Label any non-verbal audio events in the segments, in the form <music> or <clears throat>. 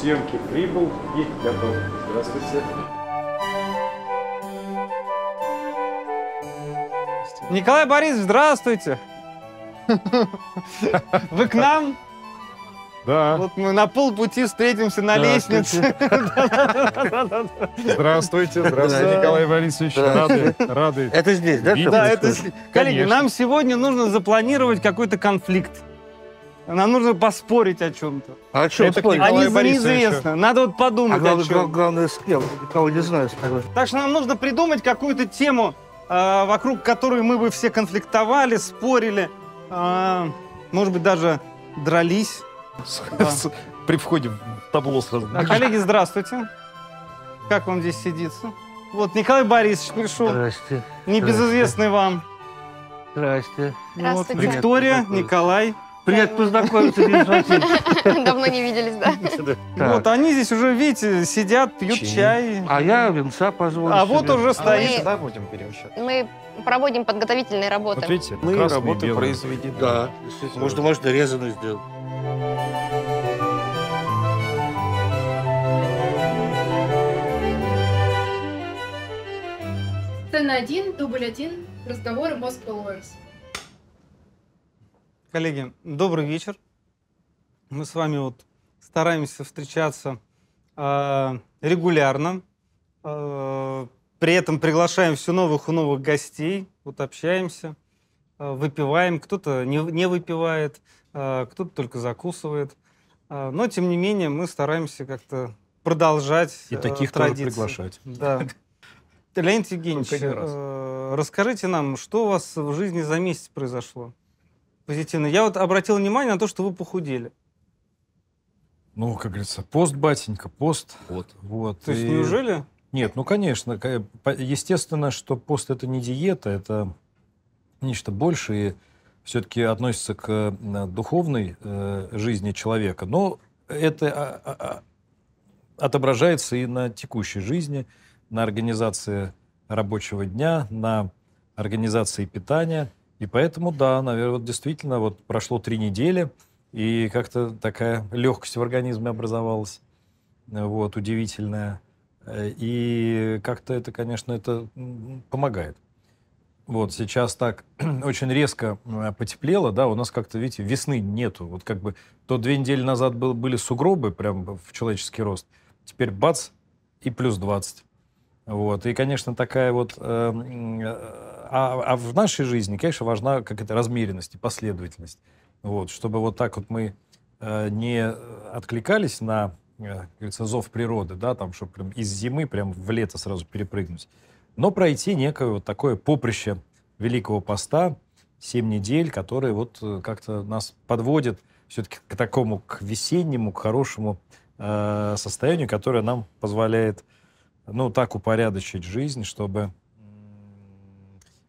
съемки прибыл и готов. Здравствуйте. Николай Борисович, здравствуйте. <laughs> Вы к нам? Да. Вот мы на полпути встретимся на лестнице. Здравствуйте, здравствуйте, Николай Борисович. Рады, рады. Это здесь, да? Да, это Коллеги, нам сегодня нужно запланировать какой-то конфликт. Нам нужно поспорить о чем-то. А о чем Это спорить? Они неизвестно. Надо вот подумать а главное, о чем. Главное, с кем? Никого не знаю. Так что нам нужно придумать какую-то тему, э, вокруг которой мы бы все конфликтовали, спорили, э, может быть, даже дрались. При входе в табло сразу. коллеги, здравствуйте. Как вам здесь сидится? Вот, Николай Борисович пришел. Здрасте. Небезызвестный Здрасте. вам. Здрасте. Ну Виктория, Николай. Привет, познакомиться, Денис Васильевич. <laughs> Давно не виделись, да? <laughs> Вот они здесь уже, видите, сидят, пьют чай. А я венца позволю А вот уже а стоит. Да, будем перемещать. Мы проводим подготовительные работы. Вот видите, мы работы произведены. Да, можно, можно резаную сделать. Сцена 1, дубль 1, разговоры Москва Лоэрс. Коллеги, добрый вечер. Мы с вами вот стараемся встречаться э, регулярно. Э, при этом приглашаем все новых и новых гостей. Вот общаемся, э, выпиваем. Кто-то не, не выпивает, э, кто-то только закусывает. Э, но, тем не менее, мы стараемся как-то продолжать И э, таких традиции. тоже приглашать. Да. Леонид Евгенович, ну, э, расскажите нам, что у вас в жизни за месяц произошло? Позитивно. Я вот обратил внимание на то, что вы похудели. Ну, как говорится, пост, батенька, пост. Вот. вот. То и... есть неужели? Нет, ну, конечно. Э, естественно, что пост — это не диета, это нечто большее. И все-таки относится к э, духовной э, жизни человека. Но это а, а, а, отображается и на текущей жизни, на организации рабочего дня, на организации питания — и поэтому, да, наверное, вот действительно, вот прошло три недели, и как-то такая легкость в организме образовалась, вот, удивительная. Э, и как-то это, конечно, это помогает. Вот сейчас так <clears throat> очень резко а, потеплело, да, у нас как-то, видите, весны нету. Вот как бы то две недели назад был, были сугробы прям в человеческий рост, теперь бац, и плюс 20. Вот. И, конечно, такая вот... Эм, а, а в нашей жизни, конечно, важна какая-то размеренность и последовательность. Вот. Чтобы вот так вот мы э, не откликались на, э, как говорится, зов природы, да, там, чтобы прям из зимы прям в лето сразу перепрыгнуть, но пройти некое вот такое поприще Великого Поста, 7 недель, которые вот э, как-то нас подводят все-таки к такому, к весеннему, к хорошему э, состоянию, которое нам позволяет ну, так упорядочить жизнь, чтобы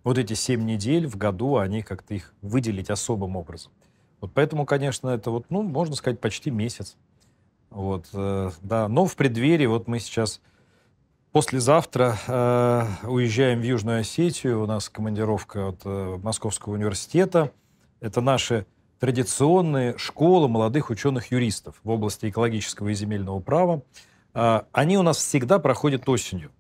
вот эти семь недель в году, они как-то их выделить особым образом. Вот поэтому, конечно, это вот, ну, можно сказать, почти месяц. Вот, э, да, но в преддверии, вот мы сейчас послезавтра э, уезжаем в Южную Осетию, у нас командировка от э, Московского университета. Это наши традиционные школы молодых ученых-юристов в области экологического и земельного права. А, они у нас всегда проходят осенью.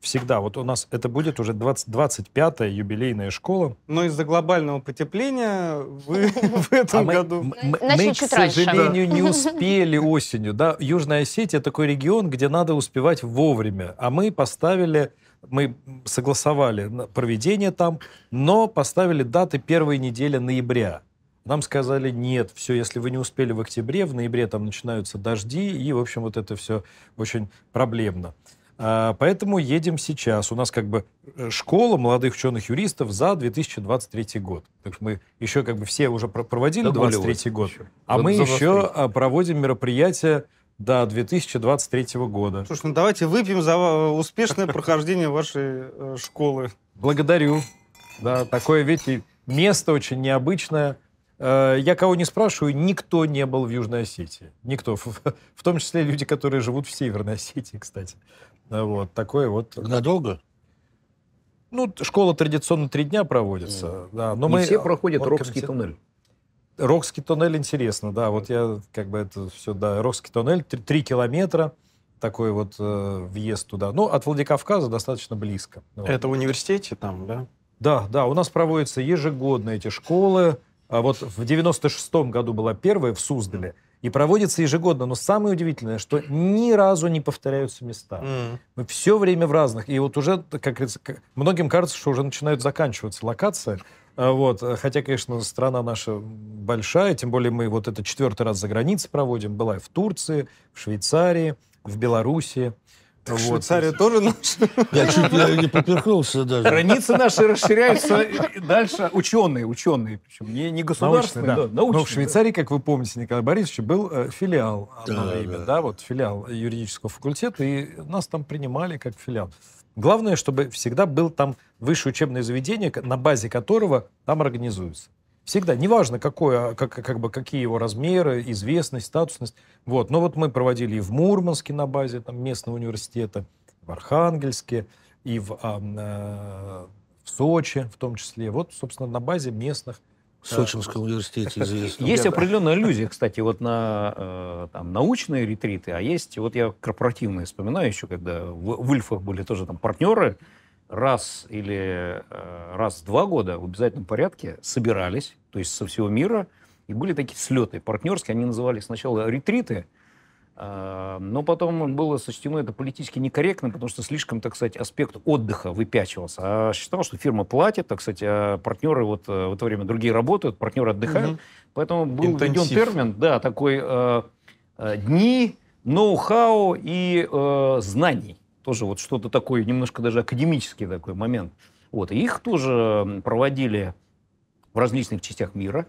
Всегда. Вот у нас это будет уже 20, 25-я юбилейная школа. Но из-за глобального потепления вы <laughs> <laughs> в этом а году... Мы, к сожалению, не <laughs> успели осенью. Да? Южная Осетия — такой регион, где надо успевать вовремя. А мы поставили мы согласовали проведение там, но поставили даты первой недели ноября. Нам сказали, нет, все, если вы не успели в октябре, в ноябре там начинаются дожди, и, в общем, вот это все очень проблемно. А, поэтому едем сейчас. У нас как бы э, школа молодых ученых-юристов за 2023 год. Так что мы еще как бы все уже проводили 2023 год, еще. а мы еще а, проводим мероприятие до 2023 года. Слушай, ну давайте выпьем за э, успешное прохождение вашей э, школы. Благодарю. Да, такое, видите, место очень необычное. Э, я кого не спрашиваю, никто не был в Южной Осетии. Никто. В том числе люди, которые живут в Северной Осетии, кстати. Э, вот, такое вот... Надолго? Ну, школа традиционно три дня проводится. Mm. Да, но не мы... все проходят вот, Рокский комитет... туннель. Рокский туннель интересно, да. Вот я как бы это все, да. Рокский туннель, три, три километра такой вот э, въезд туда. Ну, от Владикавказа достаточно близко. Это вот. в университете там, да? Да, да. У нас проводятся ежегодно эти школы. А вот в 96-м году была первая в Суздале, и проводится ежегодно. Но самое удивительное, что ни разу не повторяются места. Mm. Мы все время в разных. И вот уже, как говорится, многим кажется, что уже начинают заканчиваться локации. А вот. Э, хотя, конечно, страна наша большая, тем более мы вот это четвертый раз за границей проводим. Была и в Турции, в Швейцарии, в Белоруссии. Так вот. Швейцария тоже наша. Я чуть не поперхнулся даже. Границы наши расширяются дальше. Ученые, ученые, причем не, не государственные, научные, да. да научные. Но ну, в Швейцарии, как вы помните, Николай Борисович, был э, филиал одно да, время, да. да, вот филиал юридического факультета, и нас там принимали как филиал. Главное, чтобы всегда был там высшее учебное заведение, на базе которого там организуется. Всегда. Неважно, какое, а, как, как бы, какие его размеры, известность, статусность. Вот. Но вот мы проводили и в Мурманске на базе там, местного университета, в Архангельске, и в, а, э, в Сочи в том числе. Вот, собственно, на базе местных э, Сочинском университете известно. Есть определенная иллюзия, кстати, вот на э, там, научные ретриты, а есть, вот я корпоративные вспоминаю еще, когда в, в Ильфах были тоже там партнеры, раз или э, раз в два года в обязательном порядке собирались, то есть со всего мира, и были такие слеты партнерские, они назывались сначала ретриты, э, но потом было сочтено это политически некорректно, потому что слишком, так сказать, аспект отдыха выпячивался. А считал, что фирма платит, так сказать, а партнеры вот э, в это время другие работают, партнеры отдыхают. Угу. Поэтому был Интенсив. введен термин, да, такой э, дни, ноу-хау и э, знаний тоже вот что-то такое, немножко даже академический такой момент. Вот, и их тоже проводили в различных частях мира,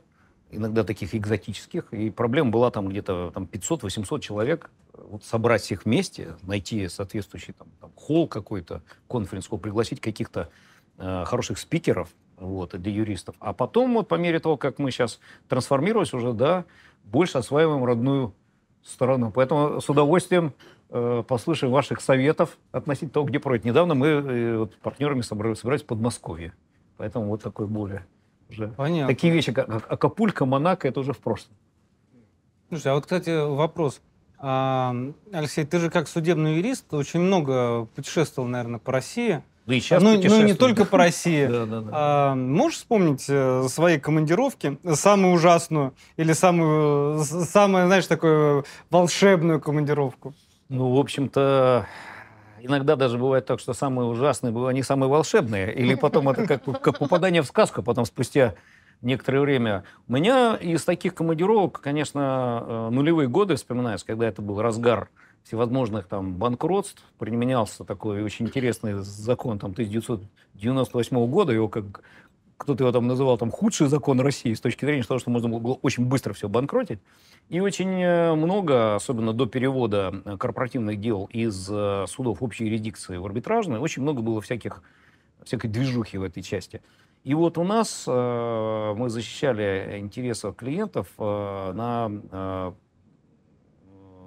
иногда таких экзотических, и проблема была там где-то там 500-800 человек, э, вот собрать всех вместе, найти соответствующий там, там холл какой-то, конференц холл, пригласить каких-то э, хороших спикеров, вот, для юристов. А потом, вот, по мере того, как мы сейчас трансформировались уже, да, больше осваиваем родную сторону. Поэтому с удовольствием Э, послушаем ваших советов относительно того, где проводить. Недавно мы э, вот, с партнерами собрались, собрались в Подмосковье. Поэтому вот такой более уже. Понятно. Такие вещи, как Акапулька, Монако, это уже в прошлом. Слушай, а вот, кстати, вопрос. А, Алексей, ты же как судебный юрист очень много путешествовал, наверное, по России. Да и сейчас ну, ну, не только по России. <laughs> да, да, да. А, можешь вспомнить э, свои командировки, самую ужасную или самую, самую, знаешь, такую волшебную командировку? Ну, в общем-то, иногда даже бывает так, что самые ужасные были, они самые волшебные. Или потом это как, как попадание в сказку, потом спустя некоторое время. У меня из таких командировок, конечно, э, нулевые годы вспоминаются, когда это был разгар всевозможных там банкротств. Применялся такой очень интересный закон там 1998 года, его как кто-то его там называл там худший закон России с точки зрения того, что можно было очень быстро все банкротить. И очень э, много, особенно до перевода э, корпоративных дел из э, судов общей юрисдикции в арбитражные, очень много было всяких, всякой движухи в этой части. И вот у нас э, мы защищали интересы клиентов э, на, э,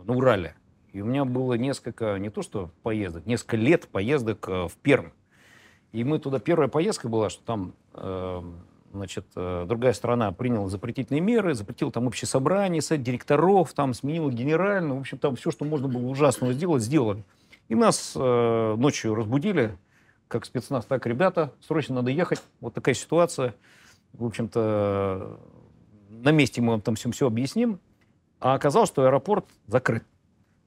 на Урале. И у меня было несколько, не то что поездок, несколько лет поездок в Пермь и мы туда, первая поездка была, что там, э, значит, э, другая страна приняла запретительные меры, запретила там общее собрание, сайт директоров, там сменила генеральную, в общем, там все, что можно было ужасного сделать, сделали. И нас э, ночью разбудили, как спецназ, так, ребята, срочно надо ехать, вот такая ситуация. В общем-то, на месте мы вам там всем все объясним. А оказалось, что аэропорт закрыт.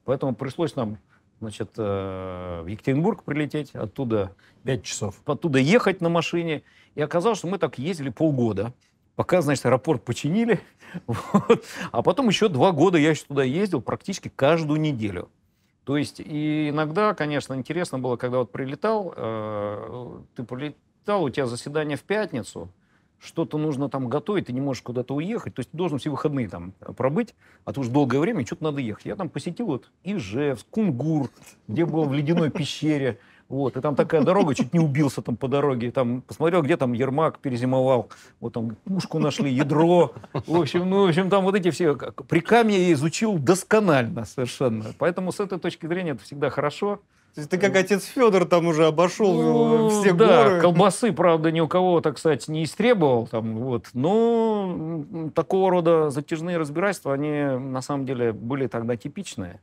Поэтому пришлось нам значит, э, в Екатеринбург прилететь, оттуда... Пять часов. Оттуда ехать на машине. И оказалось, что мы так ездили полгода, пока, значит, аэропорт починили. <laughs> Вот. А потом еще два года я еще туда ездил практически каждую неделю. То есть и иногда, конечно, интересно было, когда вот прилетал, э, ты прилетал, у тебя заседание в пятницу, что-то нужно там готовить, ты не можешь куда-то уехать, то есть ты должен все выходные там пробыть, а то уж долгое время что-то надо ехать. Я там посетил вот Ижевск, Кунгур, где был в ледяной пещере, вот, и там такая дорога, чуть не убился там по дороге, там посмотрел, где там Ермак перезимовал, вот там пушку нашли, ядро, в общем, ну, в общем, там вот эти все, прикам я изучил досконально совершенно, поэтому с этой точки зрения это всегда хорошо, то есть ты как отец Федор там уже обошел ну, все да, горы. колбасы, правда, ни у кого, так сказать, не истребовал. Там, вот. Но такого рода затяжные разбирательства, они на самом деле были тогда типичные.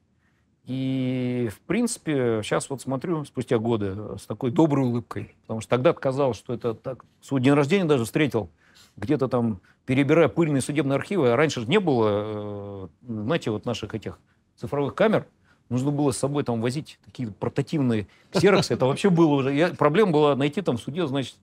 И, в принципе, сейчас вот смотрю, спустя годы, с такой доброй улыбкой. Потому что тогда казалось, что это так... Свой день рождения даже встретил, где-то там, перебирая пыльные судебные архивы. А раньше же не было, э, знаете, вот наших этих цифровых камер. Нужно было с собой там возить такие портативные ксероксы. Это вообще было уже... Я, проблема была найти там в суде, значит,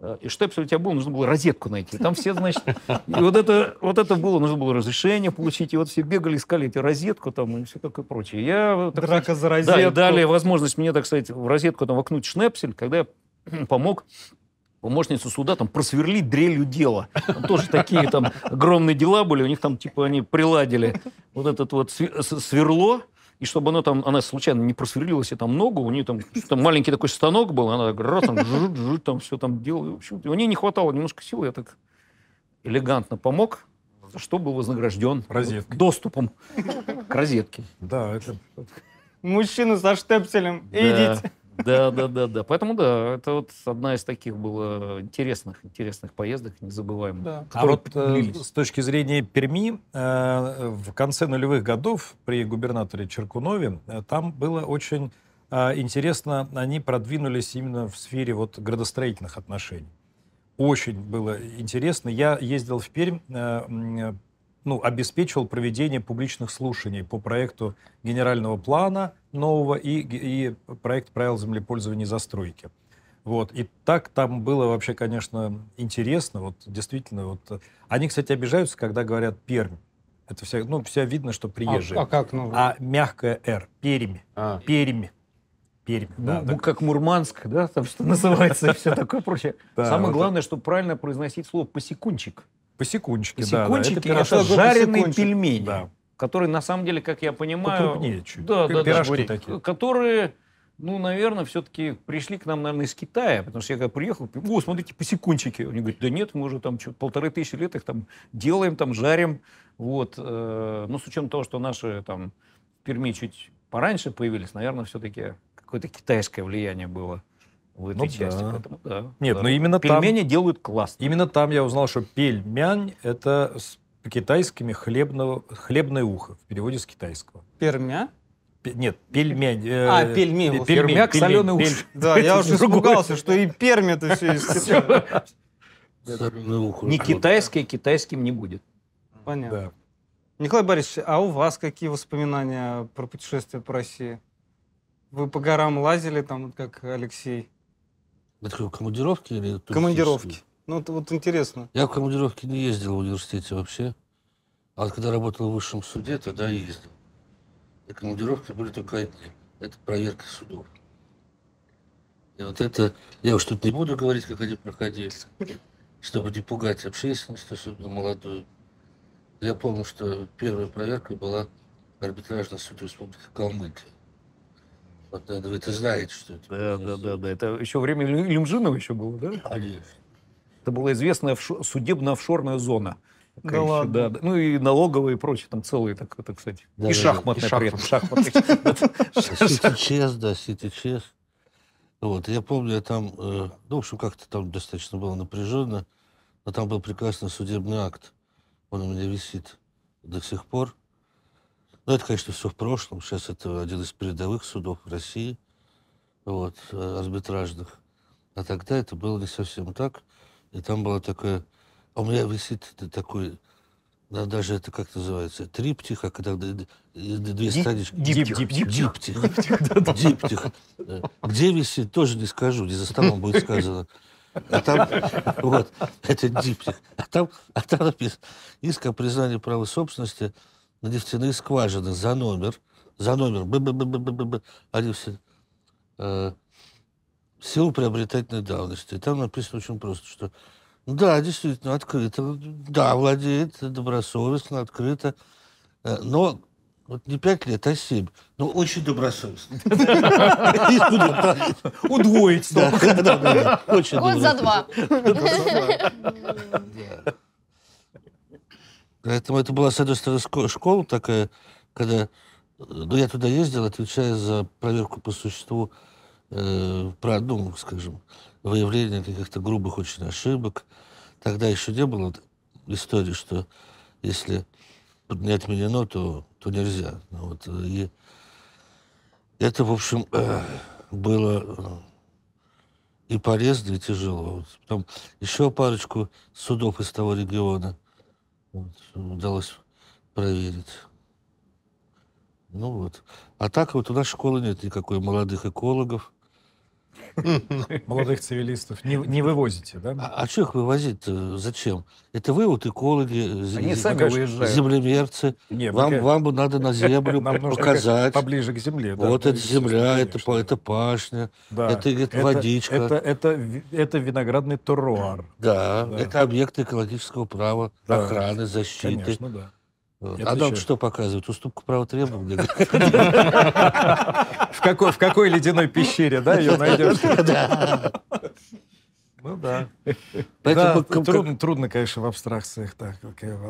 э, и штепсель у тебя был, нужно было розетку найти. Там все, значит, и вот это, вот это было, нужно было разрешение получить, и вот все бегали, искали эту розетку там и все такое прочее. Я, так Драка сказать, за розетку. Да, и дали возможность мне, так сказать, в розетку там вокнуть шнепсель, когда я <clears throat> помог помощницу суда там просверлить дрелью дело. Там тоже такие там огромные дела были, у них там типа они приладили вот этот вот сверло, и чтобы она там, она случайно не просверлилась и там ногу, у нее там, там маленький такой станок был, она так раз, там, жжет, жжет, там все там делала. В общем, у нее не хватало немножко сил, я так элегантно помог, за что был вознагражден Розеткой. доступом к розетке. Да, это... Мужчина со штепселем, да. идите. Да, да, да, да. Поэтому да, это вот одна из таких было интересных, интересных поездок, незабываемых. Да. А вот э, с точки зрения Перми, э, в конце нулевых годов при губернаторе Черкунове э, там было очень интересно, они продвинулись именно в сфере вот градостроительных отношений. Очень было интересно. Я ездил в Пермь ну, обеспечивал проведение публичных слушаний по проекту генерального плана нового и, и проект правил землепользования и застройки. Вот. И так там было вообще, конечно, интересно. Вот действительно, вот э, они, кстати, обижаются, когда говорят Пермь. Это все, ну, все видно, что приезжие. А, а как? Ну... А мягкая «Р». Пермь. А. Пермь. Пермь, ну, да, ну так. как Мурманск, да, там что называется, и все такое прочее. <laughs> Самое главное, чтобы правильно произносить слово «посекунчик». По секундочке, да. Секундчики, да, это, это жареные секундчик. пельмени, да. которые, на самом деле, как я понимаю... чуть. Да, да, да, такие. Которые, ну, наверное, все-таки пришли к нам, наверное, из Китая, потому что я когда приехал, о, смотрите, по секундчике. Они говорят, да нет, мы уже там что, полторы тысячи лет их там делаем, там жарим. Вот. Э, ну, с учетом того, что наши там в чуть пораньше появились, наверное, все-таки какое-то китайское влияние было в этой ну, части. Да. Поэтому да. Нет, ну да. но именно Пельмени там, делают классно. Именно там я узнал, что пельмянь — это с китайскими хлебного, хлебное ухо в переводе с китайского. Пермя? Нет, пельмень. Э, а, пельмень. Пельмя Пермяк, пельмень, соленый пельмень, уш. Да, я уже испугался, что и пермь это все из Китая. Не китайское китайским не будет. Понятно. Николай Борисович, а у вас какие воспоминания про путешествие по России? Вы по горам лазили, там, как Алексей? Это как, командировки или Командировки. Ну, это вот интересно. Я в командировке не ездил в университете вообще. А вот когда работал в высшем суде, тогда ездил. И командировки были только одни. Это проверка судов. И вот это... Я уж тут не буду говорить, как они проходили, чтобы не пугать общественность, особенно молодую. Я помню, что первая проверка была арбитражный суд Республики Калмыкия. Вот надо, это знает, что это. Да, да, да, да. Это еще время Лемжинова еще было, да? Конечно. Это была известная судебно-офшорная зона. Да, еще, ладно. Да, ну и налоговые и прочее, там целые, так, так кстати. Да, и да, шахматные да, при этом. Шахматные. да, CTCS. Вот, я помню, я там, э, ну, в общем, как-то там достаточно было напряженно, но там был прекрасный судебный акт. Он у меня висит до сих пор. Ну это, конечно, все в прошлом. Сейчас это один из передовых судов в России, вот, э, арбитражных. А тогда это было не совсем так. И там была такое. А у меня висит такой... Даже это как называется? Триптих, а когда две странички... Диптих. Диптих. Диптих. Э, где висит, тоже не скажу, не за столом будет сказано. А там, вот, это диптих. А там, а там написано, иск о признании права собственности на нефтяные скважины за номер, за номер б б б б б б б они все э, силу приобретательной давности. И там написано очень просто, что да, действительно, открыто, да, владеет добросовестно, открыто, э, но вот не пять лет, а семь. Но ну, очень добросовестно. Удвоить. Очень за два. <laughs> Поэтому это была, с одной стороны, школа такая, когда э, ну, я туда ездил, отвечая за проверку по существу, э, про, ну, скажем, выявление каких-то грубых очень ошибок. Тогда еще не было истории, что если не отменено, то, то нельзя. Ну, вот, и это, в общем, <clears throat> э, было и полезно, и тяжело. Вот. Потом еще парочку судов из того региона – вот, удалось проверить. Ну вот. А так вот у нас школы нет никакой молодых экологов. Молодых цивилистов не, не вывозите, да? А, а что их вывозить Зачем? Это вы, вот экологи, Они сами уезжают. землемерцы. Нет, вам, ну, вам надо на землю Нам показать. поближе к земле. Да, вот это земля, это, это пашня, да. это, это, это водичка. Это, это, это виноградный туруар. Да, да, это объекты экологического права, да. охраны, защиты. Конечно, да. Вот. А там что показывают? Уступку права требования. В какой, в какой ледяной пещере, да, ее найдешь? <laughs> Ну да. Поэтому да, трудно, как... трудно, конечно, в абстракциях так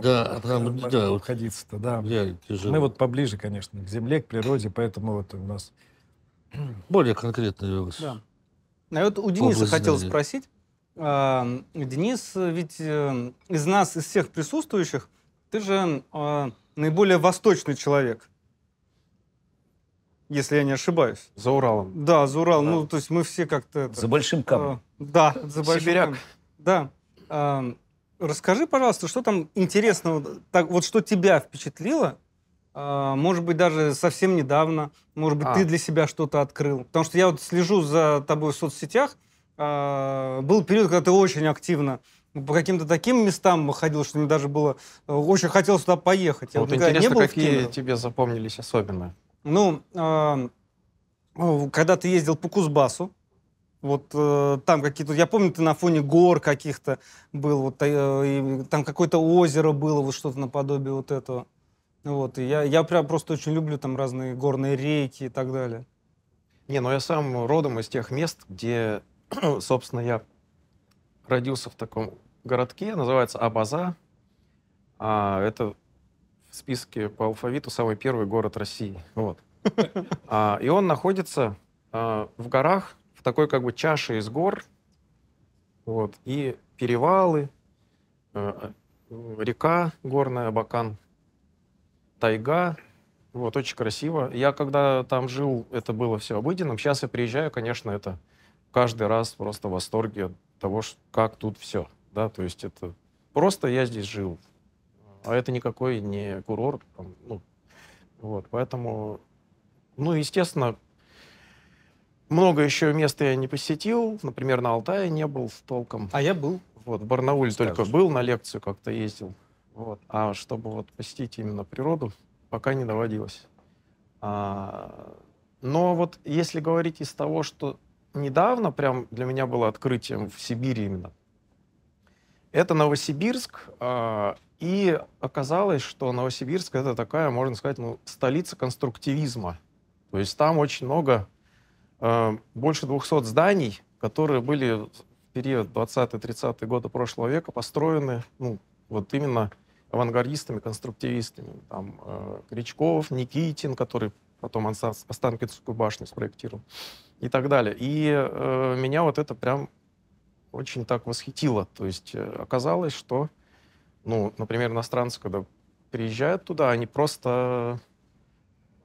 да, там, да, обходиться-то, да. Я, Мы вот поближе, конечно, к земле, к природе, поэтому вот у нас... Более конкретно. Да. А вот у Дениса хотел спросить. А, Денис ведь э, из нас, из всех присутствующих, ты же э, наиболее восточный человек, если я не ошибаюсь. За Уралом. Да, за Урал. Ну, да. Ну, то есть мы все как-то... Это, за большим а, камнем. Э, да, за большим Сибиряк. Камнем. Да. Э, расскажи, пожалуйста, что там интересного, так, вот что тебя впечатлило может быть, даже совсем недавно, может быть, а. ты для себя что-то открыл. Потому что я вот слежу за тобой в соцсетях. Был период, когда ты очень активно ну, по каким-то таким местам ходил, что мне даже было э, очень хотелось туда поехать. вот интересно, не был какие тебе запомнились особенно? Ну, э, когда ты ездил по Кузбассу, вот э, там какие-то, я помню, ты на фоне гор каких-то был, вот э, и там какое-то озеро было, вот что-то наподобие вот этого. Вот, и я, я прям просто очень люблю там разные горные реки и так далее. Не, ну я сам родом из тех мест, где, <clears throat> собственно, я родился в таком городке, называется Абаза. А, это в списке по алфавиту самый первый город России. Вот. <laughs> А, и он находится а, в горах, в такой как бы чаше из гор. Вот. И перевалы, а, а река горная, Бакан, тайга. Вот, очень красиво. Я когда там жил, это было все обыденным. Сейчас я приезжаю, конечно, это каждый раз просто в восторге от того, как тут все да, то есть это просто я здесь жил, а это никакой не курорт, там, ну, вот, поэтому, ну, естественно, много еще мест я не посетил, например, на Алтае не был толком. А я был. Вот, в Барнауле Скажешь. только был, на лекцию как-то ездил, вот, а чтобы вот посетить именно природу, пока не доводилось. А, но вот если говорить из того, что недавно прям для меня было открытием в Сибири именно, это Новосибирск, а, и оказалось, что Новосибирск — это такая, можно сказать, ну, столица конструктивизма. То есть там очень много, а, больше 200 зданий, которые были в период 20-30 годы прошлого века построены ну, вот именно авангардистами, конструктивистами. Там э, а, Кричков, Никитин, который потом Останкинскую башню спроектировал и так далее. И э, меня вот это прям очень так восхитило. То есть э, оказалось, что, ну, например, иностранцы, когда приезжают туда, они просто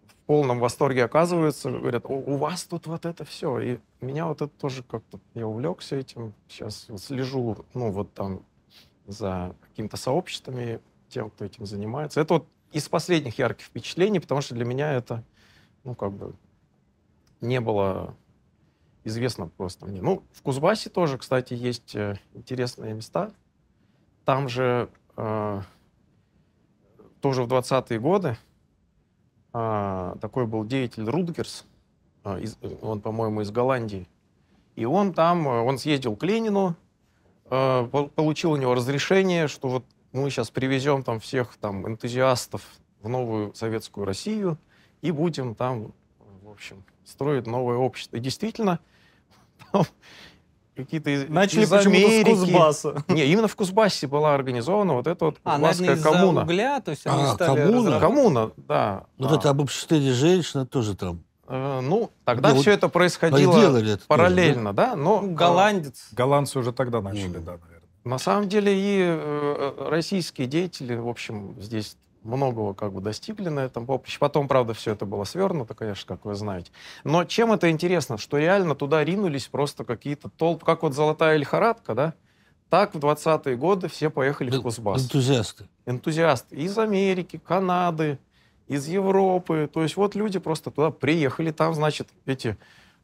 в полном восторге оказываются, говорят, у вас тут вот это все. И меня вот это тоже как-то, я увлекся этим, сейчас вот слежу, ну, вот там за какими-то сообществами, тем, кто этим занимается. Это вот из последних ярких впечатлений, потому что для меня это, ну, как бы не было известно просто мне. Ну, в Кузбассе тоже, кстати, есть э, интересные места. Там же э, тоже в 20-е годы э, такой был деятель Рудгерс, э, а, из, он, по-моему, из Голландии. И он там, э, он съездил к Ленину, э, получил у него разрешение, что вот мы сейчас привезем там всех там энтузиастов в новую советскую Россию и будем там, в общем, строит новое общество. И действительно, какие-то Начали из Америки. с Кузбасса. Не, именно в Кузбассе была организована вот эта вот а, кузбасская а, коммуна. угля, то есть они а, стали коммуна? Коммуна, да. Вот да. это об обществе женщина тоже там. Э, ну, тогда Где все вот это происходило это параллельно, тоже, да? да? Но ну, голландец. Э, Голландцы уже тогда начали, mm. да, наверное. На самом деле и э, э российские деятели, в общем, здесь многого как бы достигли на этом поприще. Потом, правда, все это было свернуто, конечно, как вы знаете. Но чем это интересно, что реально туда ринулись просто какие-то толпы, как вот «Золотая лихорадка», да? Так в 20-е годы все поехали в Кузбасс. Энтузиасты. Энтузиасты. Из Америки, Канады, из Европы. То есть вот люди просто туда приехали. Там, значит, эти...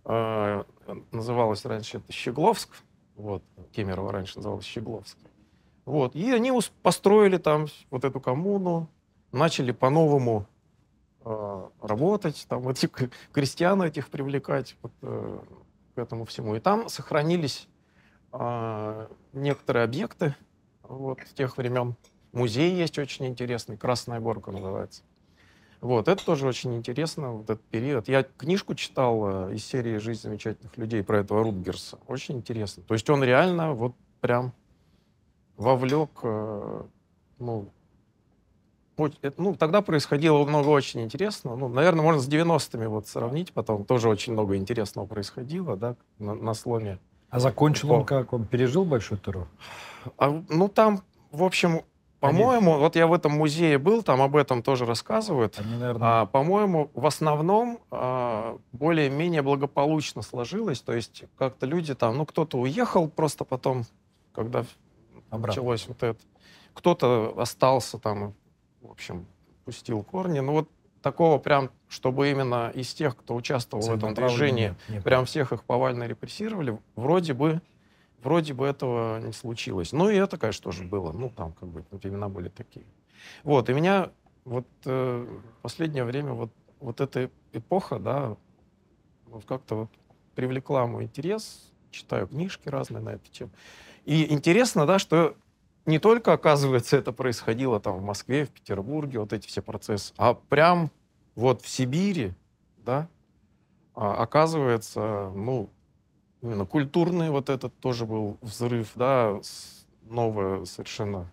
Э, называлось раньше это Щегловск. Вот. Кемерово раньше называлось Щегловск. Вот. И они построили там вот эту коммуну, начали по-новому э, работать, там, эти, крестьян этих привлекать вот, э, к этому всему. И там сохранились э, некоторые объекты вот, с тех времен. Музей есть очень интересный, «Красная горка» называется. Вот, это тоже очень интересно, вот этот период. Я книжку читал э, из серии «Жизнь замечательных людей» про этого Рутгерса. Очень интересно. То есть он реально вот прям вовлек э, ну, Э, ну, тогда происходило много очень интересного. Ну, наверное, можно с 90-ми вот сравнить потом. Тоже очень много интересного происходило, да, на, на сломе. А закончил он как? Он пережил большой террор? А, ну, там, в общем, по-моему, Они... вот я в этом музее был, там об этом тоже рассказывают. Они, наверное... а, по-моему, в основном а, более-менее благополучно сложилось. То есть как-то люди там, ну, кто-то уехал просто потом, когда Обратно. началось вот это. Кто-то остался там, общем, пустил корни. Ну вот такого прям, чтобы именно из тех, кто участвовал Цель в этом движении, нет, нет. прям всех их повально репрессировали, вроде бы, вроде бы этого не случилось. Ну и это, конечно, тоже было. Ну там как бы времена были такие. Вот, и меня вот э, последнее время вот, вот эта эпоха, да, вот как-то вот привлекла мой интерес. Читаю книжки разные на эту тему. И интересно, да, что не только, оказывается, это происходило там в Москве, в Петербурге, вот эти все процессы, а прям вот в Сибири, да, а, оказывается, ну, именно культурный вот этот тоже был взрыв, да, новое совершенно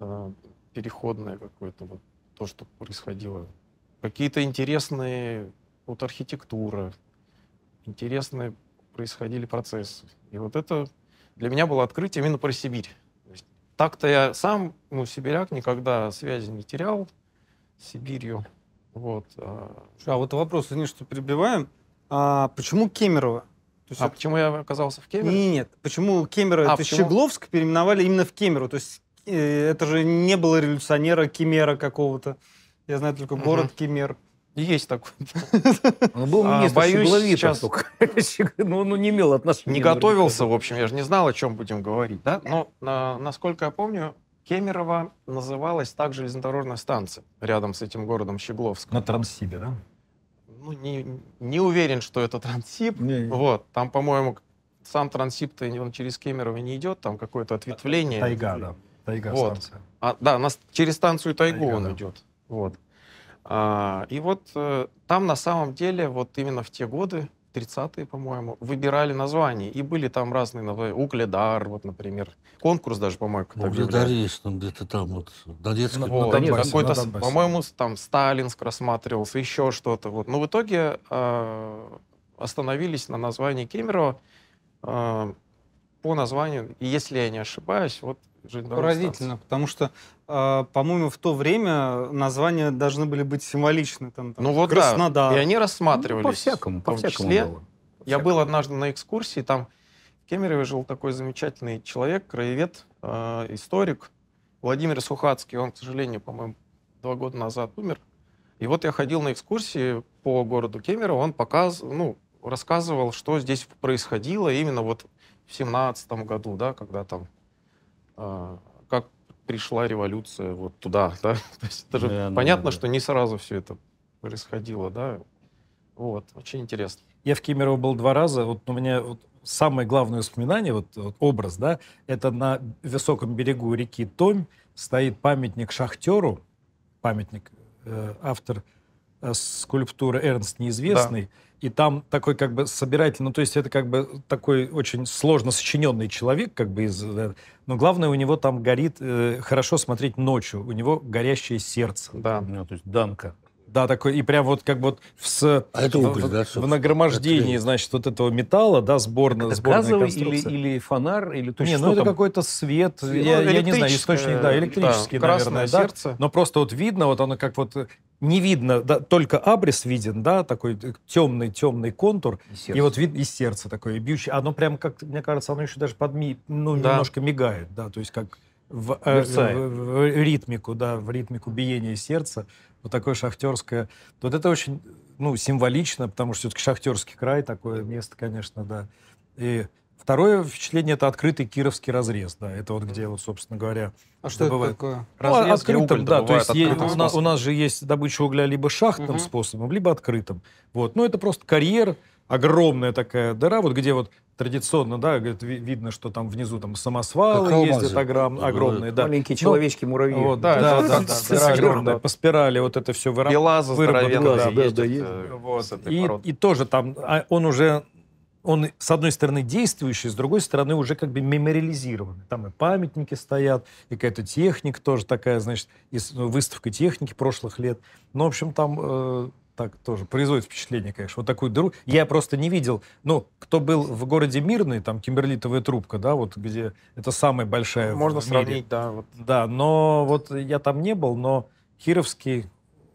э, переходное какое-то вот то, что происходило. Какие-то интересные вот архитектура, интересные происходили процессы. И вот это для меня было открытие именно про Сибирь. Так-то я сам, ну, сибиряк, никогда связи не терял с Сибирью. Вот. А, а вот вопрос, извини, что перебиваем. А почему Кемерово? То есть а это... почему я оказался в Кемерово? Нет, нет. почему Кемерово? А, это почему? Щегловск переименовали именно в Кемерово. То есть э, это же не было революционера Кемера какого-то. Я знаю только город угу. Кемер. Есть такой. Он ну, был министром сейчас... Но он не имел отношения. Не готовился, в общем, я же не знал, о чем будем говорить. Да? Но, насколько я помню, Кемерово называлась так железнодорожная станция рядом с этим городом Щегловск. На Транссибе, да? Ну, не, не уверен, что это Транссиб. Не, не. Вот, там, по-моему, сам Транссиб-то он через Кемерово не идет, там какое-то ответвление. Тайга, да. Тайга вот. станция. А, да, нас, через станцию Тайгу Тайга, он да. идет. Вот. А, и вот э, там на самом деле, вот именно в те годы, 30-е, по-моему, выбирали название. И были там разные названия. Угледар, вот, например. Конкурс даже, по-моему, когда Угледар есть, там где-то там, вот, Донецк. Вот, какой-то, по-моему, там Сталинск рассматривался, еще что-то. Вот. Но в итоге э, остановились на названии Кемерово э, по названию, если я не ошибаюсь, вот Поразительно, потому что а, по-моему, в то время названия должны были быть символичны. Там, там, ну вот Краснодар. да, и они рассматривались. Ну, по-всякому, по-всякому числе. было. По Я был однажды на экскурсии, там в Кемерово жил такой замечательный человек, краевед, э, историк, Владимир Сухацкий. Он, к сожалению, по-моему, два года назад умер. И вот я ходил на экскурсии по городу Кемерово, он показывал, ну, рассказывал, что здесь происходило именно вот в семнадцатом году, да, когда там а, пришла революция вот туда, <laughs> да? То есть это же да, понятно, да, да. что не сразу все это происходило, да? Вот, очень интересно. Я в Кемерово был два раза, вот у меня вот самое главное воспоминание, вот, вот образ, да, это на высоком берегу реки Томь стоит памятник шахтеру, памятник, э, автор э, скульптуры Эрнст Неизвестный, да и там такой как бы собиратель, ну то есть это как бы такой очень сложно сочиненный человек, как бы из... Э, но главное у него там горит, э, хорошо смотреть ночью, у него горящее сердце. Да, ну, то есть Данка. Да, такой, и прям вот как вот в, с, а это уголь, в, да, в нагромождении, это... значит, вот этого металла, да, сборная, это сборная газовый или, или фонар, или то есть Не, ну это какой-то свет, ну, я, я не знаю, источник, да, электрический, да, наверное, да, сердце. но просто вот видно, вот оно как вот не видно, да, только абрис виден, да, такой темный-темный контур. И, и вот вид, и сердце такое, бьющее. Оно прям, как мне кажется, оно еще даже подми, ну, да. немножко мигает, да, то есть как в, э, в, в ритмику, да, в ритмику биения сердца. Вот такое шахтерское. Вот это очень, ну, символично, потому что все-таки шахтерский край, такое место, конечно, да. И Второе впечатление — это открытый кировский разрез, да, это вот где, вот, собственно говоря, а что добывают. это такое? Разрез, ну, а открытым, да, то есть есть, у, нас, у нас же есть добыча угля либо шахтным угу. способом, либо открытым, вот, но это просто карьер, огромная такая дыра, вот где вот традиционно, да, говорит, видно, что там внизу там самосвалы как ездят огром, огромные, да. Маленькие Но, ну, человечки, муравьи. Вот, да, да, да, да, да, да огромная, по спирали вот это все выработано. Белаза здоровенная да, да, да, вот. и, и тоже там, а, он уже он, с одной стороны, действующий, с другой стороны, уже как бы мемориализированный. Там и памятники стоят, и какая-то техника тоже такая, значит, и ну, выставка техники прошлых лет. Ну, в общем, там э, так тоже производит впечатление, конечно, вот такую дыру. Я просто не видел, ну, кто был в городе Мирный, там кимберлитовая трубка, да, вот где это самая большая Можно в мире. сравнить, да. Вот. Да, но вот я там не был, но Кировский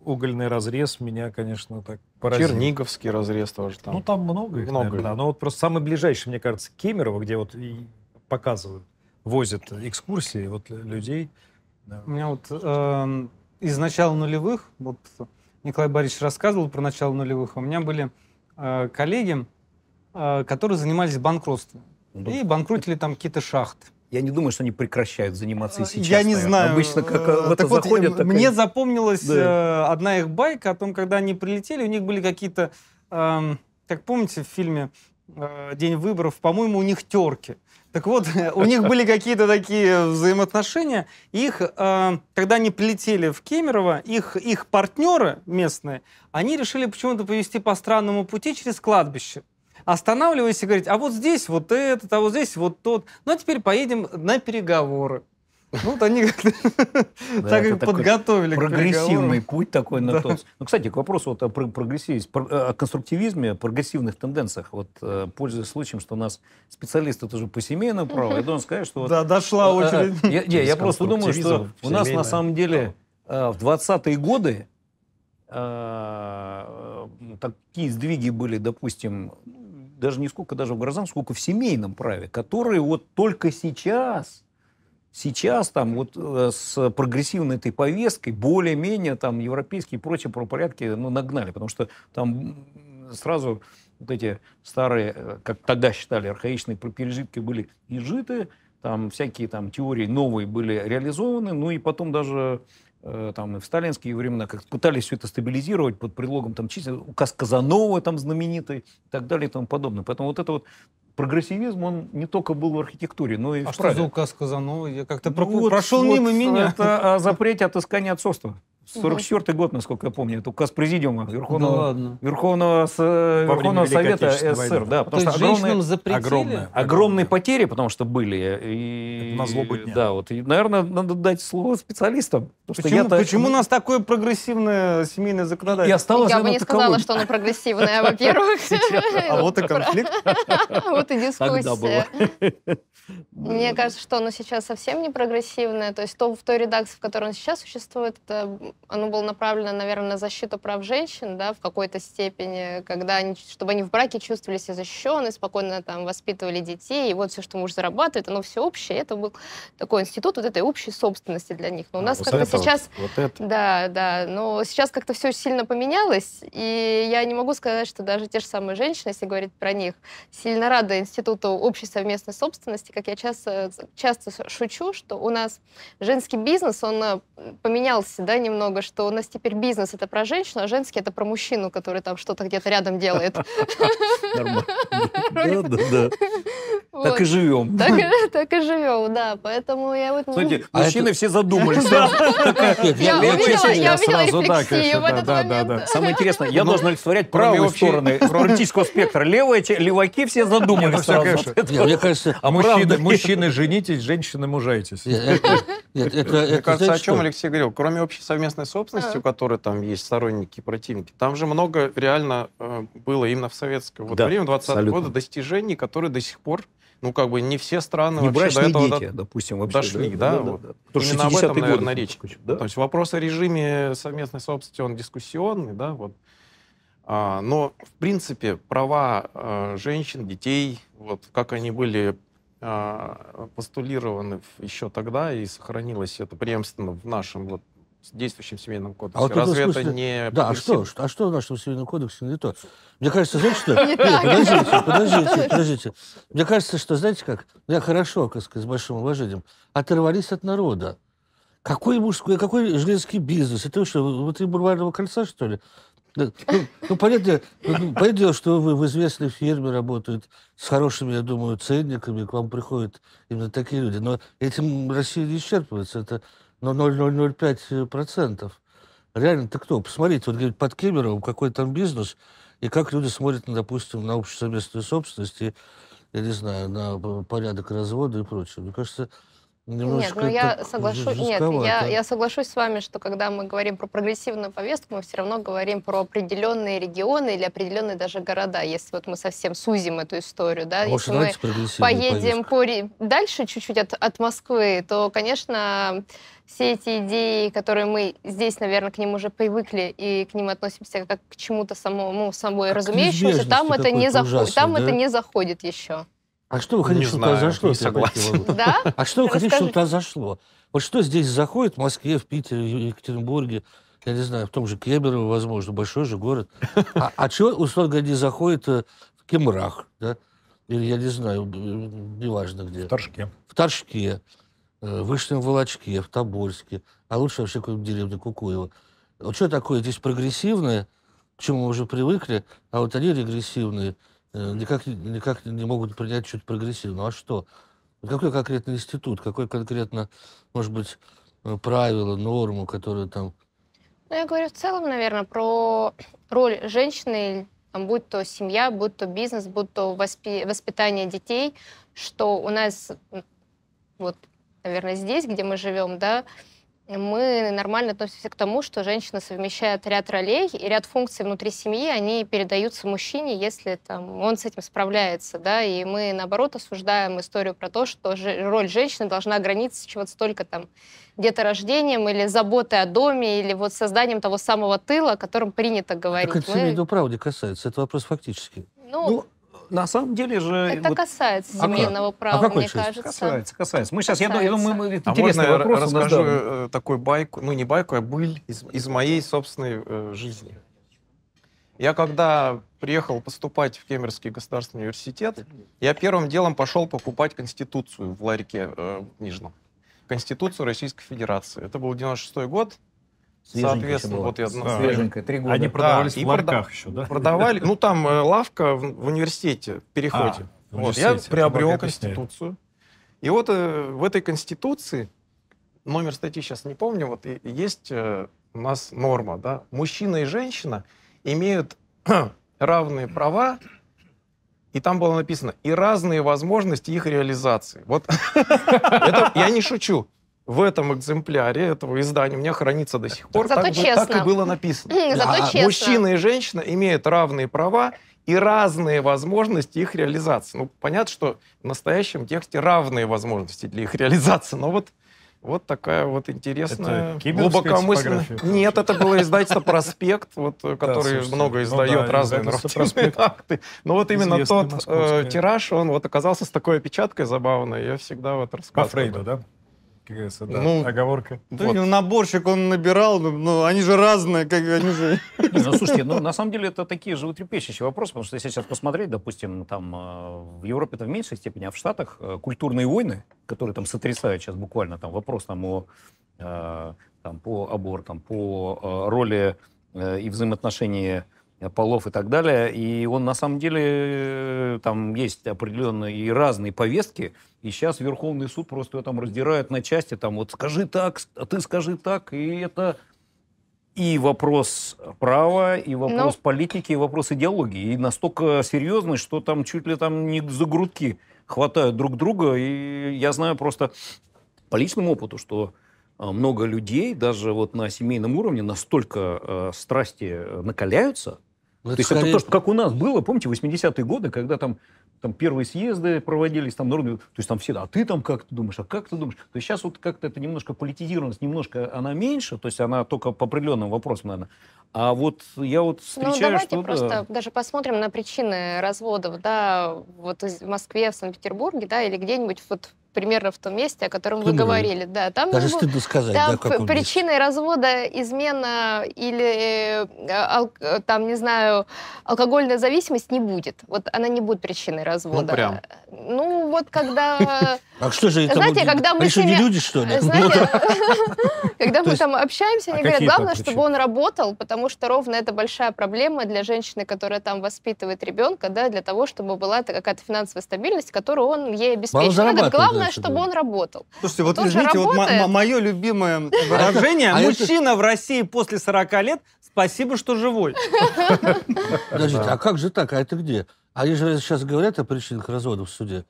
угольный разрез меня, конечно, так поразил. Черниговский разрез тоже там. Ну, там много их, много. Наверное, да. Но вот просто самый ближайший, мне кажется, Кемерово, где вот и показывают, возят экскурсии вот людей. Да. У меня вот э, из начала нулевых, вот Николай Борисович рассказывал про начало нулевых, у меня были э, коллеги, э, которые занимались банкротством. Да. И банкротили там какие-то шахты. Я не думаю, что они прекращают заниматься и сейчас. Я не наверное. знаю. Обычно как э, в это так вот, э, Такая... Мне запомнилась да. Э, одна их байка о том, когда они прилетели, у них были какие-то, э, как помните в фильме «День выборов», по-моему, у них терки. Так вот, <laughs> у них были какие-то такие взаимоотношения. Их, э, когда они прилетели в Кемерово, их, их партнеры местные, они решили почему-то повезти по странному пути через кладбище останавливаясь и говорить, а вот здесь вот этот, а вот здесь вот тот. Ну, а теперь поедем на переговоры. Ну, вот они как-то <laughs> да, так их подготовили. Прогрессивный путь такой на да. тот. Ну, кстати, к вопросу вот о прогрессивизме, э, о конструктивизме, о прогрессивных тенденциях. Вот э, пользуясь случаем, что у нас специалисты тоже по семейному праву, я должен сказать, что... Вот, да, дошла э, очередь. Я, я, я просто думаю, что <laughs> у нас на самом деле в 20-е годы такие сдвиги были, допустим, даже не сколько даже в гражданском, сколько в семейном праве, которые вот только сейчас, сейчас там вот э, с прогрессивной этой повесткой более-менее там европейские и прочие правопорядки ну, нагнали, потому что там сразу вот эти старые, э, как тогда считали, архаичные пережитки были изжиты, там всякие там теории новые были реализованы, ну и потом даже Э, там и в сталинские времена как пытались все это стабилизировать под предлогом там чисто указ Казанова там знаменитый и так далее и тому подобное. Поэтому вот это вот прогрессивизм, он не только был в архитектуре, но и а в А что праве. за указ Казанова? Я как-то ну, про... вот, прошел вот мимо меня. Это о запрете отыскания отцовства. 44 год, насколько я помню, это указ президиума Верховного, да, ладно. Верховного, э, Верховного Совета СССР. Да, потому То что огромные, запретили? Огромные, огромные потери, потому что были. Э, и, это на злобу дня. Да, вот, и, наверное, надо дать слово специалистам. Почему, что почему у нас такое прогрессивное семейное законодательство? Я, стала я бы не таковым. сказала, что оно прогрессивное, во-первых. <laughs> А, а вот и конфликт. <laughs> Вот и дискуссия. <laughs> Мне кажется, что оно сейчас совсем не прогрессивное. То есть то, в той редакции, в которой он сейчас существует, это оно было направлено, наверное, на защиту прав женщин, да, в какой-то степени, когда они, чтобы они в браке чувствовали себя защищенно, спокойно там воспитывали детей, и вот все, что муж зарабатывает, оно все общее. Это был такой институт вот этой общей собственности для них. Но у а, нас а, как-то сейчас... Вот, вот это. Да, да, но сейчас как-то все сильно поменялось, и я не могу сказать, что даже те же самые женщины, если говорить про них, сильно рады институту общей совместной собственности, как я часто, часто шучу, что у нас женский бизнес, он э, поменялся, да, немного немного, что у нас теперь бизнес — это про женщину, а женский — это про мужчину, который там что-то где-то рядом делает. <laughs> <laughs> Да, да, да. <laughs> Вот. Так и живем. Так, так и <laughs> живем, да. Поэтому я вот... Смотрите, а мужчины это... все задумались. Да. <laughs> Я увидела рефлексию в этот да. Самое интересное, я должен олицетворять правую сторону политического спектра. Левые, эти леваки все ну задумались сразу. Мне кажется... А мужчины женитесь, женщины мужайтесь. Нет, это, Мне это, кажется, о чем что? Алексей говорил, кроме общей совместной собственности, а. у которой там есть сторонники и противники, там же много реально э, было именно в советское да, время, 20 -го года, достижений, которые до сих пор ну, как бы не все страны не вообще до этого дети, до... допустим, вообще, дошли, да? да, да, ну вот. да, да. Потому Именно об этом, наверное, речь. Да? То есть вопрос о режиме совместной собственности, он дискуссионный, да, вот. А, но, в принципе, права а, женщин, детей, вот как они были а, постулированы еще тогда, и сохранилось это преемственно в нашем вот с действующим семейным кодексом? А вот Разве смысле... это не... Да, а что, а что в нашем семейном кодексе не то? Мне кажется, знаете что? <laughs> подождите, подождите, подождите. Мне кажется, что, знаете как, ну, я хорошо, как сказать, с большим уважением, оторвались от народа. Какой мужской, какой женский бизнес? Это что, внутри Бульварного кольца, что ли? Ну, ну понятно, ну, понятное что вы в известной фирме работают с хорошими, я думаю, ценниками, к вам приходят именно такие люди. Но этим Россия не исчерпывается. Это на ну, 0,005%. Реально, ты кто? Посмотрите, вот говорит, под Кемеровым какой там бизнес, и как люди смотрят, на ну, допустим, на общую совместную собственность, и, я не знаю, на э, порядок развода и прочее. Мне кажется, Немножко нет, ну я соглашусь, нет, я, я соглашусь с вами, что когда мы говорим про прогрессивную повестку, мы все равно говорим про определенные регионы или определенные даже города, если вот мы совсем сузим эту историю, да, а если мы поедем по, дальше чуть-чуть от, от Москвы, то, конечно, все эти идеи, которые мы здесь, наверное, к ним уже привыкли и к ним относимся как к чему-то самому ну, собой как разумеющемуся, там это не заходит, там да? это не заходит еще. А что вы хотите, чтобы произошло? Не согласен. Да? А что вы хотите, чтобы произошло? Вот что здесь заходит в Москве, в Питере, в Екатеринбурге, я не знаю, в том же Кемерово, возможно, большой же город. А, а чего, условно говоря, не заходит э, в Кемрах, да? Или, я не знаю, неважно где. В Торжке. В Торжке в э, Вышнем Волочке, в Тобольске, а лучше вообще какой-нибудь деревне Кукуева. Вот что такое здесь прогрессивное, к чему мы уже привыкли, а вот они регрессивные, э, никак, никак не могут принять что-то прогрессивное. А что? Какой конкретно институт, какой конкретно, может быть, э, правило, норму, которые там... Ну, я говорю в целом, наверное, про роль женщины, будь то семья, будь то бизнес, будь то воспи- воспитание детей, что у нас вот наверное, здесь, где мы живем, да, мы нормально относимся к тому, что женщина совмещает ряд ролей и ряд функций внутри семьи, они передаются мужчине, если там, он с этим справляется. Да? И мы, наоборот, осуждаем историю про то, что роль женщины должна ограничиться чего-то только там рождением или заботой о доме, или вот созданием того самого тыла, о котором принято говорить. Так это мы... правде касается, это вопрос фактически. Ну, ну на самом деле же... Это вот, касается а земельного а права, а какой мне часть? кажется. Касается, касается. Мы сейчас, касается. я думаю, мы, мы а интересный можно вопрос я расскажу да. Э, такой байку, ну не байку, а быль из, из моей собственной э, жизни. Я когда приехал поступать в Кемерский государственный университет, я первым делом пошел покупать Конституцию в ларьке э, книжном. Конституцию Российской Федерации. Это был 96 год. Соответственно, вот я знаю свеженькая, три года. Они продавались да, в ларках прода- еще, да? Продавали, <laughs> ну там э, лавка в, в университете, в переходе. А, вот, я приобрел конституцию. И вот э, в этой конституции, номер статьи сейчас не помню, вот и, есть э, у нас норма, да, мужчина и женщина имеют <clears throat> равные права, и там было написано, и разные возможности их реализации. Вот <laughs> я не шучу в этом экземпляре этого издания у меня хранится до сих пор. Зато так, честно. так и было написано. Зато да. честно. Мужчина и женщина имеют равные права и разные возможности их реализации. Ну, понятно, что в настоящем тексте равные возможности для их реализации, но вот вот такая вот интересная, это глубокомысленная. Нет, это было издательство «Проспект», вот, который да, много ну издает ну, да, разные нравственные акты. Но вот именно тот э, тираж, он вот оказался с такой опечаткой забавной, я всегда вот рассказываю. По Фрейду, да? как говорится, да, ну, оговорка. Да, ну, вот. Наборщик он набирал, но ну, ну, они же разные, как они же... ну, слушайте, ну, на самом деле это такие животрепещущие вопросы, потому что если сейчас посмотреть, допустим, там э, в Европе это в меньшей степени, а в Штатах э, культурные войны, которые там сотрясают сейчас буквально, там вопрос там о э, там, по абортам, по роли и взаимоотношении полов и так далее. И он на самом деле, там есть определенные и разные повестки, и сейчас Верховный суд просто там раздирает на части, там вот скажи так, а ты скажи так, и это и вопрос права, и вопрос Но... Ну. политики, и вопрос идеологии. И настолько серьезный, что там чуть ли там не за грудки хватают друг друга. И я знаю просто по личному опыту, что а, много людей даже вот на семейном уровне настолько э, страсти накаляются, но ну, То есть это то, что как у нас было, помните, 80-е годы, когда там, там первые съезды проводились, там народы, то есть там все а ты там как ты думаешь, а как ты думаешь? То есть сейчас вот как-то это немножко политизированность, немножко она меньше, то есть она только по определенным вопросам, наверное. А вот я вот встречаю, ну, давайте что... просто да. даже посмотрим на причины разводов, да, вот в Москве, в Санкт-Петербурге, да, или где-нибудь вот примерно в том месте, о котором Ты вы говорили. Да, там Даже его, ну, стыдно сказать. Там да, причиной месте. развода измена или, э, э, там, не знаю, алкогольная зависимость не будет. Вот она не будет причиной развода. Ну, прям. Э, ну, вот когда... <laughs> А что же это? Знаете, когда мы с люди, что ли? Знаете, <laughs> <laughs> когда мы там общаемся, а они говорят, главное, чтобы он работал, потому что ровно это большая проблема для женщины, которая там воспитывает ребенка, да, для того, чтобы была какая-то финансовая стабильность, которую он ей обеспечит. Ну, главное, главное, чтобы он работал. Слушайте, вот, извините, вот мое любимое <laughs> а выражение. А Мужчина в России после 40 лет, спасибо, что живой. <laughs> Подождите, а как же так? А это где? А они же сейчас говорят о причинах развода в суде.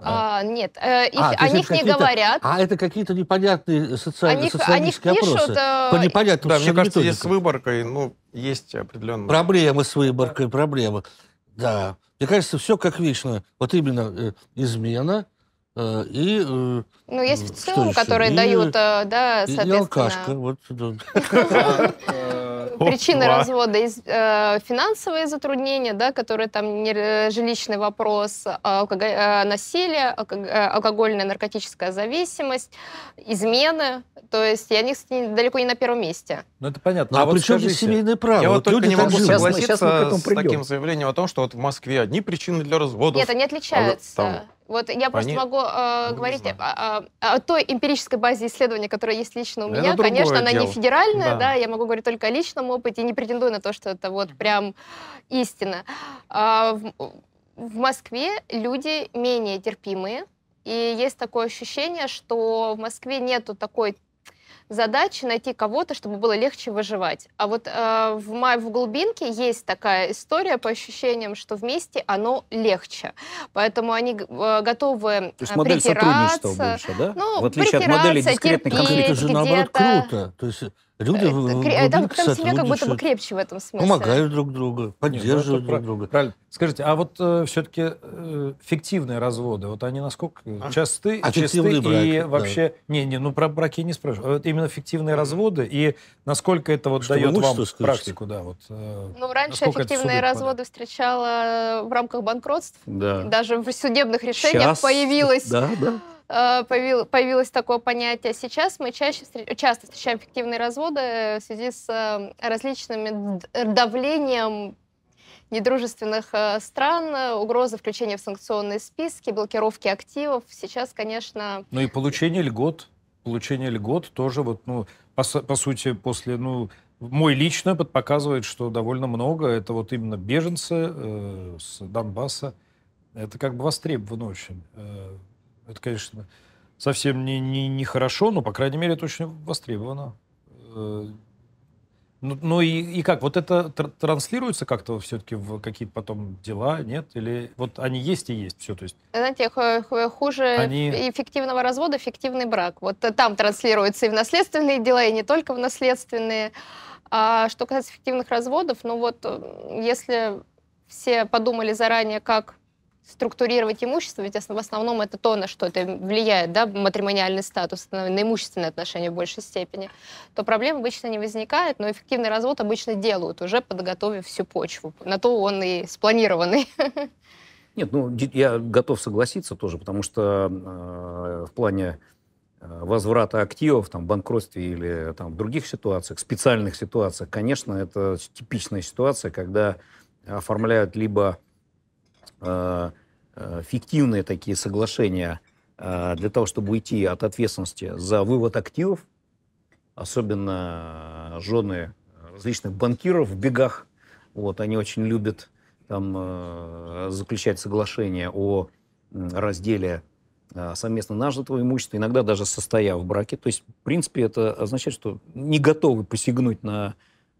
А, нет, э, их, а, о них не говорят. А это какие-то непонятные социальные, они, социалистические они пишут, опросы. Э... По непонятным да, мне кажется, есть с выборкой, ну, есть определенные... Проблемы с выборкой, проблемы. Да. Мне кажется, все как вечно. Вот именно э, измена, Э, и... Э, ну, есть э, в целом, которые и, дают, да, соответственно... И алкашка, вот. <laughs> Причины развода финансовые затруднения, да, которые там жилищный вопрос, насилие, алкогольная наркотическая зависимость, измены. То есть я кстати, далеко не на первом месте. Ну, это понятно. А, а при чем здесь семейное право? Я вот только не могу согласиться с таким заявлением о том, что вот в Москве одни причины для разводов. Нет, они а отличаются. Вот я просто Они... могу э, ну, говорить о, о, о той эмпирической базе исследования, которая есть лично у меня. Это Конечно, она дело. не федеральная, да. да, я могу говорить только о личном опыте, и не претендую на то, что это вот прям истина. А, в, в Москве люди менее терпимые, и есть такое ощущение, что в Москве нету такой задачи найти кого-то, чтобы было легче выживать. А вот э, в «Май в глубинке» есть такая история по ощущениям, что вместе оно легче. Поэтому они э, готовы э, То есть модель сотрудничества больше, да? Ну, в отличие от модели дискретной терпеть, Это же типа, наоборот типа, круто. То есть Люди э, там, там семья как будто бы крепче в этом смысле. Помогают друг другу, ну, поддерживают Нет, друг друга. Правильно. Скажите, а вот э, все-таки э, фиктивные разводы, вот они насколько а? часты, а часты и вообще... Да. Не, не, ну про браки не спрашиваю. вот именно фиктивные разводы и насколько это вот дает вам скажете? практику, да, вот. Э, ну, раньше я фиктивные разводы встречала э, в рамках банкротств. Да. Даже в судебных решениях Сейчас, появилась... Да, да Э, появилось такое понятие. Сейчас мы чаще часто встречаем фиктивные разводы э, в связи с э, различными давлением недружественных стран, угрозы включения в санкционные списки, блокировки активов. Сейчас, конечно... Ну и получение льгот. Получение льгот тоже вот, ну, по, по сути, после, ну, мой личный опыт показывает, что довольно много. Это вот именно беженцы э, с Донбасса. Это как бы востребовано очень. Это, конечно, совсем не, не, не хорошо, но, по крайней мере, это очень востребовано. Э, ну, ну и, и как, вот это тр транслируется как-то все-таки в какие-то потом дела, нет? Или вот они есть и есть все, то есть... Знаете, хуже они... эффективного развода фиктивный брак. Вот там транслируются и в наследственные дела, и не только в наследственные. А что касается эффективных разводов, ну вот э, если все подумали заранее, как структурировать имущество, ведь в основном это то, на что это влияет, да, матримониальный статус, на, на имущественные отношения в большей степени, то проблем обычно не возникает, но эффективный развод обычно делают, уже подготовив всю почву. На то он и спланированный. Нет, ну, я готов согласиться тоже, потому что э, в плане э, возврата активов, там, банкротстве или там, в других ситуациях, специальных ситуациях, конечно, это типичная ситуация, когда э, оформляют либо Э, э, фиктивные такие соглашения э, для того, чтобы уйти от ответственности за вывод активов, особенно жены различных банкиров в бегах. Вот, они очень любят там, заключать соглашения о разделе совместно нажитого имущества, иногда даже состоя в браке. То есть, в принципе, это означает, что не готовы посягнуть на,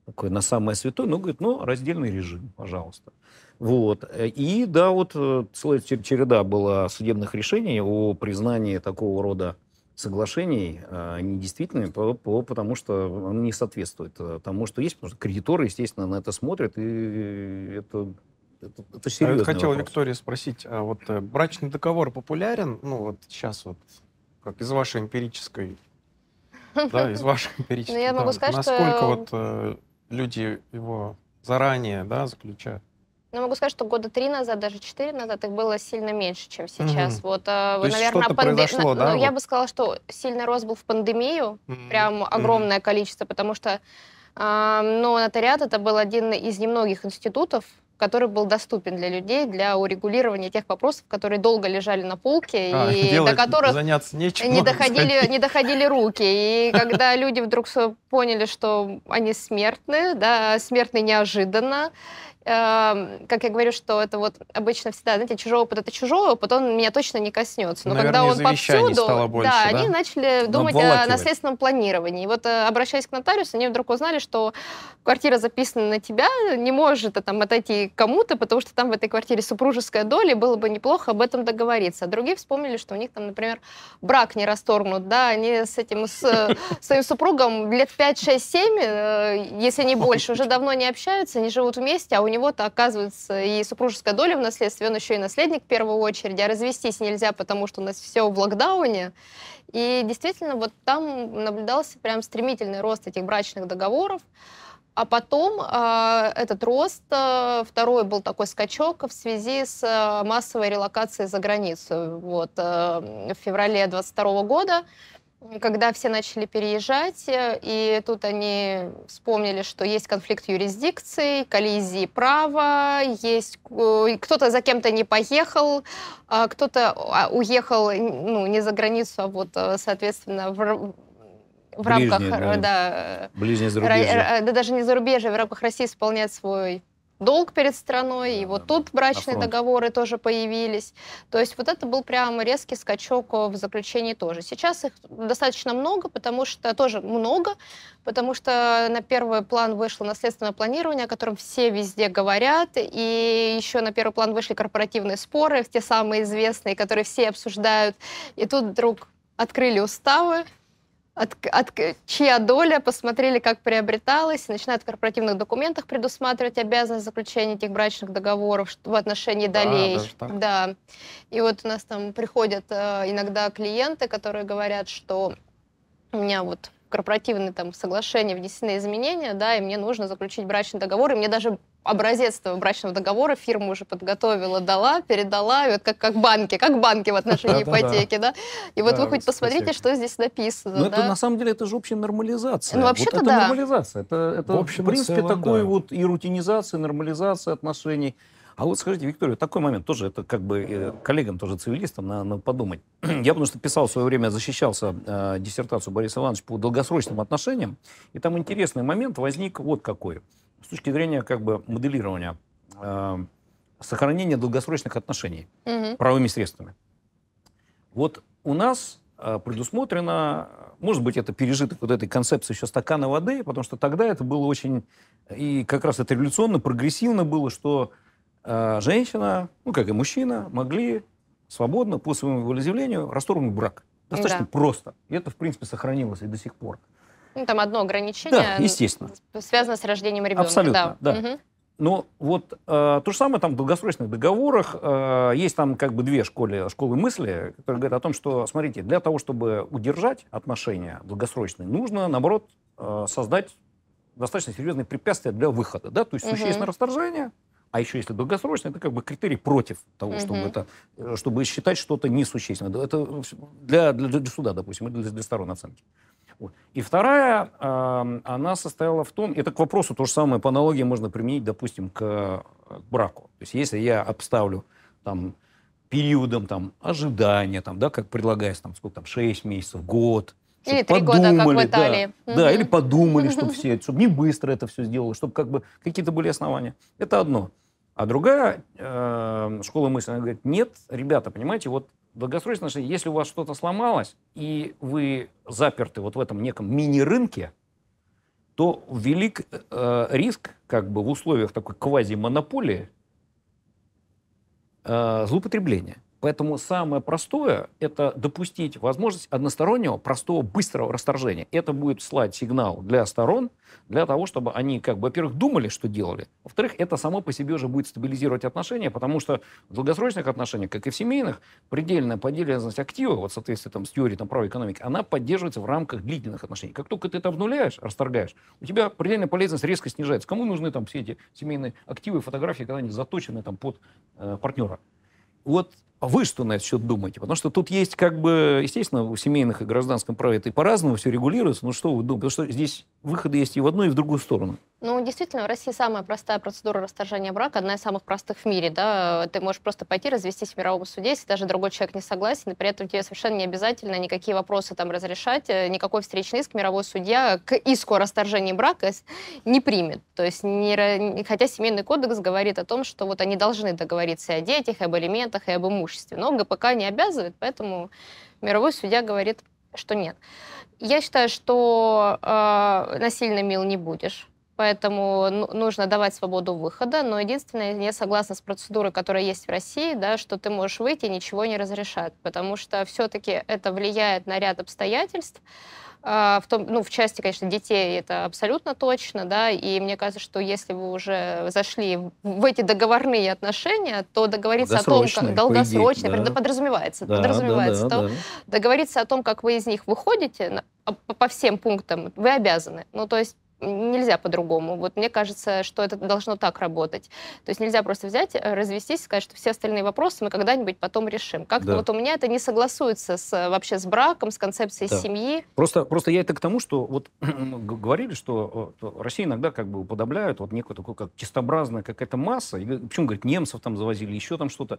такое, на самое святое, но говорят, ну, раздельный режим, пожалуйста. Вот. И да, вот э, целая череда была судебных решений о признании такого рода соглашений э, а, недействительными, по, по, потому что он не соответствует э, тому, что есть, потому что кредиторы, естественно, на это смотрят, и это это, это а серьезный а хотел вопрос. Виктория спросить, а вот э, брачный договор популярен, ну вот сейчас вот, как из вашей эмпирической, да, из <laughs> вашей ну, эмпирической, насколько вот э, люди его заранее, да, заключают? Ну, могу сказать, что года три назад, даже четыре назад их было сильно меньше, чем сейчас. Угу. Вот, а, То наверное, есть панде... произошло, да? Ну, вот. я бы сказала, что сильный рост был в пандемию, угу. прям огромное угу. количество, потому что, э, ну, нотариат это был один из немногих институтов, который был доступен для людей для урегулирования тех вопросов, которые долго лежали на полке а, и <laughs> до которых нечем, не доходили сказать. не доходили руки. И когда люди вдруг поняли, что они смертны, да, смертны неожиданно, Эм, как я говорю, что это вот обычно всегда, знаете, чужой опыт это чужой опыт, он меня точно не коснется. Но Наверное, когда он повсюду, больше, да, да, они начали думать о наследственном планировании. И вот э, обращаясь к нотариусу, они вдруг узнали, что квартира записана на тебя, не может это, там отойти кому-то, потому что там в этой квартире супружеская доля, и было бы неплохо об этом договориться. А другие вспомнили, что у них там, например, брак не расторгнут, да, они с этим, с э, <laughs> своим супругом лет 5, 6, 7, если не больше, уже давно не общаются, не живут вместе, а у него него-то оказывается и супружеская доля в наследстве, он еще и наследник в первую очередь, а развестись нельзя, потому что у нас все в локдауне. И действительно, вот там наблюдался прям стремительный рост этих брачных договоров. А потом э, этот рост, э, второй был такой скачок в связи с э, массовой релокацией за границу. Вот, э, в феврале 2022 года когда все начали переезжать, э, и тут они вспомнили, что есть конфликт юрисдикции, коллизии права, есть э, кто-то за кем-то не поехал, а кто-то а, уехал ну, не за границу, а вот, э, соответственно, в в ближние, рамках да, да, ближние зарубежья. да даже не зарубежья, а в рамках России исполнять свой долг перед страной, да, и вот да, тут брачные договоры тоже появились. То есть вот это был прям резкий скачок э, в заключении тоже. Сейчас их достаточно много, потому что тоже много, потому что на первый план вышло наследственное планирование, о котором все везде говорят, и еще на первый план вышли корпоративные споры, те самые известные, которые все обсуждают, и тут вдруг открыли уставы, от, от, чья доля, посмотрели, как приобреталась, начинают в корпоративных документах предусматривать обязанность заключения этих брачных договоров в отношении долей. А, да. И вот у нас там приходят э, иногда клиенты, которые говорят, что у меня вот корпоративные там соглашения внесены изменения, да, и мне нужно заключить брачный договор, и мне даже образец этого брачного договора фирма уже подготовила, дала, передала, вот как, как банки, как банки в отношении ипотеки, да. И вот вы хоть посмотрите, что здесь написано. Ну, на самом деле, это же общая нормализация. Ну, вообще-то да. Это нормализация. Это, в принципе, такой вот и рутинизация, нормализация отношений. А вот скажите, Виктория, такой момент тоже, это как бы э, коллегам тоже цивилистам надо, надо подумать. <clears throat> Я потому что писал в свое время, защищался э, диссертацию Бориса Ивановича по долгосрочным отношениям, и там интересный момент возник вот какой. С точки зрения как бы моделирования э, сохранения долгосрочных отношений угу. правыми средствами. Вот у нас э, предусмотрено, может быть, это пережиток вот этой концепции еще стакана воды, потому что тогда это было очень, и как раз это революционно, прогрессивно было, что Э, женщина, ну, как и мужчина, могли свободно по своему волеизъявлению расторгнуть брак. Достаточно да. просто. И это, в принципе, сохранилось и до сих пор. Ну, там одно ограничение. Да, естественно. Связано с рождением ребенка. Абсолютно, да. да. Угу. Ну, Но вот э, то же самое там в долгосрочных договорах. Э, есть там как бы две школы, школы мысли, которые говорят о том, что, смотрите, для того, чтобы удержать отношения долгосрочные, нужно, наоборот, э, создать достаточно серьезные препятствия для выхода. Да? То есть угу. существенное расторжение, а еще если долгосрочно, это как бы критерий против того, угу. чтобы, это, э, чтобы считать что-то несущественным. Это для, для, для суда, допустим, или для, для сторон оценки. Вот. И вторая, э, она состояла в том, это к вопросу то же самое по аналогии можно применить, допустим, к, э, к браку. То есть если я обставлю там периодом там, ожидания, там, да, как предлагается, там, сколько там, 6 месяцев, год, или три года, как в Италии. Да, угу. да или подумали, чтобы <laughs> все, это чтобы не быстро это все сделали, чтобы как бы какие-то были основания. Это одно. А другая э, школа мысли, она говорит, нет, ребята, понимаете, вот долгосрочное отношение, если у вас что-то сломалось, и вы заперты вот в этом неком мини-рынке, то велик э, риск, как бы в условиях такой квази-монополии, э, злоупотребления. Поэтому самое простое — это допустить возможность одностороннего, простого, быстрого расторжения. Это будет слать сигнал для сторон, для того, чтобы они, как бы, во-первых, думали, что делали. Во-вторых, это само по себе уже будет стабилизировать отношения, потому что в долгосрочных отношениях, как и в семейных, предельная поделенность актива, вот в соответствии там, с теорией там, права экономики, она поддерживается в рамках длительных отношений. Как только ты это обнуляешь, расторгаешь, у тебя предельная полезность резко снижается. Кому нужны там все эти семейные активы, фотографии, когда они заточены там, под э, партнера? Вот вы что на это счет думаете? Потому что тут есть как бы, естественно, в семейных и гражданском праве это и по-разному все регулируется, но что вы думаете? Потому что здесь выходы есть и в одну, и в другую сторону. Ну, действительно, в России самая простая процедура расторжения брака, одна из самых простых в мире, да. Ты можешь просто пойти развестись в мировом суде, если даже другой человек не согласен, и при этом тебе совершенно не обязательно никакие вопросы там разрешать, э, никакой встречный иск мировой судья к иску о расторжении брака не примет. То есть, не, хотя Семейный кодекс говорит о том, что вот они должны договориться и о детях, и об элементах, и об имуществе, но ГПК не обязывает, поэтому мировой судья говорит, что нет. Я считаю, что э, насильно мил не будешь Поэтому ну, нужно давать свободу выхода. Но единственное, не согласна с процедурой, которая есть в России, да, что ты можешь выйти, ничего не разрешат. Потому что все-таки это влияет на ряд обстоятельств. А, в, том, ну, в части, конечно, детей это абсолютно точно, да, и мне кажется, что если вы уже зашли в эти договорные отношения, то договориться о том, как долгосрочно, да. подразумевается, да, подразумевается, да, да, то да. договориться о том, как вы из них выходите по всем пунктам, вы обязаны. Ну, то есть нельзя по-другому. Вот мне кажется, что это должно так работать. То есть нельзя просто взять, э, развестись и сказать, что все остальные вопросы мы когда-нибудь потом решим. Как-то да. вот у меня это не согласуется с, э, вообще с браком, с концепцией да. семьи. Просто, просто я это к тому, что вот <clears throat> говорили, что э, Россия иногда как бы уподобляют вот некую такую как чистобразная какая-то масса. И, почему, говорит, немцев там завозили, еще там что-то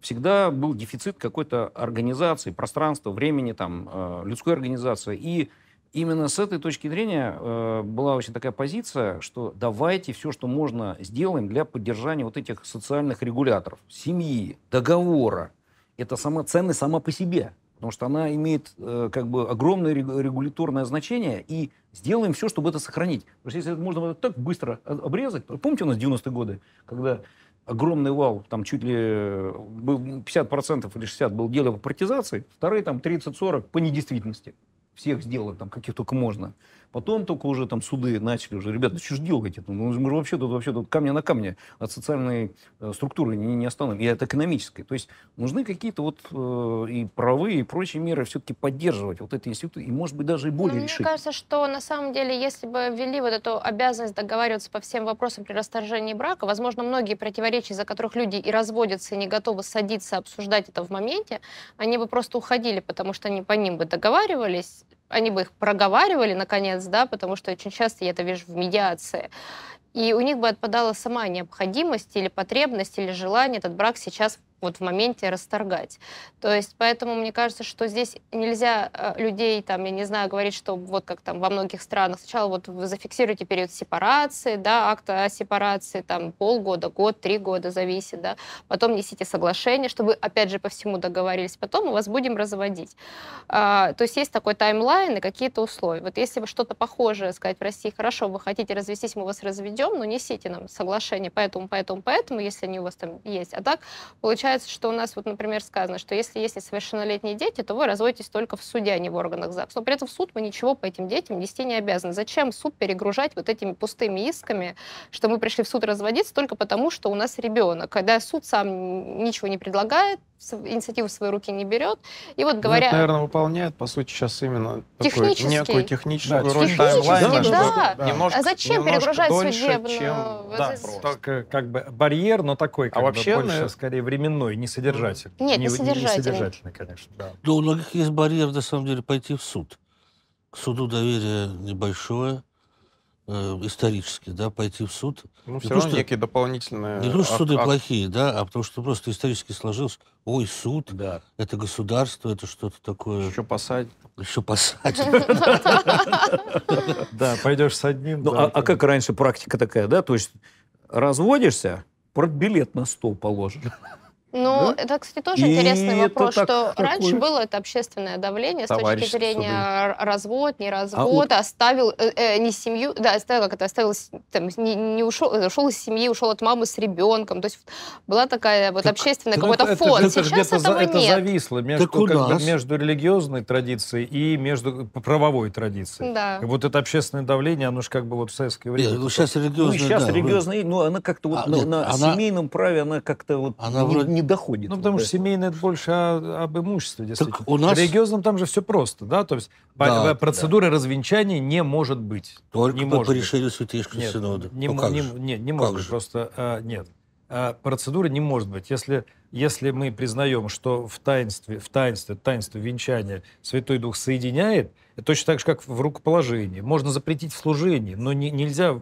всегда был дефицит какой-то организации, пространства, времени, там, людской организации. И именно с этой точки зрения э, была очень такая позиция, что давайте все, что можно, сделаем для поддержания вот этих социальных регуляторов, семьи, договора. Это сама ценность сама по себе, потому что она имеет э, как бы огромное регуляторное значение, и сделаем все, чтобы это сохранить. Потому что если это можно так быстро обрезать, помните у нас 90-е годы, когда огромный вал, там чуть ли 50% э, или 60% был дело по партизации, вторые там 30-40% по недействительности всех сделать там, каких только можно. Потом только уже там суды начали уже, ребята, что же делать это? Ну, мы же вообще тут, вообще тут камня на камне от социальной э, структуры не, не остановим, и от экономической. То есть нужны какие-то вот э, и правые, и прочие меры все-таки поддерживать вот эти институты, и, может быть, даже и более ну, решить. Мне кажется, что на самом деле, если бы ввели вот эту обязанность договариваться по всем вопросам при расторжении брака, возможно, многие противоречия, за которых люди и разводятся, и не готовы садиться, обсуждать это в моменте, они бы просто уходили, потому что они по ним бы договаривались, они бы их проговаривали, наконец, да, потому что очень часто я это вижу в медиации. И у них бы отпадала сама необходимость или потребность, или желание этот брак сейчас вот в моменте расторгать. То есть поэтому мне кажется, что здесь нельзя э, людей, там, я не знаю, говорить, что вот как там во многих странах сначала вот вы зафиксируете период сепарации, да, акта о сепарации, там полгода, год, три года зависит, да, потом несите соглашение, чтобы опять же по всему договорились, потом мы вас будем разводить. А, то есть есть такой таймлайн и какие-то условия. Вот если вы что-то похожее сказать в России, хорошо, вы хотите развестись, мы вас разведем, но ну, несите нам соглашение, поэтому, поэтому, поэтому, если они у вас там есть. А так, получается, получается, что у нас, вот, например, сказано, что если есть несовершеннолетние дети, то вы разводитесь только в суде, а не в органах ЗАГС. Но при этом в суд мы ничего по этим детям нести не обязаны. Зачем суд перегружать вот этими пустыми исками, что мы пришли в суд разводиться только потому, что у нас ребенок, когда суд сам ничего не предлагает, инициативу в свои руки не берет. И вот говоря... Это, наверное, выполняет, по сути, сейчас именно технический. некую техническую да, роль таймлайна. Да. да. Немножко, а зачем перегружать дольше, судебную? Чем, да, просто. Только э, как бы барьер, но такой, а как а бы вообще, больше, на... скорее, временной, не содержательный. Нет, не, не содержательный. Не содержательный, конечно. Да. Но у многих есть барьер, на самом деле, пойти в суд. К суду доверие небольшое, э, исторически, да, пойти в суд ну, все равно что, некие дополнительные... Не то, что суды плохие, да, а потому что просто исторически сложилось. Ой, суд, да. это государство, это что-то такое... Еще посадить. Еще посадить. <laughs> Да, пойдешь с одним. Ну, А, а как раньше практика такая, да? То есть разводишься, билет на стол положишь. Ну, да? это, кстати, тоже и интересный вопрос, что такой... раньше было это общественное давление с точки зрения развод, не а развод, а вот... оставил э, э, не семью, да, оставил, как это, оставил, там, не, не ушел, э, ушел из семьи, ушел от мамы с ребенком, то есть была такая вот так, общественная какой-то фон. Это, Сейчас это, этого за, нет. зависло между, как между религиозной традицией и между правовой традицией. Да. И вот это общественное давление, оно же как бы вот в советское время. Нет, ну, сейчас религиозное, ну, сейчас да, религиозное, да. ну, она как-то вот а, на, нет, на она, семейном праве, она как-то вот она не, вроде, не доходит. Ну, потому вот что семейное это больше о, об имуществе, действительно. Так у нас... В религиозном там же все просто, да? То есть да, процедуры э, да. развенчания не может быть. Только не по может решению Святейшего нет, Синода. Не, ну, не, не, не может же? просто, а, нет. А, э, процедуры не может быть. Если, если мы признаем, что в таинстве, в таинстве, таинство венчания Святой Дух соединяет, Точно так же, как в рукоположении. Можно запретить в служении, но не, нельзя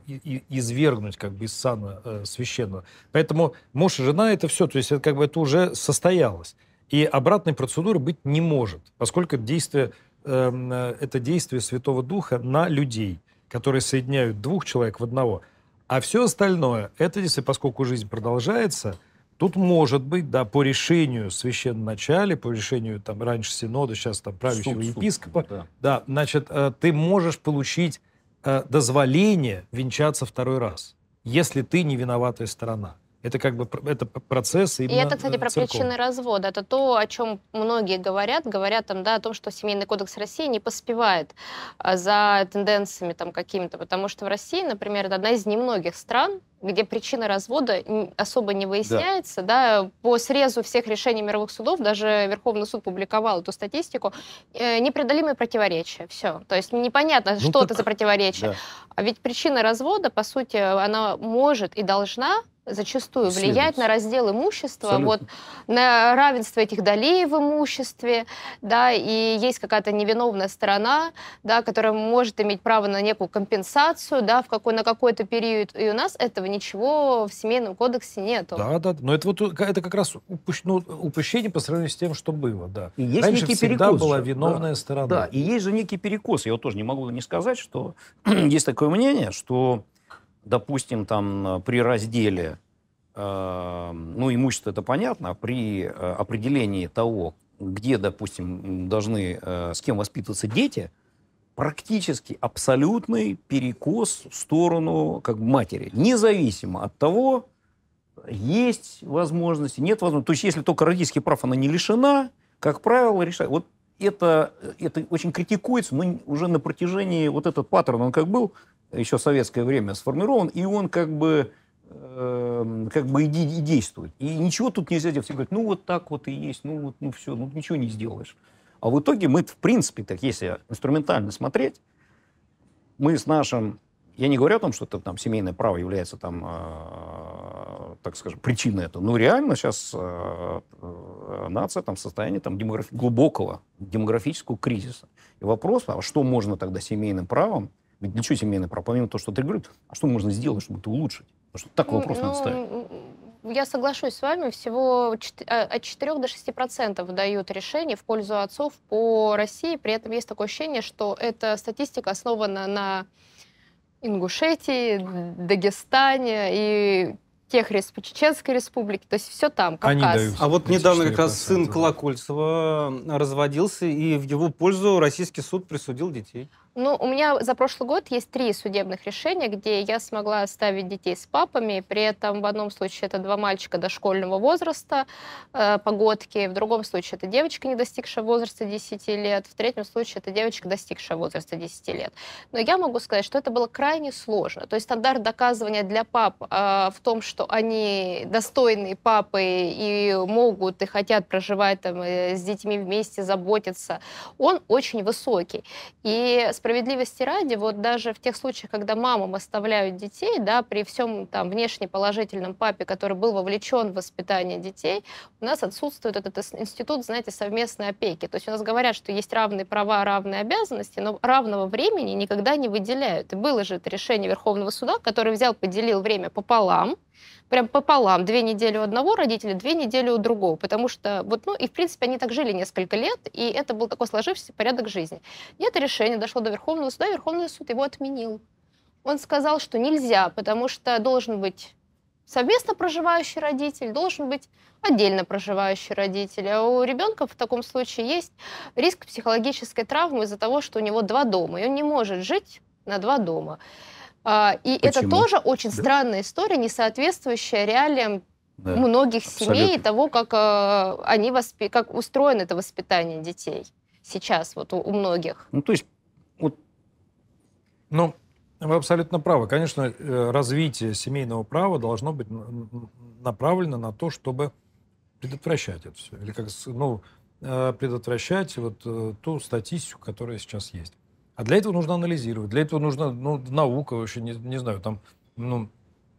извергнуть как бы из сана э, священного. Поэтому муж и жена — это все, то есть это как бы это уже состоялось. И обратной процедуры быть не может, поскольку действие, эм, э, это действие Святого Духа на людей, которые соединяют двух человек в одного. А все остальное, это если, поскольку жизнь продолжается — Тут может быть, да, по решению священначали, по решению там раньше синода, сейчас там правящего суд, епископа, суд, да. да, значит, э, ты можешь получить э, дозволение венчаться второй раз, если ты не виноватая сторона. Это как бы это процесс именно И это, кстати, про причины развода. Это то, о чем многие говорят. Говорят там, да, о том, что Семейный кодекс России не поспевает а, за тенденциями там какими-то. Потому что в России, например, это одна из немногих стран, где причина развода особо не выясняется, да. да, по срезу всех решений мировых судов, даже Верховный суд публиковал эту статистику, э, непреодолимые противоречия, все. То есть непонятно, ну, что так... это за противоречие. Да. А ведь причина развода, по сути, она может и должна зачастую Следует. влияет на раздел имущества, вот, на равенство этих долей в имуществе, да, и есть какая-то невиновная сторона, да, которая может иметь право на некую компенсацию, да, в какой, на какой-то период, и у нас этого ничего в Семейном кодексе нету. Да, да, но это вот э, это как раз упущ, ну, упущение по сравнению с тем, что было, да. И есть Раньше некий всегда перекос, была виновная да, сторона. Да, и есть же некий перекос, я вот тоже не могу не сказать, что <clears throat> есть такое мнение, что допустим, там э, при разделе, э, ну, имущество это понятно, а при э, определении того, где, допустим, должны, э, с кем воспитываться дети, практически абсолютный перекос в сторону как бы, матери, независимо от того, есть возможности, нет возможности. То есть, если только родительский прав она не лишена, как правило, решает. Вот это, э, это очень критикуется, но уже на протяжении вот этот паттерн, он как был, еще в советское время сформирован, и он как бы эм, как бы и, и действует. И ничего тут нельзя делать. Все говорят, ну вот так вот и есть, ну вот, ну все, ну ничего не сделаешь. А в итоге мы, в принципе, так если инструментально смотреть, мы с нашим я не говорю о том, что это, там семейное право является там, э, так скажем, причиной этого. Но реально сейчас э, э, нация там в состоянии там демографи- глубокого демографического кризиса. И вопрос, а что можно тогда семейным правом ведь для чего семейная пара? Помимо того, что ты говоришь, а что можно сделать, чтобы это улучшить? Потому что так вопрос ну, надо ставить. Я соглашусь с вами, всего э, от 4 до 6 процентов дают решение в пользу отцов по России. При этом есть такое ощущение, что эта статистика основана на Ингушетии, Дагестане и тех респ... Чеченской республики, то есть все там, Кавказ. а вот недавно как раз сын Колокольцева разводился, и в его пользу российский суд присудил детей. Ну, у меня за прошлый год есть три судебных решения, где я смогла оставить детей с папами. При этом в одном случае это два мальчика дошкольного возраста, э, погодки. В другом случае это девочка, не достигшая возраста 10 лет. В третьем случае это девочка, достигшая возраста 10 лет. Но я могу сказать, что это было крайне сложно. То есть стандарт доказывания для пап э, в том, что они достойные папы и могут и хотят проживать там э, с детьми вместе, заботиться, он очень высокий. И справедливости ради, вот даже в тех случаях, когда мамам оставляют детей, да, при всем там внешне положительном папе, который был вовлечен в воспитание детей, у нас отсутствует этот институт, знаете, совместной опеки. То есть у нас говорят, что есть равные права, равные обязанности, но равного времени никогда не выделяют. И было же это решение Верховного суда, который взял, поделил время пополам, Прям пополам. Две недели у одного родителя, две недели у другого. Потому что вот, ну, и в принципе они так жили несколько лет, и это был такой сложившийся порядок жизни. И это решение дошло до Верховного суда, и Верховный суд его отменил. Он сказал, что нельзя, потому что должен быть совместно проживающий родитель, должен быть отдельно проживающий родитель. А у ребенка в таком случае есть риск психологической травмы из-за того, что у него два дома, и он не может жить на два дома. А, и Почему? это тоже очень да. странная история, не соответствующая реалиям да. многих Абсолютно. семей и того, как э, они воспи... как устроено это воспитание детей сейчас вот у, у многих. Ну то есть вот. Ну вы абсолютно правы. Конечно, э, развитие семейного права должно быть направлено на то, чтобы предотвращать это все или как ну э, предотвращать вот э, ту статистику, которая сейчас есть. А для этого нужно анализировать, для этого нужна ну, наука вообще, не, не знаю, там, ну,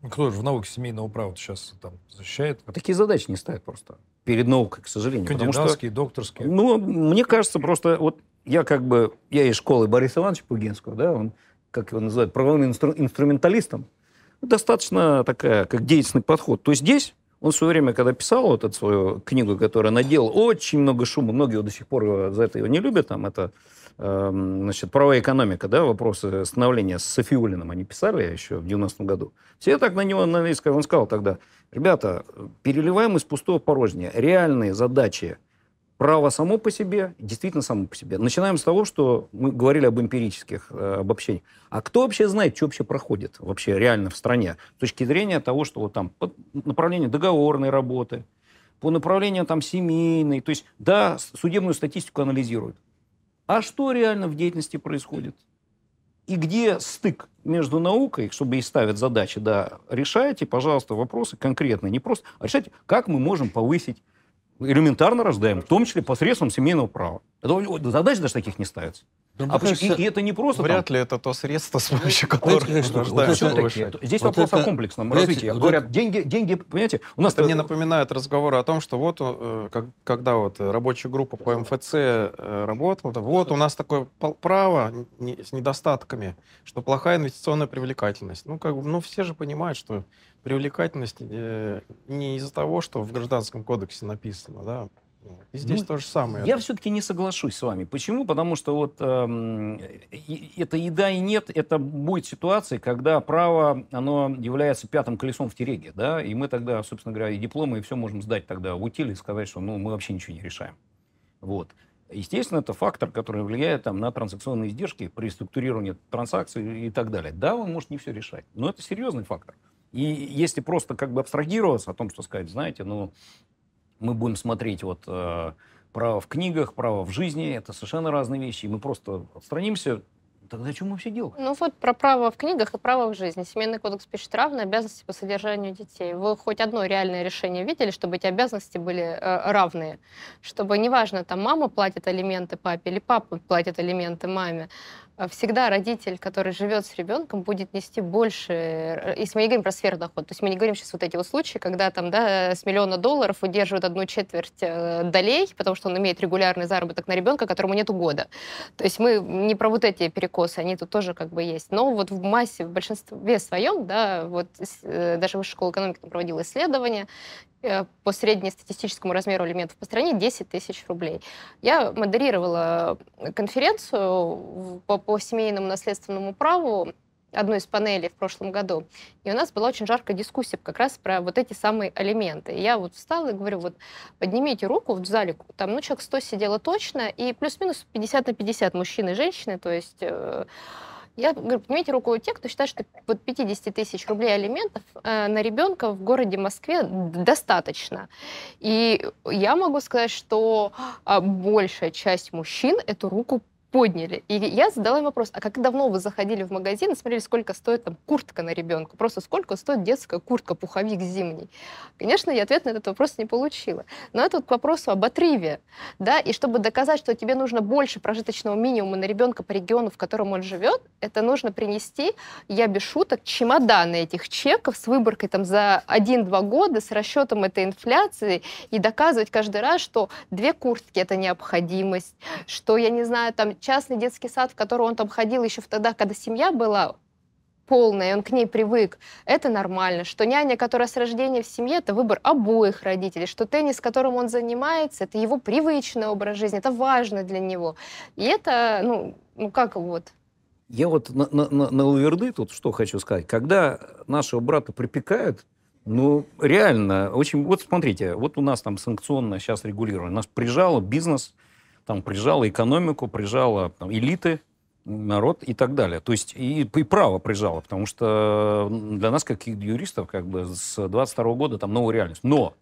кто же в науке семейного права сейчас там защищает? А такие задачи не ставят просто перед наукой, к сожалению. Кандидатские, что, докторские. Ну, мне кажется, просто вот я как бы, я из школы Бориса Ивановича Пугинского, да, он, как его называют, правовым инстру, инструменталистом, достаточно такая, как деятельный подход. То есть здесь он в свое время, когда писал вот эту свою книгу, которая надела очень много шума, многие до сих пор за это его не любят, там это Эм, значит, правая экономика, да, вопросы становления с Софиулиным они писали еще в 90-м году. Все так на него налились, он сказал тогда, ребята, переливаем из пустого порожнее. Реальные задачи право само по себе, действительно само по себе. Начинаем с того, что мы говорили об эмпирических э, обобщениях. А кто вообще знает, что вообще проходит вообще реально в стране с точки зрения того, что вот там по направлению договорной работы, по направлению там семейной. То есть, да, судебную статистику анализируют а что реально в деятельности происходит. И где стык между наукой, чтобы и ставят задачи, да, решайте, пожалуйста, вопросы конкретные, не просто, а решайте, как мы можем повысить элементарно рождаем, в том числе посредством семейного права. Это, задач даже таких не ставится. Ну, а кажется, и, и это не просто Вряд там... ли это то средство, с помощью которого конечно, вот Здесь вот вопрос это, о комплексном знаете, развитии. Вот Говорят, деньги, деньги, понимаете, у нас... Это, это мне напоминает разговор о том, что вот, э, как, когда вот рабочая группа по МФЦ э, работала, вот у нас такое право не, с недостатками, что плохая инвестиционная привлекательность. Ну, как бы, ну, все же понимают, что привлекательность э, не из-за того, что в Гражданском кодексе написано, да, ну, и здесь ну, то же самое. Я все-таки не соглашусь с вами. Почему? Потому что вот эм, это и да, и нет, это будет ситуация, когда право, оно является пятым колесом в телеге, да, и мы тогда, собственно говоря, и дипломы, и все можем сдать тогда в утиль и сказать, что ну, мы вообще ничего не решаем. Вот. Естественно, это фактор, который влияет там, на транзакционные издержки при структурировании транзакций и так далее. Да, он может не все решать, но это серьезный фактор. И если просто как бы абстрагироваться о том, что сказать, знаете, ну, мы будем смотреть вот э, право в книгах, право в жизни, это совершенно разные вещи, и мы просто отстранимся, Тогда чем мы все делаем? Ну вот про право в книгах и право в жизни. Семейный кодекс пишет равные обязанности по содержанию детей. Вы хоть одно реальное решение видели, чтобы эти обязанности были э, равные? Чтобы неважно, там мама платит алименты папе или папа платит алименты маме, Э, всегда родитель, который живет с ребенком, будет нести больше, э, если мы не говорим про сферу дохода, то есть мы не говорим сейчас вот эти вот случаи, когда там, да, с миллиона долларов удерживают одну четверть э, долей, потому что он имеет регулярный заработок на ребенка, которому нету года. То есть мы не про вот эти перекосы, они тут тоже как бы есть. Но вот в массе, в большинстве своем, да, вот даже Высшая школа экономики проводила исследования, Э, по среднестатистическому размеру элементов по стране 10 тысяч рублей. Я модерировала конференцию по, по семейному наследственному праву одной из панелей в прошлом году, и у нас была очень жаркая дискуссия как раз про вот эти самые алименты. И я вот встала и говорю, вот поднимите руку в зале, там, ну, человек 100 сидело точно, и плюс-минус 50 на 50 мужчины и женщины, то есть э, я говорю, поднимите руку те, кто считает, что вот 50 тысяч рублей алиментов э, на ребенка в городе Москве достаточно. И я могу сказать, что а, большая часть мужчин эту руку подняли. И я задала им вопрос, а как давно вы заходили в магазин и смотрели, сколько стоит там куртка на ребенка? Просто сколько стоит детская куртка, пуховик зимний? Конечно, я ответ на этот вопрос не получила. Но это вот к вопросу об отрыве. Да? И чтобы доказать, что тебе нужно больше прожиточного минимума на ребенка по региону, в котором он живет, это нужно принести, я без шуток, чемоданы этих чеков с выборкой там за 1-2 года, с расчетом этой инфляции и доказывать каждый раз, что две куртки — это необходимость, что, я не знаю, там частный детский сад, в который он там ходил еще тогда, когда семья была полная, он к ней привык, это нормально. Что няня, которая с рождения в семье, это выбор обоих родителей. Что теннис, которым он занимается, это его привычный образ жизни, это важно для него. И это, ну, ну как вот... Я вот на, на, на, на Лаверды тут что хочу сказать. Когда нашего брата припекают, ну, реально, очень... Вот смотрите, вот у нас там санкционно сейчас регулировано. Нас прижало бизнес, там прижала экономику, прижала там, элиты, народ и так далее. То есть и, и право прижало, потому что для нас, как юристов, как бы с 22 -го года там новая реальность. Но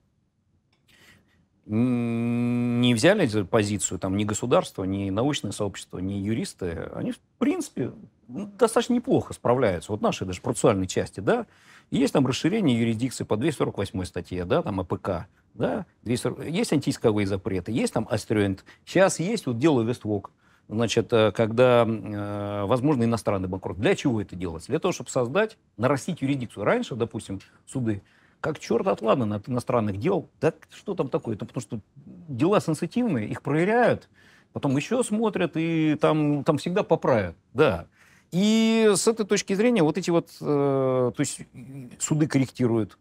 не взяли эту позицию там ни государство, ни научное сообщество, ни юристы, они, в принципе, достаточно неплохо справляются. Вот наши даже процессуальной части, да, есть там расширение юрисдикции по 248 статье, да, там АПК, да? 240. Есть антисковые запреты, есть там Астрюент. Сейчас есть вот делаю Вествок. Значит, э, когда э, возможно иностранный банкрот. Для чего это делается? Для того, чтобы создать, нарастить юрисдикцию. Раньше, допустим, суды как черт от ладно, от иностранных дел. Да что там такое? Это потому что дела сенситивные, их проверяют, потом еще смотрят, и там, там всегда поправят. Да. И с этой точки зрения вот эти вот, э, то есть суды корректируют,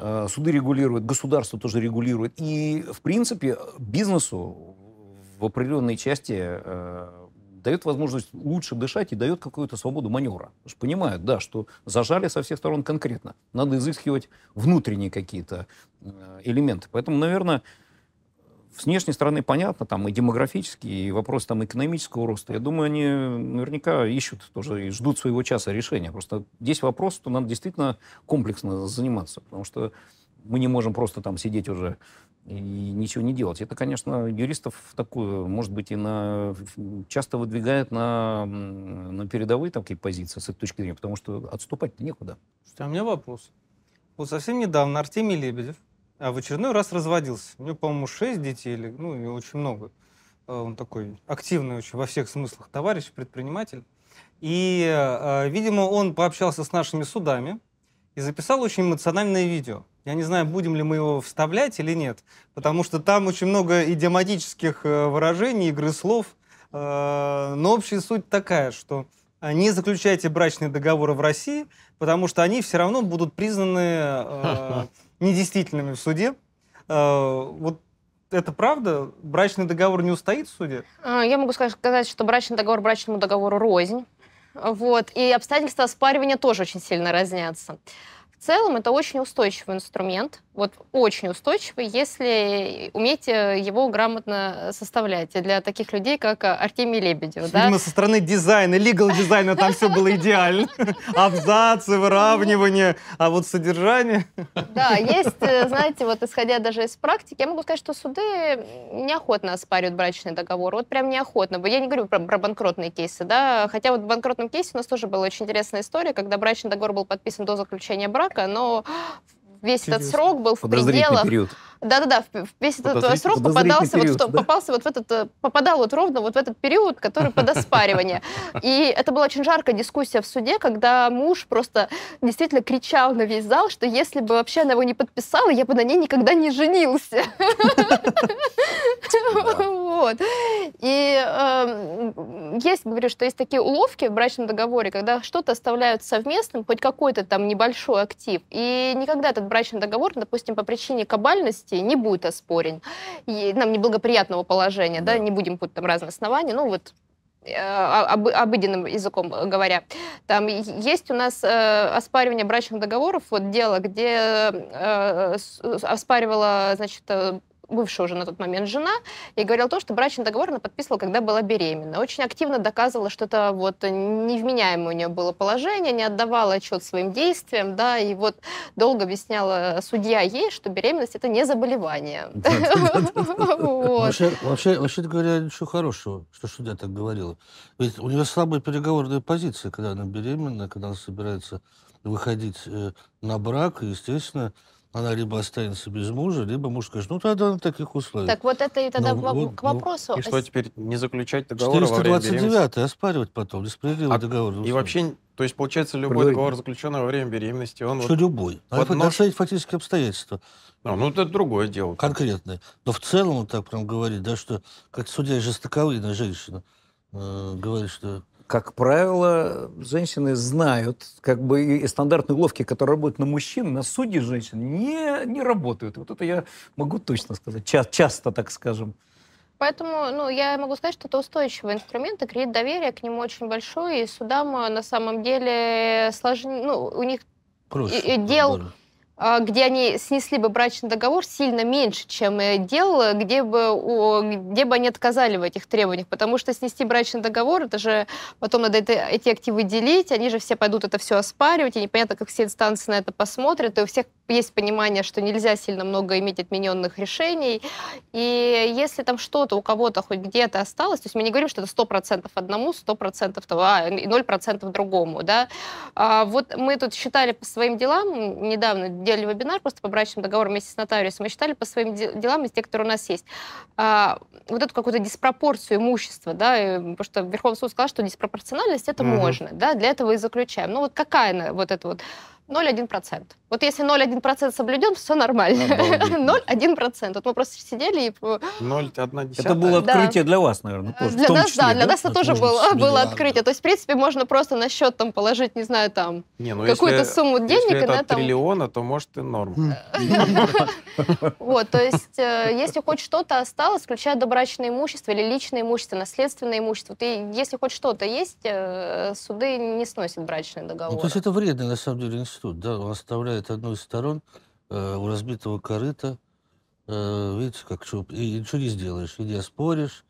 Э, суды регулируют, государство тоже регулирует. И, в принципе, бизнесу в определенной части э, дает возможность лучше дышать и дает какую-то свободу маневра. Потому что понимают, да, что зажали со всех сторон конкретно. Надо изыскивать внутренние какие-то э, элементы. Поэтому, наверное, с внешней стороны понятно, там и демографический, и вопрос там экономического роста. Я думаю, они наверняка ищут тоже и ждут своего часа решения. Просто здесь вопрос, что надо действительно комплексно заниматься, потому что мы не можем просто там сидеть уже и ничего не делать. Это, конечно, юристов такую, может быть, и на, часто выдвигает на, на передовые такие позиции с этой точки зрения, потому что отступать некуда. А у меня вопрос. Вот совсем недавно Артемий Лебедев а в очередной раз разводился. У него, по-моему, шесть детей, или, ну, и очень много. А, он такой активный очень во всех смыслах товарищ, предприниматель. И, а, видимо, он пообщался с нашими судами и записал очень эмоциональное видео. Я не знаю, будем ли мы его вставлять или нет, потому что там очень много идиоматических э, выражений, игры слов. А, но общая суть такая, что не заключайте брачные договоры в России, потому что они все равно будут признаны э, <laughs> недействительными в суде. А, вот это правда? Брачный договор не устоит в суде? А, я могу сказать, что брачный договор брачному договору рознь. Вот. И обстоятельства оспаривания тоже очень сильно разнятся. В целом это очень устойчивый инструмент, вот очень устойчивый, если уметь э, его грамотно составлять. для таких людей, как э, Артемий Лебедев. Да? Видимо, со стороны дизайна, legal дизайна там все было идеально. <laughs> Абзацы, выравнивание, а вот содержание... Да, есть, э, знаете, вот исходя даже из практики, я могу сказать, что суды неохотно оспаривают брачный договор. Вот прям неохотно. Я не говорю про, про банкротные кейсы, да, хотя вот в банкротном кейсе у нас тоже была очень интересная история, когда брачный договор был подписан до заключения брака, но весь этот срок был в пределах... Период. Да-да-да, в весь этот э, Подозритель, срок попадался период, вот в, да? попался вот в этот, э, попадал вот ровно вот в этот период, который подоспаривание. И это была очень жаркая дискуссия в суде, когда муж просто действительно кричал на весь зал, что если бы вообще она его не подписала, я бы на ней никогда не женился. Вот. И эм, есть, говорю, что есть такие уловки в брачном договоре, когда что-то оставляют совместным, хоть какой-то там небольшой актив, и никогда этот брачный договор, допустим, по причине кабальности возможности, не будет оспорен и нам неблагоприятного положения, да, да не будем путать там разные основания, ну вот э, а, обыденным языком говоря. Там есть у нас э, оспаривание брачных договоров, вот дело, где э, э, э оспаривала, значит, бывшая уже на тот момент жена, и говорил то, что брачный договор она подписывала, когда была беременна. Очень активно доказывала, что это вот невменяемое у нее было положение, не отдавала отчет своим действиям, да, и вот долго объясняла судья ей, что беременность это не заболевание. <laughs> Вообще, вообще говоря, ничего хорошего, что судья так говорила. Ведь у нее слабая переговорная позиция, когда она беременна, когда она собирается выходить э, на брак, и, естественно, она либо останется без мужа, либо муж скажет, ну тогда на таких условиях. Так вот это и тогда ну, к, к ну. вопросу. И что теперь, не заключать договор 429 оспаривать потом, несправедливый а, договор. И вообще, то есть получается любой Правильно. договор заключенный во время беременности, он... Что вот любой. Под Надо нож... фактические обстоятельства. А, ну это другое дело. Конкретное. Но в целом он так прям говорит, да, что как судья жестоковыйная женщина э, говорит, что как правило, женщины знают, как бы и стандартные уловки, которые работают на мужчин, на судьи женщин, не, не работают. Вот это я могу точно сказать, Ча- часто, так скажем. Поэтому ну, я могу сказать, что это устойчивый инструмент, и кредит доверия к нему очень большой, и судам э, на самом деле сложнее, ну, у них Проще, дел... Дорого а, где они снесли бы брачный договор, сильно меньше, чем делала, где бы, где бы они отказали в этих требованиях. Потому что снести брачный договор, это же потом надо это, эти активы делить, они же все пойдут это все оспаривать, и непонятно, как все инстанции на это посмотрят, и у всех есть понимание, что нельзя сильно много иметь отмененных решений. И если там что-то у кого-то хоть где-то осталось, то есть мы не говорим, что это 100% одному, 100% того, а, и 0% другому, да. А вот мы тут считали по своим делам, недавно делали вебинар просто по брачным договорам вместе с нотариусом, мы считали по своим делам из тех, которые у нас есть. А, вот эту какую-то диспропорцию имущества, да, и, потому что Верховный суд сказал, что диспропорциональность это mm-hmm. можно, да, для этого и заключаем. Ну вот какая она, вот эта вот 0,1%. Вот если 0,1% соблюден, все нормально. 0,1%. <laughs> Вот мы просто сидели и... 0,1. Это было открытие да. для вас, наверное, тоже. Для нас, числе, да, для нас это тоже было, а, было открытие. То есть, в принципе, можно просто на счет там положить, не знаю, там, не, ну, какую-то если, сумму денег. Если это да, там... триллиона, то, может, и норм. Хм. <laughs> Вот, то есть, э, если хоть что-то осталось, включая добрачное имущество или личное имущество, наследственное имущество, если хоть что-то есть, э, суды не сносят брачный договор. Ну, то есть это вредно, на самом деле, институт, да, он оставляет одну из сторон э, у разбитого корыта, э, видите, как, и, и ничего не сделаешь, и не споришь.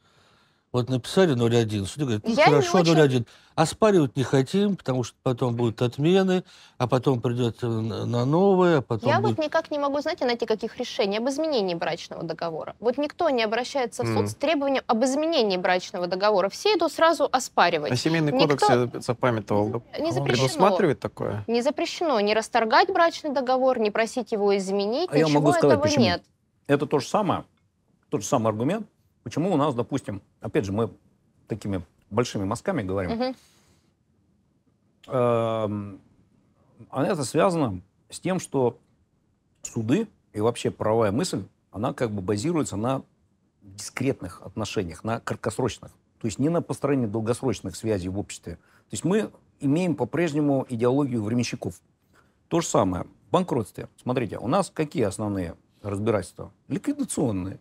Вот написали 0,1, судья говорит, ну хорошо, очень... 0,1. Оспаривать не хотим, потому что потом будут отмены, а потом придет э, на новое, а потом... Я будет... вот никак не могу, знаете, найти каких решений об изменении брачного договора. Вот никто не обращается в суд mm. с требованием об изменении брачного договора. Все идут сразу оспаривать. А семейный никто... кодекс запамятовал, не запрещено. предусматривает такое? Не запрещено не расторгать брачный договор, не просить его изменить, а ничего я могу сказать, этого почему. нет. Это то же самое, тот же самый аргумент, Почему у нас, допустим, опять же, мы такими большими мазками говорим, эм, А это связано с тем, что суды и вообще правовая мысль, она как бы базируется на дискретных отношениях, на краткосрочных. То есть не на построении долгосрочных связей в обществе. То есть мы имеем по-прежнему идеологию временщиков. То же самое. В банкротстве. Смотрите, у нас какие основные разбирательства? Ликвидационные.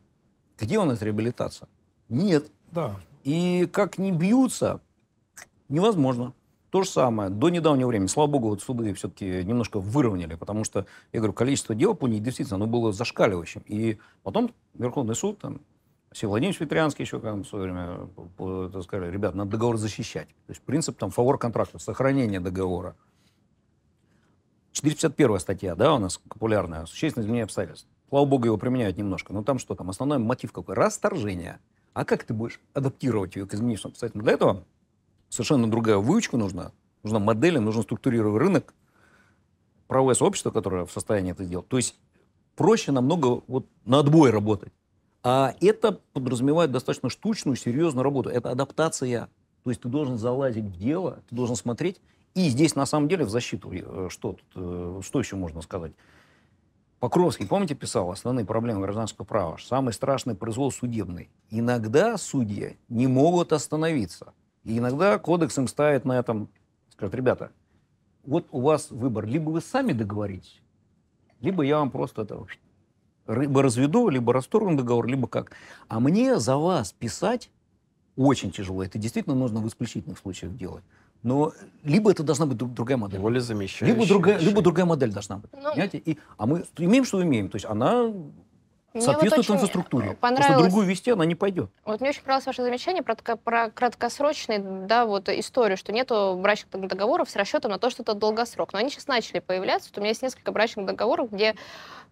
Где у нас реабилитация? Нет. Да. И как не бьются, невозможно. То же самое. До недавнего времени, слава богу, вот суды все-таки немножко выровняли, потому что, я говорю, количество дел по ней действительно оно было зашкаливающим. И потом Верховный суд, там, Сергей Владимирович Ветрянский еще как в свое время сказали, ребят, надо договор защищать. То есть принцип там фавор контракта, сохранение договора. 451 статья, да, у нас популярная, существенно изменение обстоятельств. Слава богу, его применяют немножко. Но там что там? Основной мотив какой? Расторжение. А как ты будешь адаптировать ее к изменившимся обстоятельствам? Для этого совершенно другая выучка нужна. Нужна модель, нужен структурированный рынок, правое сообщество, которое в состоянии это сделать. То есть проще намного вот на отбой работать. А это подразумевает достаточно штучную, серьезную работу. Это адаптация. То есть ты должен залазить в дело, ты должен смотреть. И здесь на самом деле в защиту э, что, э, что еще можно сказать? Покровский, помните, писал «Основные проблемы гражданского права». Самый страшный произвол судебный. Иногда судьи не могут остановиться. И иногда кодекс им ставит на этом, скажет, ребята, вот у вас выбор, либо вы сами договоритесь, либо я вам просто это либо разведу, либо расторгну договор, либо как. А мне за вас писать очень тяжело. Это действительно нужно в исключительных случаях делать. Но либо это должна быть другая модель. Воля замещающая. Либо другая, либо другая модель должна быть. Ну, понимаете? И, а мы имеем, что имеем. То есть она соответствует вот инфраструктуре. Потому что другую вести она не пойдет. Вот мне очень понравилось ваше замечание про, про краткосрочную да, вот, историю, что нету брачных договоров с расчетом на то, что это долгосрок. Но они сейчас начали появляться. Вот у меня есть несколько брачных договоров, где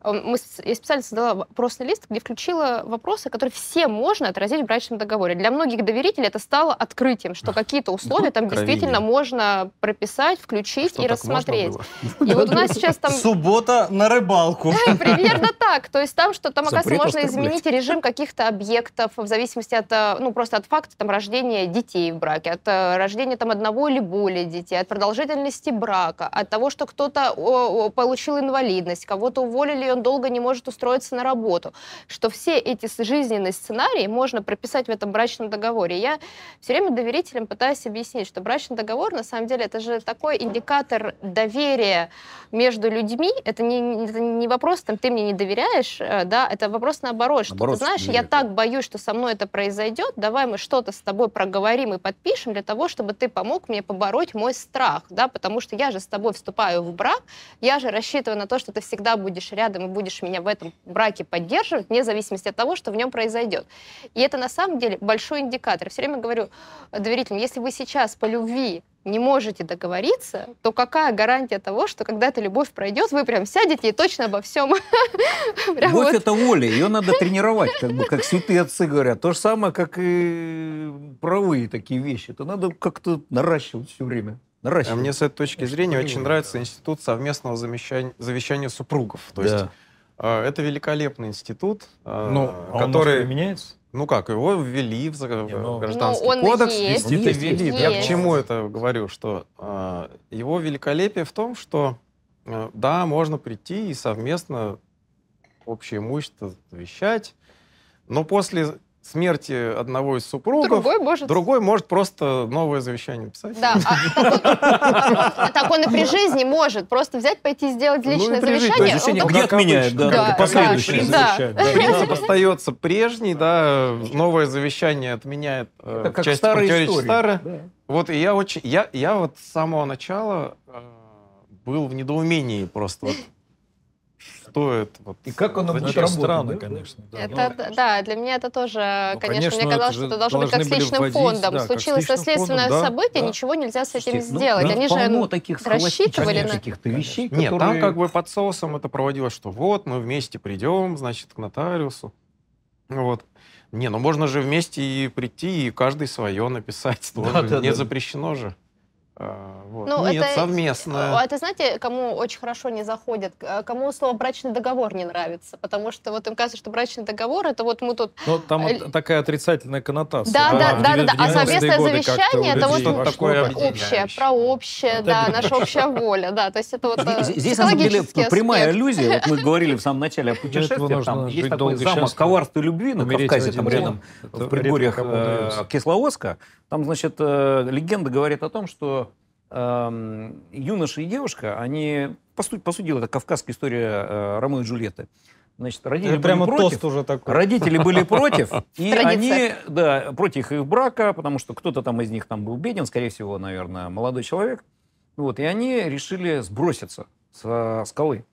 а, мы, я специально создала вопросный лист, где включила вопросы, которые все можно отразить в брачном договоре. Для многих доверителей это стало открытием, что какие-то ну, условия там Кровили. действительно можно прописать, включить что, и рассмотреть. И вот у нас сейчас там... Суббота на рыбалку. Примерно так. То есть там, что там, оказывается, можно изменить режим каких-то объектов в зависимости от, э, ну, просто от факта там рождения детей в браке, от э, рождения там одного или более детей, от продолжительности брака, от того, что кто-то получил инвалидность, кого-то уволили он долго не может устроиться на работу, что все эти жизненные сценарии можно прописать в этом брачном договоре. Я все время доверителям пытаюсь объяснить, что брачный договор, на самом деле, это же такой индикатор доверия между людьми. Это не, это не вопрос, там, ты мне не доверяешь, э, да, это вопрос наоборот, что наоборот, ты знаешь, я так боюсь, что со мной это произойдет, давай мы что-то с тобой проговорим и подпишем для того, чтобы ты помог мне побороть мой страх, да, потому что я же с тобой вступаю в брак, я же рассчитываю на то, что ты всегда будешь рядом рядом и будешь меня в этом браке поддерживать, вне зависимости от того, что в нем произойдет. И это на самом деле большой индикатор. Я все время говорю доверителям, если вы сейчас по любви не можете договориться, то какая гарантия того, что когда эта любовь пройдет, вы прям сядете и точно обо всем. <laughs> Любовь это воля, ее надо тренировать, как бы, как святые отцы говорят. То же самое, как и правые такие вещи. Это надо как-то наращивать все время наращивать. А мне с этой точки зрения очень нравится институт совместного замещания, завещания супругов. То да. есть а, это великолепный институт, а, ну, который... он меняется? Ну как, его ввели в, ну, ну, гражданский ну, кодекс, есть. ввести ввели. Есть. Я к чему это говорю, что э, его великолепие в том, что э, да, можно прийти и совместно общее имущество вещать, но после смерти одного из супругов, другой может, другой может просто новое завещание писать. Да, а, так он и при жизни может просто взять, пойти сделать ну личное ну, завещание. Жизни. Да, он не отменяет, да, да, последующее да. остается прежний, да, новое завещание отменяет э, часть противоречия старое. Вот и я очень, я, я вот с самого начала э, был в недоумении просто стоит. Вот, и как оно будет работать? Странно, да? конечно. Да. Это, ну, да, для меня это тоже, ну, конечно, конечно, мне казалось, что это должно быть как с личным вводить, фондом. Да, Случилось наследственное фондом, да, событие, да. ничего нельзя с этим ну, сделать. Да, ну, Они же таких рассчитывали на... каких-то вещей, Нет, там как бы под соусом это проводилось, что вот, мы вместе придем, значит, к нотариусу. Вот. Не, ну можно же вместе и прийти, и каждый свое написать. Да, да, не да. запрещено же. А, вот. Ну, Нет, это, совместно. Это знаете, кому очень хорошо не заходит? А, кому слово брачный договор не нравится? Потому что вот им кажется, что брачный договор это вот мы тут... Ну, там э, вот такая отрицательная коннотация. Да, да, да, да, А совместное завещание это вот что такое общее, про общее, да, наша общая воля, да. То есть это вот Здесь, э, на самом деле, прямая иллюзия. Вот мы говорили в самом начале о путешествиях. Там есть такой замок коварства любви на Кавказе, там рядом в Пригорьях э, Кисловодска. Там, значит, легенда говорит о том, что Эм, юноша и девушка, они, по сути, по сути дела, это кавказская история э, Ромео и Джульетты. Значит, родители это прямо против, тост уже такой. Родители были <laughs> против, и они, да, против их брака, потому что кто-то там из них там был беден, скорее всего, наверное, молодой человек. Вот, и они решили сброситься с скалы.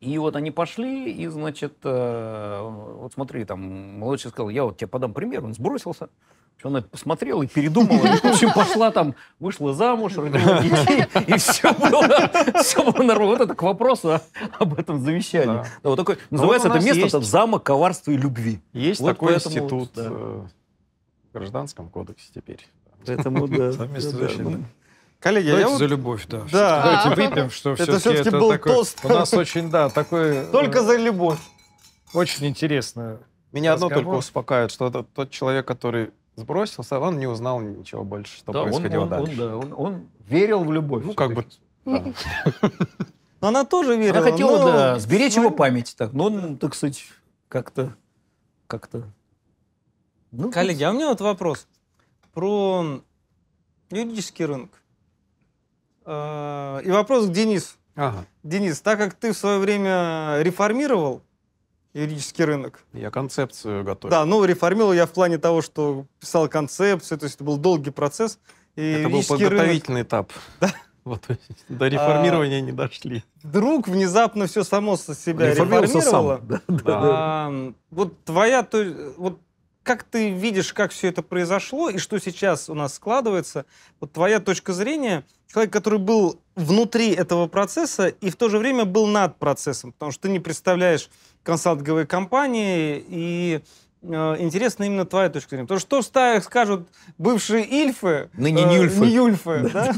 И вот они пошли, и, значит, э, вот смотри, там, молодой человек сказал, я вот тебе подам пример, он сбросился. Что Она посмотрела и передумала. И, в общем, пошла там, вышла замуж, родила детей, и все было, все было нормально. Вот это к вопросу об этом завещании. Да. Да, вот такое. Ну, называется вот это место есть... это замок коварства и любви. Есть вот такой поэтому, институт да. Э, в Гражданском кодексе теперь. Поэтому, да. Совместное да, Коллеги, Давайте я вот... за любовь, да. да. Давайте выпьем, что все-таки это, все это был такой... тост. У нас очень, да, такой... Э, только за любовь. Очень интересно. Меня разговор. одно только успокаивает, что это тот человек, который сбросился, он не узнал ничего больше, что да, происходило он, дальше. Он, да, он, он верил в любовь. Ну, как бы... <laughs> Но она тоже верила. Она хотела, но... да, сберечь ну... его память. Так, ну, так сказать, как-то... как-то. Ну, Коллеги, а у меня вот вопрос про юридический рынок. А, и вопрос к Денису. Денис, так как ты в свое время реформировал юридический рынок. Я концепцию готовил. Да, ну, реформировал я в плане того, что писал концепцию, то есть это был долгий процесс. И это был подготовительный рынок... этап. Да. <laughs> Вот, до реформирования а, не дошли. Вдруг внезапно все само со себя реформировало. Сам. Да, да, а, да. Вот твоя, то, вот как ты видишь, как все это произошло и что сейчас у нас складывается? Вот твоя точка зрения, человек, который был внутри этого процесса и в то же время был над процессом, потому что ты не представляешь консалтинговые компании, и э, интересно именно твоя точка зрения. Потому что что скажут бывшие ильфы... Ныне ну, не ильфы. Э, не ильфы, да?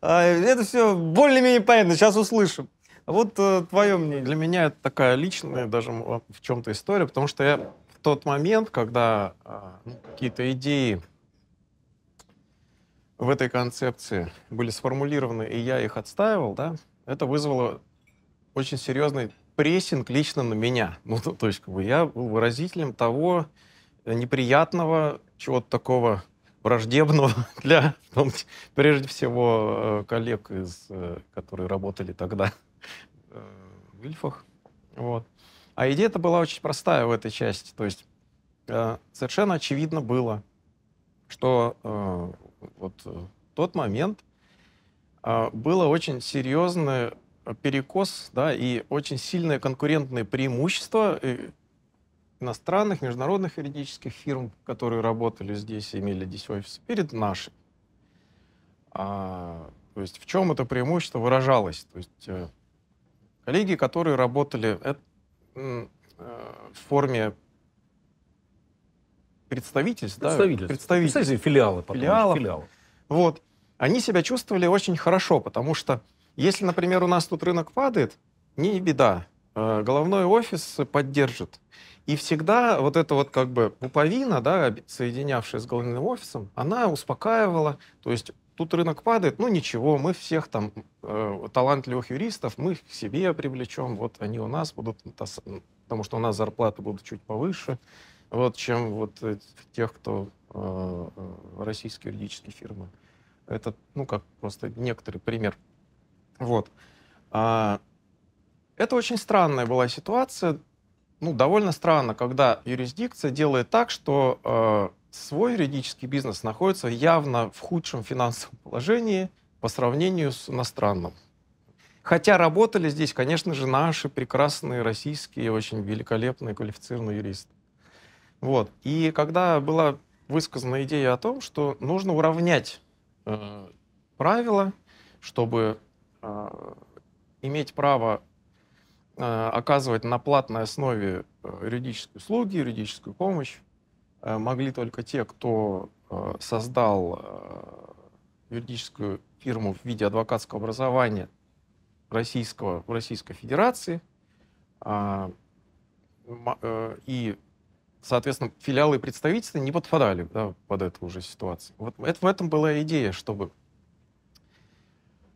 А, это все более-менее понятно, сейчас услышим. Вот э, твое мнение. Для меня это такая личная даже а, в чем-то история, потому что я в тот момент, когда э, какие-то идеи в этой концепции были сформулированы, и я их отстаивал, да, это вызвало очень серьезный прессинг лично на меня. <laughs> Ну, то, то есть, как бы я был выразителем того э, неприятного, чего-то такого враждебного <laughs> для, ну, <laughs> прежде всего, э, коллег, из, э, которые работали тогда в Ильфах. Вот. А идея-то была очень простая в этой части. То есть совершенно очевидно было, что вот в тот момент было очень серьезное перекос, да, и очень сильное конкурентное преимущество э, иностранных, международных юридических фирм, которые работали здесь имели здесь офис, перед нашей. А, то есть в чем это преимущество выражалось? То есть э, коллеги, которые работали э, в форме представительств, представительств, да, представительств, представительств филиалы, потом, филиалов, филиалов. Вот, они себя чувствовали очень хорошо, потому что если, например, у нас тут рынок падает, не беда. Э, головной офис поддержит. И всегда вот эта вот как бы пуповина, да, соединявшая с головным офисом, она успокаивала. То есть тут рынок падает, ну ничего, мы всех там э, талантливых юристов, мы их к себе привлечем, вот они у нас будут, потому что у нас зарплаты будут чуть повыше, вот чем вот тех, кто э, э, российские юридические фирмы. Это, ну, как просто некоторый пример вот. А, это очень странная была ситуация, ну, довольно странно, когда юрисдикция делает так, что э, свой юридический бизнес находится явно в худшем финансовом положении по сравнению с иностранным. Хотя работали здесь, конечно же, наши прекрасные российские, очень великолепные, квалифицированные юристы. Вот. И когда была высказана идея о том, что нужно уравнять э, правила, чтобы Э, иметь право э, оказывать на платной основе э, юридические услуги, юридическую помощь могли только те, кто создал юридическую фирму в виде адвокатского образования российского, в Российской Федерации. А, и, соответственно, филиалы и представительства не подпадали да, под эту уже ситуацию. Вот это, в этом была идея, чтобы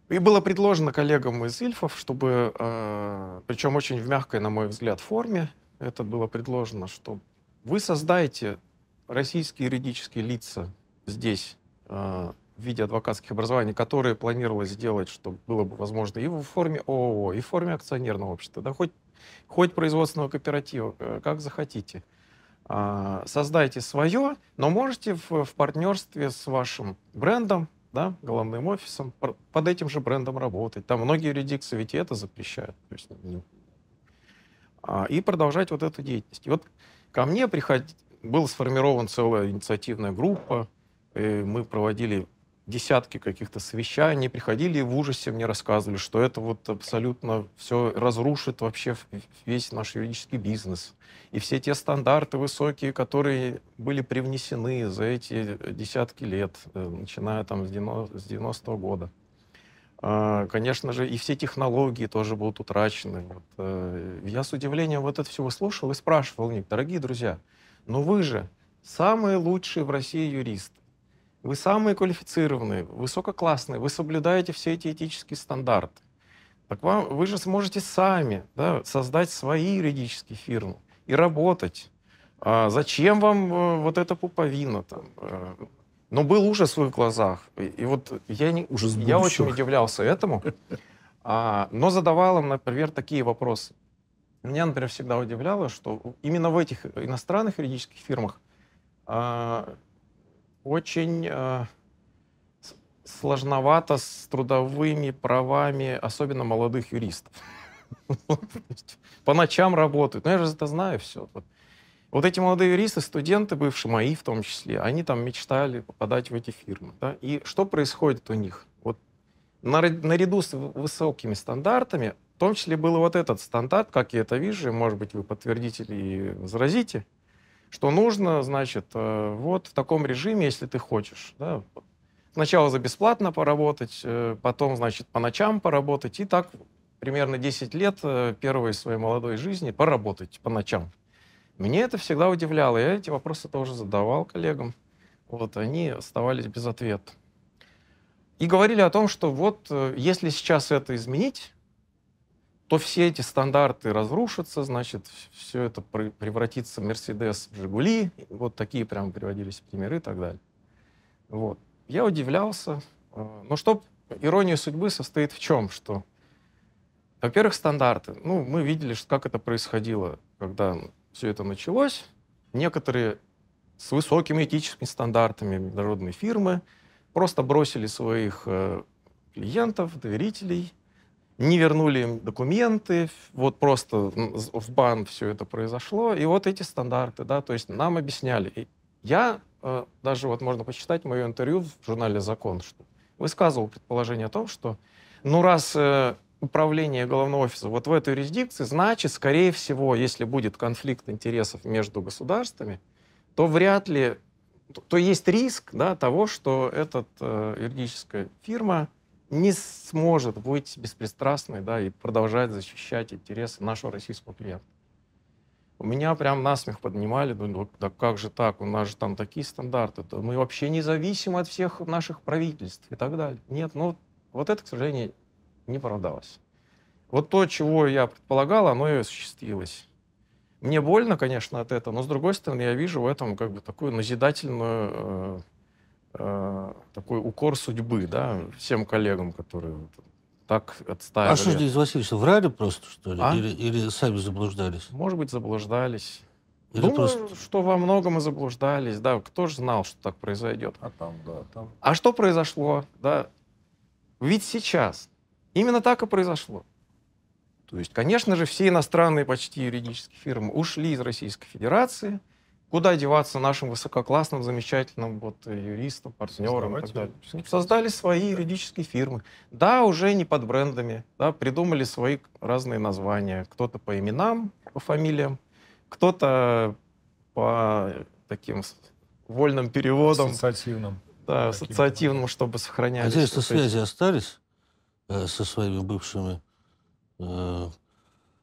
и было предложено коллегам из Ильфов, чтобы, э, причем очень в мягкой, на мой взгляд, форме, это было предложено, что вы создаете российские юридические лица здесь э, в виде адвокатских образований, которые планировалось сделать, чтобы было бы возможно и в форме ООО, и в форме акционерного общества, да хоть, хоть производственного кооператива, э, как захотите. Э, создайте свое, но можете в, в партнерстве с вашим брендом, да, головным офисом, под этим же брендом работать. Там многие юрисдикции ведь и это запрещают. То есть, ну, а, и продолжать вот эту деятельность. И вот ко мне приход... была сформирована целая инициативная группа, мы проводили десятки каких-то совещаний, приходили и в ужасе мне рассказывали, что это вот абсолютно все разрушит вообще весь наш юридический бизнес. И все те стандарты высокие, которые были привнесены за эти десятки лет, э, начиная там с 90-го года. А, конечно же, и все технологии тоже будут утрачены. Вот. Э, я с удивлением вот это все выслушал и спрашивал у них, дорогие друзья, но ну вы же самый лучший в России юрист. Вы самые квалифицированные, высококлассные, вы соблюдаете все эти этические стандарты. Так вам, вы же сможете сами да, создать свои юридические фирмы и работать. А зачем вам э, вот эта пуповина там? Э, но был ужас в своих глазах. И, вот я, не, ужас я очень удивлялся этому. А, но задавал им, например, такие вопросы. Меня, например, всегда удивляло, что именно в этих иностранных юридических фирмах а, очень э, сложновато с трудовыми правами, особенно молодых юристов. <laughs> По ночам работают. Но я же это знаю все. Вот эти молодые юристы, студенты, бывшие мои в том числе, они там мечтали попадать в эти фирмы. Да? И что происходит у них? Вот наряду с высокими стандартами, в том числе был вот этот стандарт, как я это вижу, может быть, вы подтвердите или возразите – что нужно, значит, э, вот в таком режиме, если ты хочешь. Да, сначала за бесплатно поработать, э, потом, значит, по ночам поработать, и так примерно 10 лет э, первой своей молодой жизни поработать по ночам. Меня это всегда удивляло. Я эти вопросы тоже задавал коллегам. Вот, они оставались без ответа. И говорили о том, что вот если сейчас это изменить, то все эти стандарты разрушатся, значит, все это превратится в Мерседес, Жигули. Вот такие прямо приводились примеры и так далее. Вот. Я удивлялся. Э, но что ирония судьбы состоит в чем? Что, во-первых, стандарты. Ну, мы видели, как это происходило, когда все это началось. Некоторые с высокими этическими стандартами международные фирмы просто бросили своих э, клиентов, доверителей – не вернули им документы, вот просто в бан все это произошло. И вот эти стандарты, да, то есть нам объясняли. И я, э, даже вот можно почитать мое интервью в журнале «Закон», что высказывал предположение о том, что ну раз э, управление головного офиса вот в этой юрисдикции, значит, скорее всего, если будет конфликт интересов между государствами, то вряд ли, то, то есть риск да, того, что эта э, юридическая фирма не сможет быть беспристрастной да, и продолжать защищать интересы нашего российского клиента. У меня прям насмех поднимали, думали, «Ну, да как же так, у нас же там такие стандарты, -то. мы вообще независимы от всех наших правительств и так далее. Нет, ну вот это, к сожалению, не продалось. Вот то, чего я предполагал, оно и осуществилось. Мне больно, конечно, от этого, но с другой стороны, я вижу в этом как бы такую назидательную э, Э, такой укор судьбы, да, всем коллегам, которые вот так отстаивали. А что здесь, Василий, врали просто, что ли? А? Или, или сами заблуждались? Может быть, заблуждались. Или Думаю, просто... что во многом и заблуждались, да. Кто же знал, что так произойдет? А там, да, там. А что произошло, да? Ведь сейчас именно так и произошло. То есть, конечно же, все иностранные почти юридические фирмы ушли из Российской Федерации, Куда деваться нашим высококлассным, замечательным вот э, юристам, партнерам и так далее? Создали свои юридические фирмы. Да, уже не под брендами, да, придумали свои разные названия. Кто-то по именам, по фамилиям, кто-то по таким вольным переводам. Ассоциативным. Да, ассоциативным, чтобы сохранять. Интересно, связи остались э, со своими бывшими э,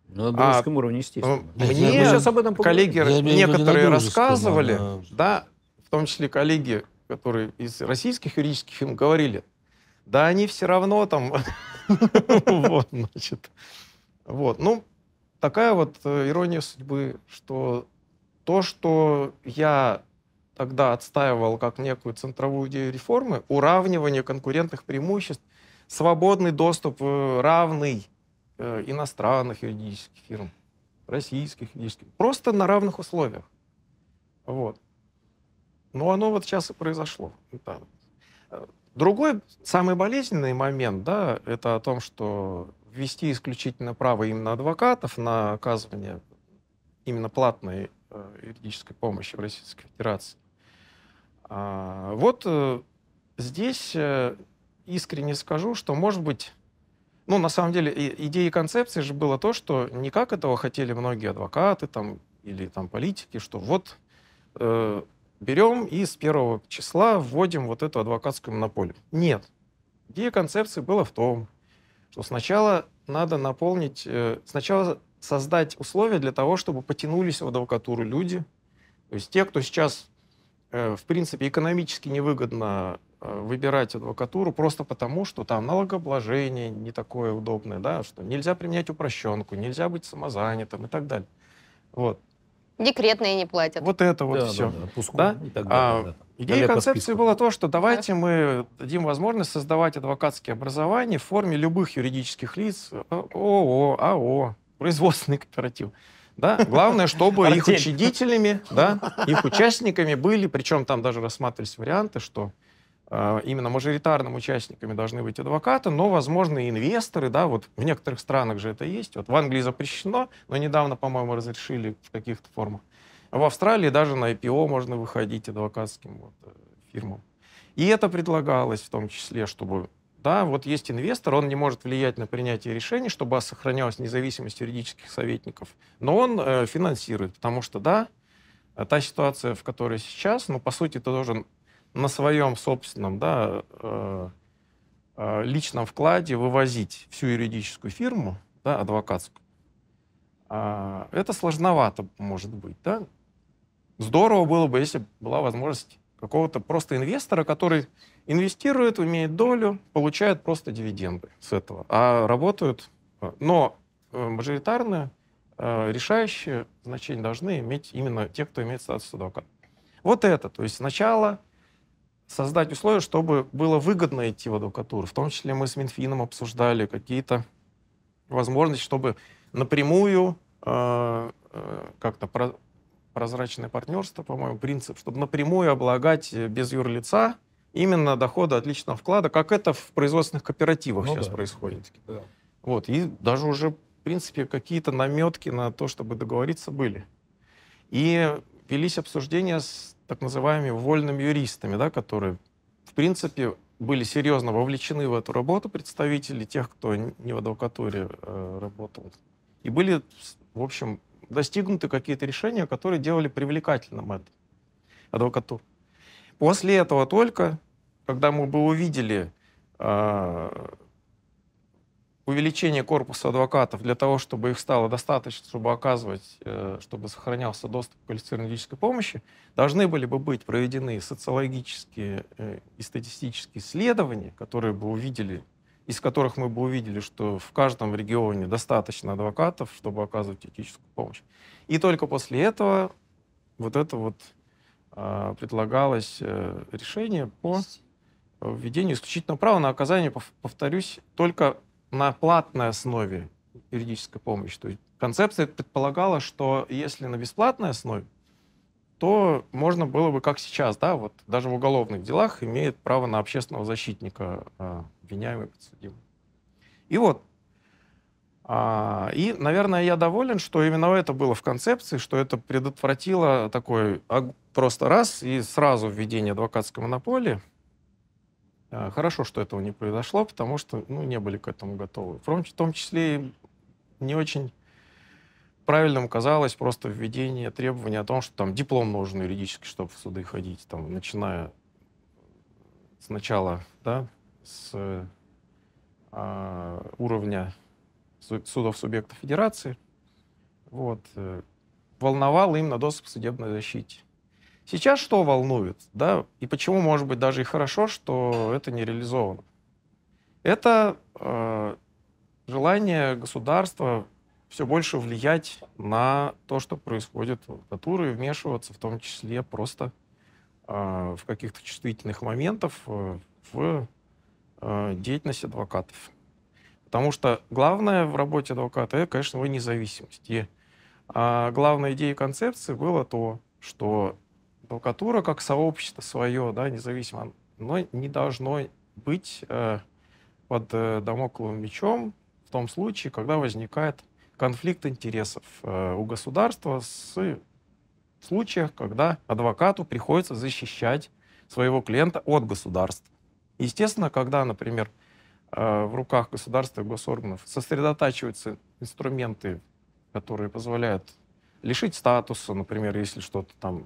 ну, на дружеском а, уровне, естественно. Э, мне Мы сейчас об этом коллеги Я некоторые рассказывали, а... да, в том числе коллеги, которые из российских юридических им говорили, да они все равно там... <laughs> Вот, значит. Вот, ну, такая вот э, ирония судьбы, что то, что я тогда отстаивал как некую центровую идею реформы, уравнивание конкурентных преимуществ, свободный доступ, э, равный Э, иностранных юридических фирм, российских юридических, просто на равных условиях. Вот. Но оно вот сейчас и произошло. Э, другой самый болезненный момент, да, это о том, что ввести исключительно право именно адвокатов на оказывание именно платной э, юридической помощи в Российской Федерации. А, вот э, здесь э, искренне скажу, что, может быть, ну, на самом деле, идея концепции же было то, что не как этого хотели многие адвокаты там, или там, политики, что вот э, берем и с первого числа вводим вот эту адвокатскую монополию. Нет. Идея концепции была в том, что сначала надо наполнить, э, сначала создать условия для того, чтобы потянулись в адвокатуру люди, то есть те, кто сейчас, э, в принципе, экономически невыгодно Э, выбирать адвокатуру просто потому, что там налогообложение не такое удобное, да, что нельзя применять упрощенку, нельзя быть самозанятым и так далее. Вот. Декретные не платят. Вот это вот да, все. Да, да. Пуску да? И так далее, а, да. Идея концепции была то, что давайте да. мы дадим возможность создавать адвокатские образования в форме любых юридических лиц, э, ООО, АО, производственный кооператив. Да? Главное, чтобы их учредителями, да, их участниками были, причем там даже рассматривались варианты, что а, именно мажоритарным участниками должны быть адвокаты, но, возможно, и инвесторы, да, вот в некоторых странах же это есть. Вот в Англии запрещено, но недавно, по-моему, разрешили в каких-то формах. в Австралии даже на IPO можно выходить адвокатским вот, э, фирмам. И это предлагалось в том числе, чтобы да, вот есть инвестор, он не может влиять на принятие решений, чтобы а, сохранялась независимость юридических советников, но он э, финансирует, потому что, да, э, та ситуация, в которой сейчас, ну, по сути, ты должен на своем собственном, да, э, э, личном вкладе вывозить всю юридическую фирму, да, адвокатскую, а, это сложновато может быть, да. Здорово было бы, если была возможность какого-то просто инвестора, который инвестирует, имеет долю, получает просто дивиденды с этого, а работают, но э, мажоритарные решающее значение должны иметь именно те, кто имеет статус адвоката. Вот это, то есть сначала создать условия, чтобы было выгодно идти в адвокатуру. В том числе мы с Минфином обсуждали какие-то возможности, чтобы напрямую э, э как-то про, прозрачное партнерство, по-моему, принцип, чтобы напрямую облагать э, без юрлица именно доходы от личного вклада, как это в производственных кооперативах ну, сейчас да, происходит. Да. Вот, и даже уже, в принципе, какие-то наметки на то, чтобы договориться, были. И велись обсуждения с так называемыми вольными юристами, да, которые, в принципе, были серьезно вовлечены в эту работу представители тех, кто не в адвокатуре э, работал. И были, в общем, достигнуты какие-то решения, которые делали привлекательным это, адвокатуру. После этого только, когда мы бы увидели э, увеличение корпуса адвокатов для того, чтобы их стало достаточно, чтобы оказывать, э, чтобы сохранялся доступ к квалифицированной юридической помощи, должны были бы быть проведены социологические э, и статистические исследования, которые бы увидели, из которых мы бы увидели, что в каждом регионе достаточно адвокатов, чтобы оказывать юридическую помощь. И только после этого вот это вот а, предлагалось э, решение по введению исключительного права на оказание, повторюсь, только на платной основе юридическая помощь. То есть концепция предполагала, что если на бесплатной основе, то можно было бы, как сейчас, да, вот даже в уголовных делах имеет право на общественного защитника а, обвиняемый подсудимый. И вот, э, и, наверное, я доволен, что именно это было в концепции, что это предотвратило такой просто раз и сразу введение адвокатской монополии, Э, хорошо, что этого не произошло, потому что ну, не были к этому готовы. В том числе не очень правильным казалось просто введение требований о том, что там диплом нужен юридически, чтобы в суды ходить, там, начиная сначала да, с э, а, уровня судов субъекта федерации, вот, э, волновало им на доступ к судебной защите. Сейчас что волнует, да, и почему, может быть, даже и хорошо, что это не реализовано? Это э, желание государства все больше влиять на то, что происходит в натуре, и вмешиваться в том числе просто э, в каких-то чувствительных моментах э, в э, деятельность адвокатов. Потому что главное в работе адвоката это, конечно, его независимость. И э, а, главной идеей концепции было то, что адвокатура как сообщество свое, да, независимо, но не должно быть э, под э, домокловым мечом в том случае, когда возникает конфликт интересов э, у государства с в случаях, когда адвокату приходится защищать своего клиента от государства. Естественно, когда, например, э, в руках государства и госорганов сосредотачиваются инструменты, которые позволяют лишить статуса, например, если что-то там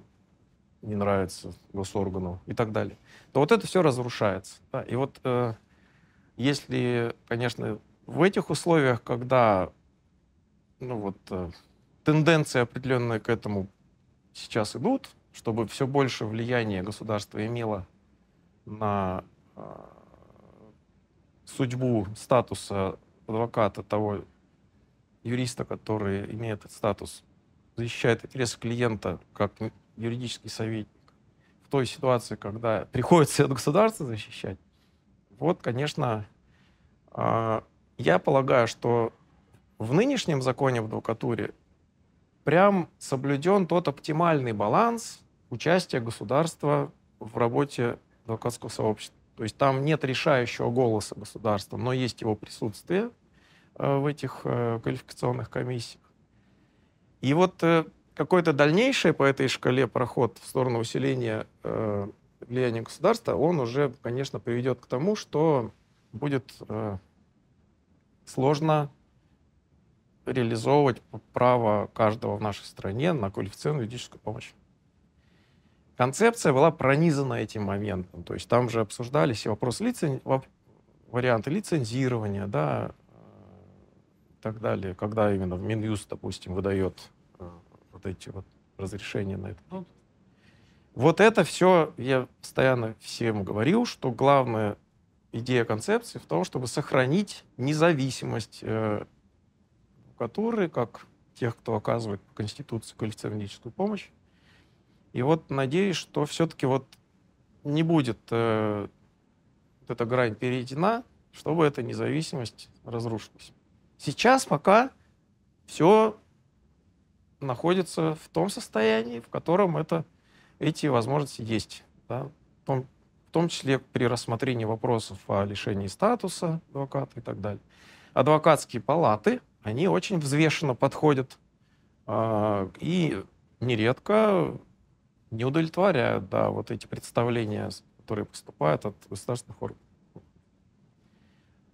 не нравится госоргану и так далее, то вот это все разрушается. Да? И вот э, если, конечно, в этих условиях, когда ну вот, э, тенденции определенные к этому сейчас идут, чтобы все больше влияния государства имело на э, судьбу статуса адвоката того юриста, который имеет этот статус, защищает интересы клиента как юридический советник в той ситуации, когда приходится <laughs> государство защищать, вот, конечно, а, я полагаю, что в нынешнем законе в адвокатуре прям соблюден тот оптимальный баланс участия государства в работе адвокатского сообщества. То есть там нет решающего голоса государства, но есть его присутствие э, в этих э, квалификационных комиссиях. И вот э, какой-то дальнейший по этой шкале проход в сторону усиления э, влияния государства, он уже, конечно, приведет к тому, что будет э, сложно реализовывать право каждого в нашей стране на квалифицированную юридическую помощь. Концепция была пронизана этим моментом. То есть там же обсуждались и вопросы лицен... варианты лицензирования, да, э, и так далее, когда именно в Минюст, допустим, выдает вот эти вот разрешения на это. Ну. вот это все, я постоянно всем говорил, что главная идея концепции в том, чтобы сохранить независимость э, которой, как тех, кто оказывает по Конституции коллективническую помощь. И вот надеюсь, что все-таки вот не будет э, вот эта грань перейдена, чтобы эта независимость разрушилась. Сейчас пока все находится в том состоянии, в котором это, эти возможности есть. Да? В, том, в том числе при рассмотрении вопросов о лишении статуса адвоката и так далее. Адвокатские палаты, они очень взвешенно подходят э, и нередко не удовлетворяют да, вот эти представления, которые поступают от государственных органов.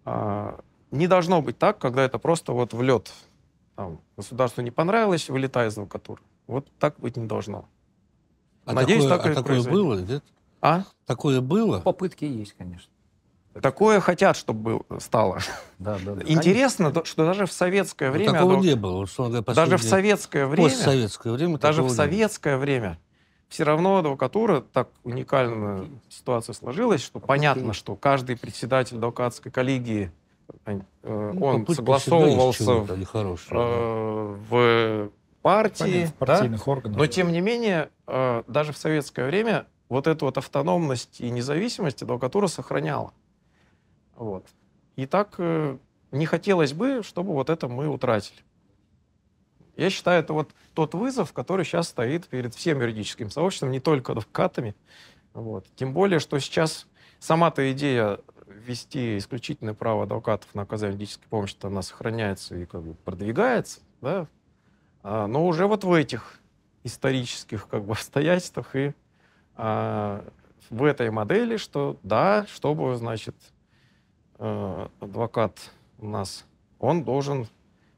А, не должно быть так, когда это просто вот в лед там, государству не понравилось, вылетай из адвокатуры. Вот так быть не должно. А Надеюсь, такое, так а такое было, нет? А? Такое было? Попытки есть, конечно. Такое хотят, чтобы стало. Да, да, да. <laughs> Интересно, конечно. что даже в советское время... такого оно, не было. Что, даже в советское время... Постсоветское время Даже в советское время все равно адвокатура, так уникальная ситуация сложилась, что понятно, что каждый председатель адвокатской коллегии Э, ну, он согласовывался в, э, в партии, Понятно, в партийных да? органах. Но тем не менее, э, даже в советское время вот эту вот автономность и независимость адвокатура сохраняла. Вот. И так не хотелось бы, чтобы вот это мы утратили. Я считаю, это вот тот вызов, который сейчас стоит перед всем юридическим сообществом, не только адвокатами. Вот. Тем более, что сейчас сама-то идея ввести исключительное право адвокатов на оказание юридической помощи, она сохраняется и как бы продвигается, да, а, но уже вот в этих исторических как бы <laughs> обстоятельствах и а, в этой модели, что да, чтобы, значит, э, адвокат у нас, он должен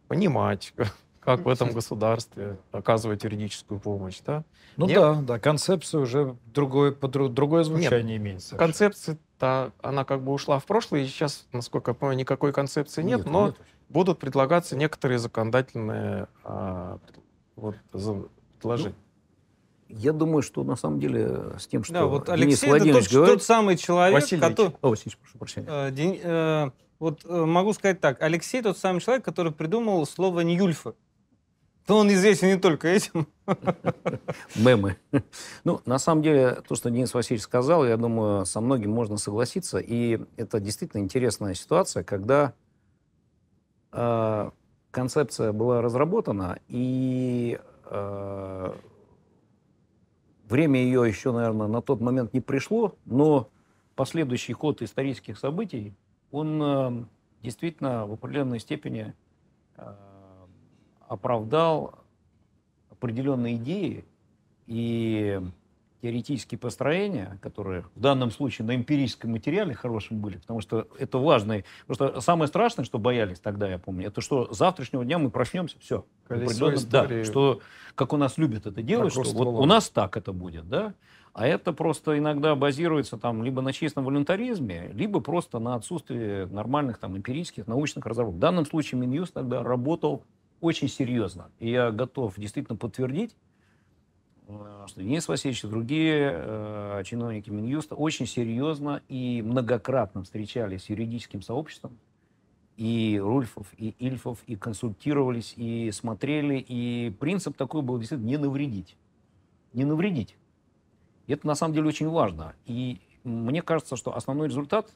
понимать, <laughs> как в этом государстве оказывать юридическую помощь, да? Ну Мне... да, да, концепция уже другое, другое звучание Нет, имеет. Совершенно. Концепция, -то, она как бы ушла в прошлое, и сейчас, насколько я помню, никакой концепции нет, нет но нет. будут предлагаться некоторые законодательные а, вот, предложения. Ну, я думаю, что на самом деле с тем, что да, вот Денис Алексей Владимирович это тот, говорит... тот самый человек, Васильевич. который... О, Васильевич, прошу прощения. Э, день, э, вот э, могу сказать так. Алексей тот самый человек, который придумал слово «ньюльфы» то он известен не только этим. Мемы. Ну, на самом деле, то, что Денис Васильевич сказал, я думаю, со многим можно согласиться. И это действительно интересная ситуация, когда э, концепция была разработана, и э, время ее еще, наверное, на тот момент не пришло, но последующий ход исторических событий, он э, действительно в определенной степени э, оправдал определенные идеи и теоретические построения, которые в данном случае на эмпирическом материале хорошим были, потому что это важно. Просто самое страшное, что боялись тогда, я помню, это что завтрашнего дня мы проснемся, все. да, что как у нас любят это делать, что вот у нас так это будет, да. А это просто иногда базируется там либо на честном волюнтаризме, либо просто на отсутствии нормальных там эмпирических научных разработок. В данном случае Минюст тогда работал очень серьезно. И я готов действительно подтвердить, э, что Денис Васильевич и другие э, чиновники Минюста очень серьезно и многократно встречались с юридическим сообществом, и Рульфов, и Ильфов, и консультировались, и смотрели, и принцип такой был действительно не навредить. Не навредить. И это на самом деле очень важно. И мне кажется, что основной результат –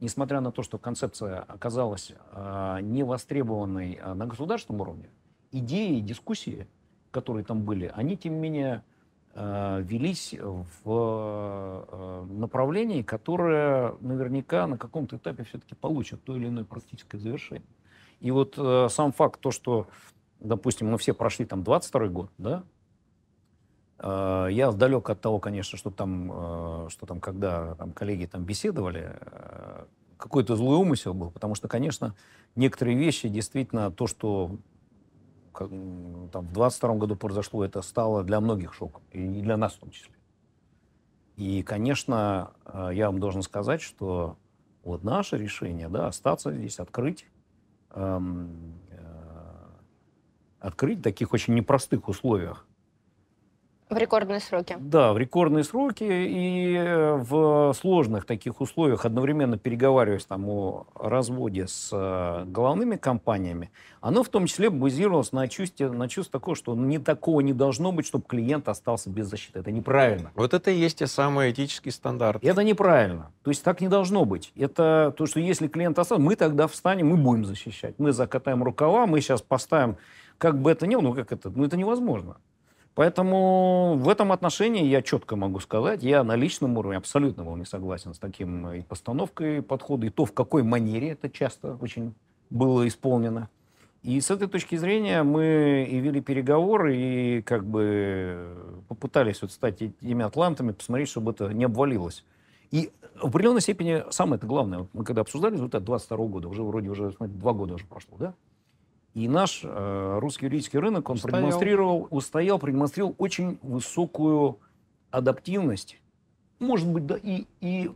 несмотря на то, что концепция оказалась э, а, не востребованной а, на государственном уровне, идеи, и дискуссии, которые там были, они, тем не менее, э, велись в э, направлении, которое наверняка на каком-то этапе все-таки получит то или иное практическое завершение. И вот э, сам факт то, что, допустим, мы все прошли там 22 год, да, а, я далек от того, конечно, что там, а, что там, когда там, коллеги там беседовали, а, какой-то злой умысел был, потому что, конечно, некоторые вещи действительно то, что как, там, в 22 году произошло, это стало для многих шоком, и для нас в том числе. И, конечно, я вам должен сказать, что вот наше решение, да, остаться здесь, открыть, эм, э, открыть в таких очень непростых условиях в рекордные сроки. Да, в рекордные сроки и э, в сложных таких условиях одновременно переговариваясь там о разводе с э, головными компаниями, оно в том числе базировалось на чувстве, на чувстве такого, что не такого не должно быть, чтобы клиент остался без защиты. Это неправильно. Вот это и есть те самые этические стандарты. Это неправильно. То есть так не должно быть. Это то, что если клиент остался, мы тогда встанем, мы будем защищать. Мы закатаем рукава, мы сейчас поставим, как бы это ни было, ну как это, ну это невозможно. Поэтому в этом отношении я четко могу сказать, я на личном уровне абсолютно был не согласен с таким э, и постановкой подхода, и то, в какой манере это часто очень было исполнено. И с этой точки зрения мы и вели переговоры, и как бы попытались вот стать этими атлантами, посмотреть, чтобы это не обвалилось. И в определенной степени самое это главное, мы когда обсуждали результат 22 года, уже вроде уже, смотрите, два года уже прошло, да? И наш э, русский юридический рынок, он устоял. продемонстрировал, устоял, продемонстрировал очень высокую адаптивность. Может быть, да, и, и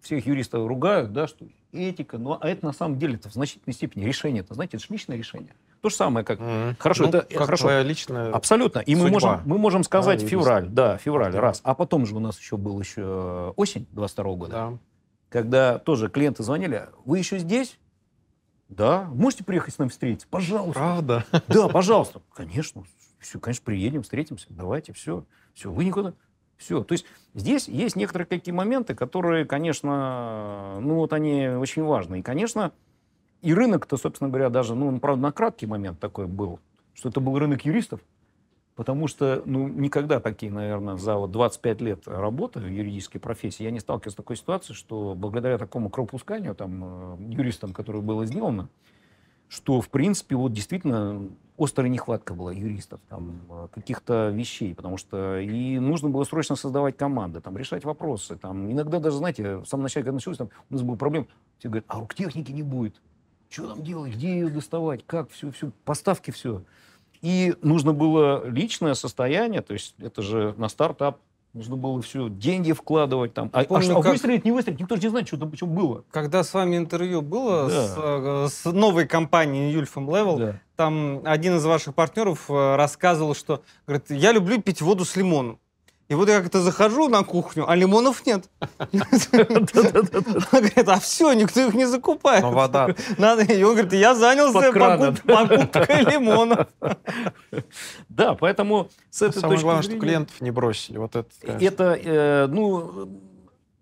всех юристов ругают, да, что этика, но а это на самом деле это в значительной степени решение. Это, знаете, это же личное решение. То же самое, как... Mm-hmm. Хорошо, ну, это как хорошо. личная Абсолютно. И судьба. мы можем, мы можем сказать а, февраль, да, февраль, да. раз. А потом же у нас еще был еще э, осень 22 года, да. когда тоже клиенты звонили, вы еще здесь? Да, можете приехать с нами встретиться? Пожалуйста. Правда? Да, пожалуйста. Конечно, все, конечно, приедем, встретимся, давайте, все. Все, вы никуда... Все. То есть здесь есть некоторые какие моменты, которые, конечно, ну вот они очень важны. И, конечно, и рынок-то, собственно говоря, даже, ну, он, правда, на краткий момент такой был, что это был рынок юристов, Потому что, ну, никогда такие, наверное, за вот 25 лет работы в юридической профессии я не сталкивался с такой ситуацией, что благодаря такому кровопусканию, там, э, юристам, которое было сделано, что, в принципе, вот действительно острая нехватка была юристов, там, э, каких-то вещей, потому что и нужно было срочно создавать команды, там, решать вопросы, там, иногда даже, знаете, в самом начале, когда началось, там, у нас был проблем, все говорят, а рук техники не будет, что там делать, где ее доставать, как, все, все, поставки, все. И нужно было личное состояние, то есть это же на стартап Нужно было все, деньги вкладывать там. А, Помню, а, а как... выстрелить, не выстрелить, никто же не знает, что там почему было. Когда с вами интервью было да. с, э, с новой компанией Юльфом Левел, да. там один из ваших партнеров э, рассказывал, что говорит, я люблю пить воду с лимоном. И вот я как-то захожу на кухню, а лимонов нет. Он говорит, а все, никто их не закупает. Но вода. Надо. И он говорит, я занялся покупкой лимонов. Да, поэтому с этой Самое главное, что клиентов не бросили. Вот это, Это, э, ну,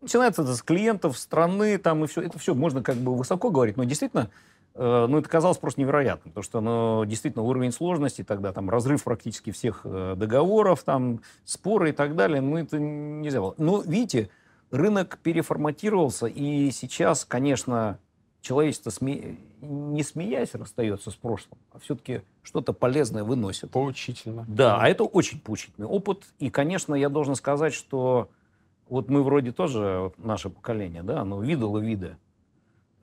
начинается это с клиентов, страны, там и все. Это все можно как бы высоко говорить, но действительно Э, ну, это казалось просто невероятным, потому что, ну, действительно, уровень сложности тогда, там, разрыв практически всех э, договоров, там, споры и так далее, ну, это нельзя было. Но, ну, видите, рынок переформатировался, и сейчас, конечно, человечество, сме... не смеясь, расстается с прошлым, а все-таки что-то полезное выносит. Поучительно. Да, а это очень поучительный опыт. И, конечно, я должен сказать, что вот мы вроде тоже, вот наше поколение, да, но видало виды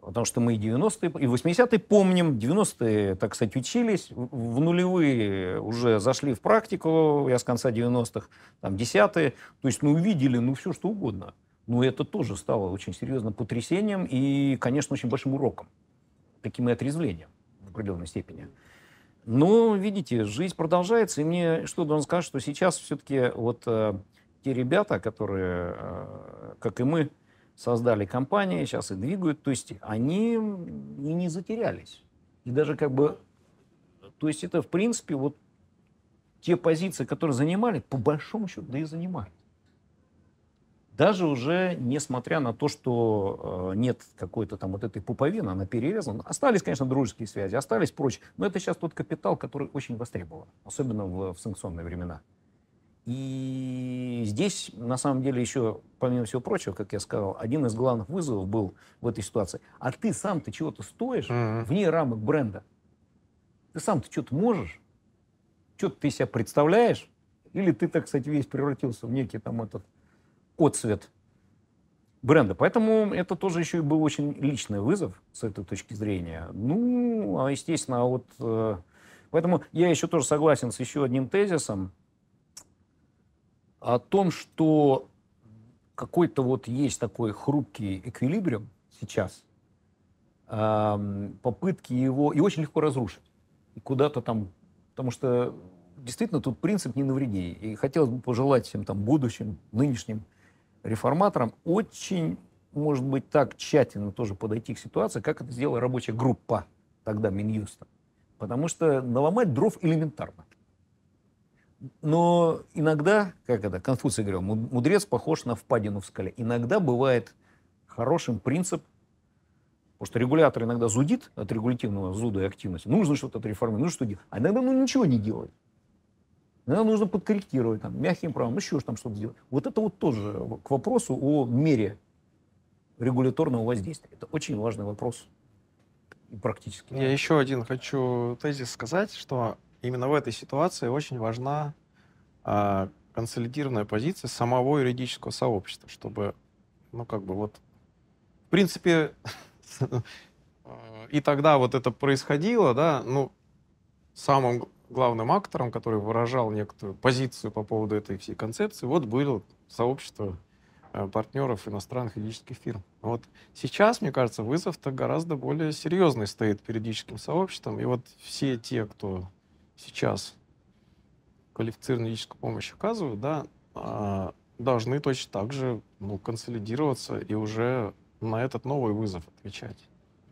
Потому что мы и 90-е, и 80-е помним, 90-е, так сказать, учились, в нулевые уже зашли в практику, я с конца 90-х, там, 10-е, то есть, мы увидели, ну, все что угодно. Но это тоже стало очень серьезным потрясением и, конечно, очень большим уроком, таким и отрезвлением в определенной степени. Но, видите, жизнь продолжается, и мне что должен сказать, что сейчас все-таки вот э, те ребята, которые, э, как и мы, создали компании, сейчас и двигают. То есть они и не затерялись. И даже как бы... То есть это, в принципе, вот те позиции, которые занимали, по большому счету, да и занимают. Даже уже несмотря на то, что э, нет какой-то там вот этой пуповины, она перерезана. Остались, конечно, дружеские связи, остались прочие. Но это сейчас тот капитал, который очень востребован, особенно в, в санкционные времена. И здесь, на самом деле, еще помимо всего прочего, как я сказал, один из главных вызовов был в этой ситуации. А ты сам ты чего-то стоишь mm-hmm. вне рамок бренда? Ты сам ты что-то можешь? Что-то ты себя представляешь? Или ты, так сказать, весь превратился в некий там этот отцвет бренда. Поэтому это тоже еще и был очень личный вызов с этой точки зрения. Ну, а, естественно, а вот... Э, поэтому я еще тоже согласен с еще одним тезисом о том, что какой-то вот есть такой хрупкий эквилибриум сейчас, попытки его, и очень легко разрушить. И куда-то там, потому что действительно тут принцип не навреди. И хотелось бы пожелать всем там будущим, нынешним реформаторам очень, может быть, так тщательно тоже подойти к ситуации, как это сделала рабочая группа тогда Минюста. Потому что наломать дров элементарно но иногда, как это, Конфуций говорил, мудрец похож на впадину в скале. Иногда бывает хорошим принцип, потому что регулятор иногда зудит от регулятивного зуда и активности. Нужно что-то отреформировать, нужно что делать. А иногда ну, ничего не делать. Иногда нужно подкорректировать, там, мягким правом, еще там что-то сделать. Вот это вот тоже к вопросу о мере регуляторного воздействия. Это очень важный вопрос практически. Я еще один хочу тезис сказать, что именно в этой ситуации очень важна э, консолидированная позиция самого юридического сообщества, чтобы, ну, как бы вот, в принципе, <laughs> и тогда вот это происходило, да, ну, самым главным актором, который выражал некоторую позицию по поводу этой всей концепции, вот было сообщество э, партнеров иностранных юридических фирм. Вот сейчас, мне кажется, вызов-то гораздо более серьезный стоит перед юридическим сообществом. И вот все те, кто сейчас квалифицированную юридическую помощь оказывают, да, а, должны точно так же ну, консолидироваться и уже на этот новый вызов отвечать,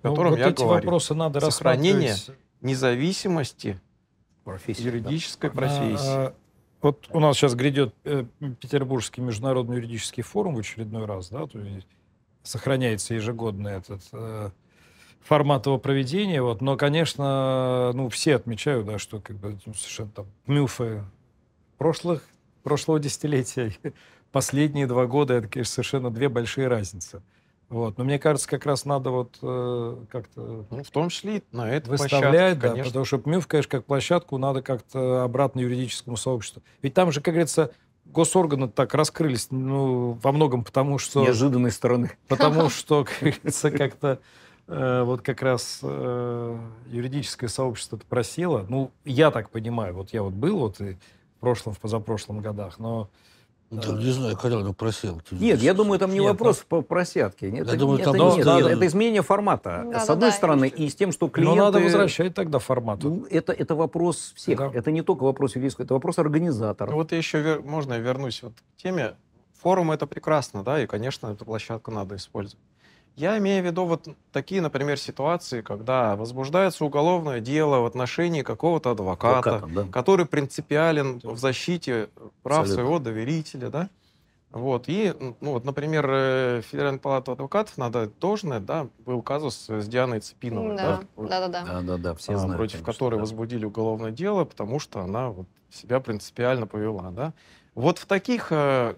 о ну, котором ну, вот я эти говорю. вопросы надо Сохранение независимости профессии, юридической да. профессии. А, а, вот у нас сейчас грядет э, Петербургский международный юридический форум в очередной раз, да, то есть сохраняется ежегодно этот э, формат его проведения, вот, но, конечно, ну, все отмечают, да, что как бы ну, совершенно там мюфы прошлых, прошлого десятилетия, <laughs> последние два года, это, конечно, совершенно две большие разницы. Вот. Но мне кажется, как раз надо вот э, как-то... Ну, в том числе на это Выставлять, площадку, да, конечно. потому что МИФ, конечно, как площадку надо как-то обратно юридическому сообществу. Ведь там же, как говорится, госорганы так раскрылись, ну, во многом потому, что... Неожиданной стороны. Потому <laughs> что, как говорится, как-то Э, вот как раз э, юридическое сообщество просило. Ну, я так понимаю, вот я вот был вот и в прошлом, в позапрошлом годах, но... Да, ну, э, не знаю, когда он просел. Нет, я думаю, там не нет, вопрос там... по просятке. Нет, я это, думаю, это, там нет, нет, надо... это изменение формата. Надо, ну, с одной да, стороны, и с тем, что ну, клиенты... Но надо возвращать тогда формат. Ну, это, это вопрос всех. Да. Это не только вопрос юридического, это вопрос организатора. Вот я еще, вер... можно я вернусь вот к теме? Форум — это прекрасно, да, и, конечно, эту площадку надо использовать. Я имею в виду вот такие, например, ситуации, когда возбуждается уголовное дело в отношении какого-то адвоката, адвокатом, да. который принципиален в защите прав Абсолютно. своего доверителя, да? Вот, и, ну, вот, например, э, Федеральная палата адвокатов надо должное, да, был казус э, с Дианой Цепиновой, да, да, да, да, да, да, да, все а, знают, против конечно, которой да. возбудили уголовное дело, потому что она вот себя принципиально повела, да. Вот в таких э,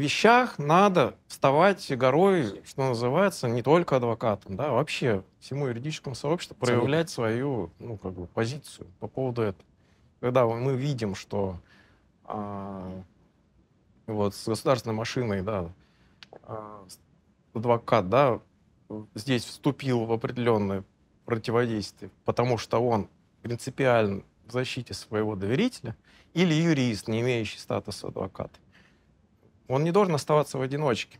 вещах надо вставать горой, что называется, не только адвокатом, да, а вообще всему юридическому сообществу проявлять свою ну, как бы, позицию по поводу этого. Когда мы видим, что а, вот с государственной машиной, да, а, адвокат, да, здесь вступил в определенное противодействие, потому что он принципиально в защите своего доверителя, или юрист, не имеющий статуса адвоката он не должен оставаться в одиночке.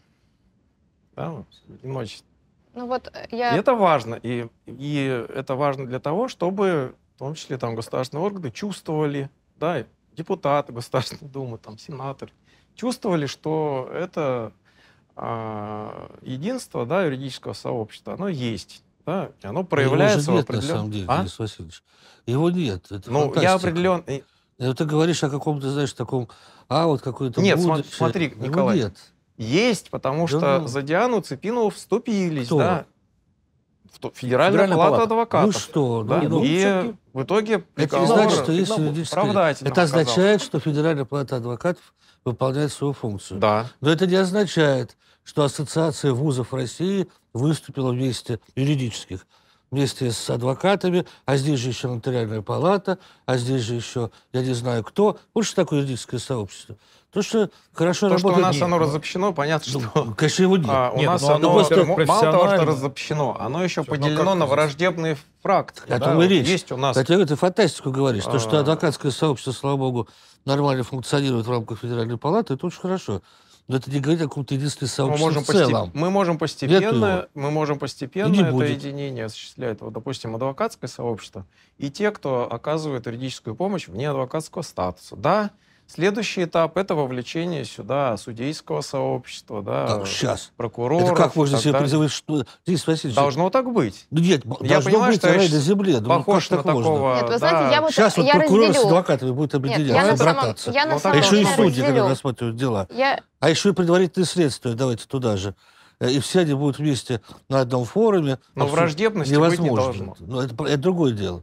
Да, в одиночестве. Ну вот э, я... И это важно. И, и это важно для того, чтобы в том числе там государственные органы чувствовали, да, депутаты Государственной Думы, там, сенаторы, чувствовали, что это а, единство да, юридического сообщества, оно есть. Да, и оно проявляется Его же нет, в определен... на самом деле, а? Денис Васильевич. Его нет. Это ну, фантастика. я определен... Но ты говоришь о каком-то, знаешь, таком, а, вот какой-то Нет, будущее. смотри, ну, Николай, нет. есть, потому да, что ну... за Диану Цепинову вступились, Кто? да. Федеральная, Федеральная палата, палата адвокатов. Ну что, ну, да? ну, и ну, в итоге Это, значит, что есть юридический... это означает, что Федеральная палата адвокатов выполняет свою функцию. Да. Но это не означает, что Ассоциация вузов России выступила вместе юридических вместе с адвокатами, а здесь же еще нотариальная палата, а здесь же еще я не знаю кто. Вот что такое юридическое сообщество. То, что хорошо То, работает... что у нас нет. оно ну, разобщено, понятно, ну, что... Конечно, его нет. А, у нет, нас ну, а оно, просто мало того, что разобщено, оно еще Все, поделено на враждебные фракции. О да, речь. Есть у нас... Хотя ты фантастику говоришь. А... То, что а. адвокатское сообщество, слава богу, нормально функционирует в рамках Федеральной палаты, это очень хорошо. Но это не говорит о каком-то единстве сообщества мы можем в целом. Мы можем постепенно, мы можем ну, постепенно это будет. единение осуществлять. Вот, допустим, адвокатское сообщество и те, кто оказывает юридическую помощь вне адвокатского статуса. Да, Следующий этап — это вовлечение сюда судейского сообщества, да, как сейчас? прокуроров. Это как можно себе представить, что... Здесь, Васильевич, должно так быть. Ну, нет, я понимаю, быть, что рай на земле. Думаю, ну, похож на такого... Можно? Нет, вы знаете, да. я вот Сейчас я вот прокуроры разделю. с адвокатами будут объединяться, нет, я обрататься. я на а самом а еще и судьи, когда рассматривают дела. Я... А еще и предварительные следствия давайте туда же э, и все они будут вместе на одном форуме. Но враждебности невозможно. быть не должно. Но ну, это, это другое дело.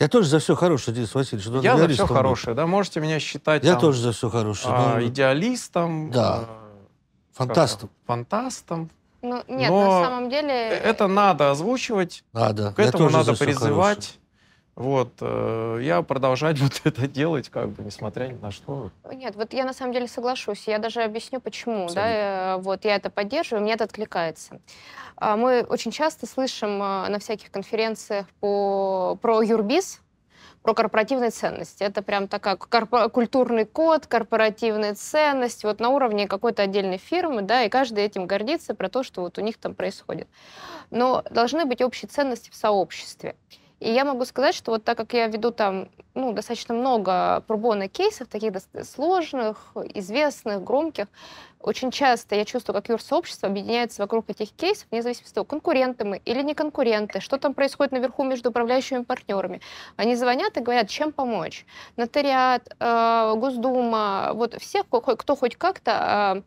Я тоже за все хорошее, Денис Васильевич. Ну, я за все хорошее, да, можете меня считать... Я там, тоже за все хорошее. А, Идеалистом. Да. Э, фантастом. Фантастом. Ну, нет, но на самом деле... Э, это э, надо озвучивать. Надо. К этому надо призывать. Вот, э, я продолжать <laughs> вот это делать, как бы, несмотря ни на что. Нет, вот я на самом деле соглашусь. Я даже объясню, почему, Абсолютно. да, э, вот я это поддерживаю, мне это откликается. А, мы очень часто слышим а, на всяких конференциях по, про юрбиз, про корпоративные ценности. Это прям такая корпо- культурный код, корпоративная ценность, вот на уровне какой-то отдельной фирмы, да, и каждый этим гордится про то, что вот у них там происходит. Но должны быть общие ценности в сообществе. И я могу сказать, что вот так как я веду там ну, достаточно много пробона кейсов, таких сложных, известных, громких, очень часто я чувствую, как юрсообщество объединяется вокруг этих кейсов, вне зависимости от того, конкуренты мы или не конкуренты, что там происходит наверху между управляющими партнерами. Они звонят и говорят, чем помочь. Нотариат, э, Госдума, вот все, кто хоть как-то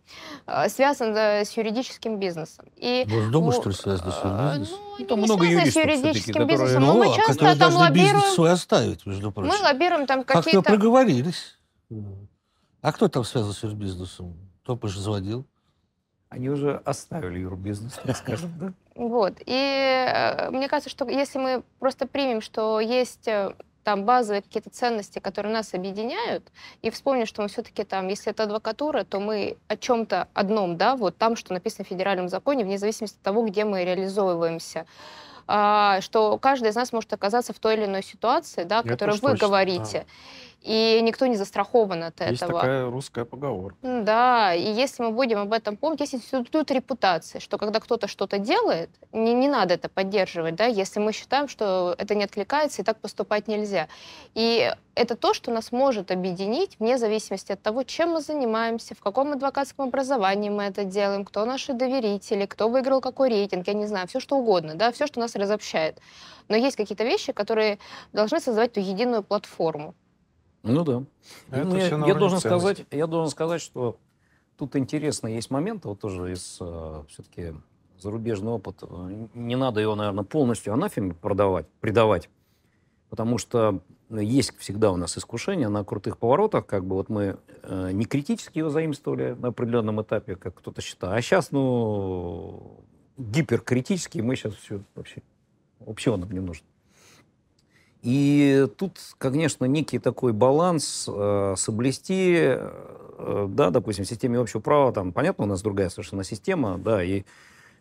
э, э связан э, с юридическим бизнесом. И Госдума, у, что ли, связана с юридическим э, ну, бизнесом? Ну, не много с юридическим бизнесом, но ну, мы а часто там лоббируем... бизнес свой оставить, между прочим. Мы лоббируем там какие-то... Как-то проговорились. А кто там связан с бизнесом? Кто производил? Они уже оставили юрбизнес, так скажем, да? Вот. И э, мне кажется, что если мы просто примем, что есть э, там базовые какие-то ценности, которые нас объединяют, и вспомним, что мы все-таки там, если это адвокатура, то мы о чем-то одном, да, вот там, что написано в федеральном законе, вне зависимости от того, где мы реализовываемся а, что каждый из нас может оказаться в той или иной ситуации, да, о которой вы точно, говорите. Да. И никто не застрахован от есть этого. Есть такая русская поговорка. Да, и если мы будем об этом помнить, есть институт репутации, что когда кто-то что-то делает, не, не надо это поддерживать, да, если мы считаем, что это не откликается, и так поступать нельзя. И это то, что нас может объединить вне зависимости от того, чем мы занимаемся, в каком адвокатском образовании мы это делаем, кто наши доверители, кто выиграл какой рейтинг, я не знаю, все что угодно, да, все, что нас разобщает. Но есть какие-то вещи, которые должны создавать ту единую платформу. Ну да. А ну, я, я должен сказать, я должен сказать, что тут интересный есть момент, вот тоже из э, все-таки зарубежного опыта. Не надо его, наверное, полностью анафеме продавать, предавать, потому что есть всегда у нас искушение на крутых поворотах, как бы вот мы э, не критически его заимствовали на определенном этапе, как кто-то считает, а сейчас, ну, гиперкритически мы сейчас все вообще, вообще он нам не нужен. И тут, конечно, некий такой баланс э, соблюсти, э, да, допустим, в системе общего права, там, понятно, у нас другая совершенно система, да, и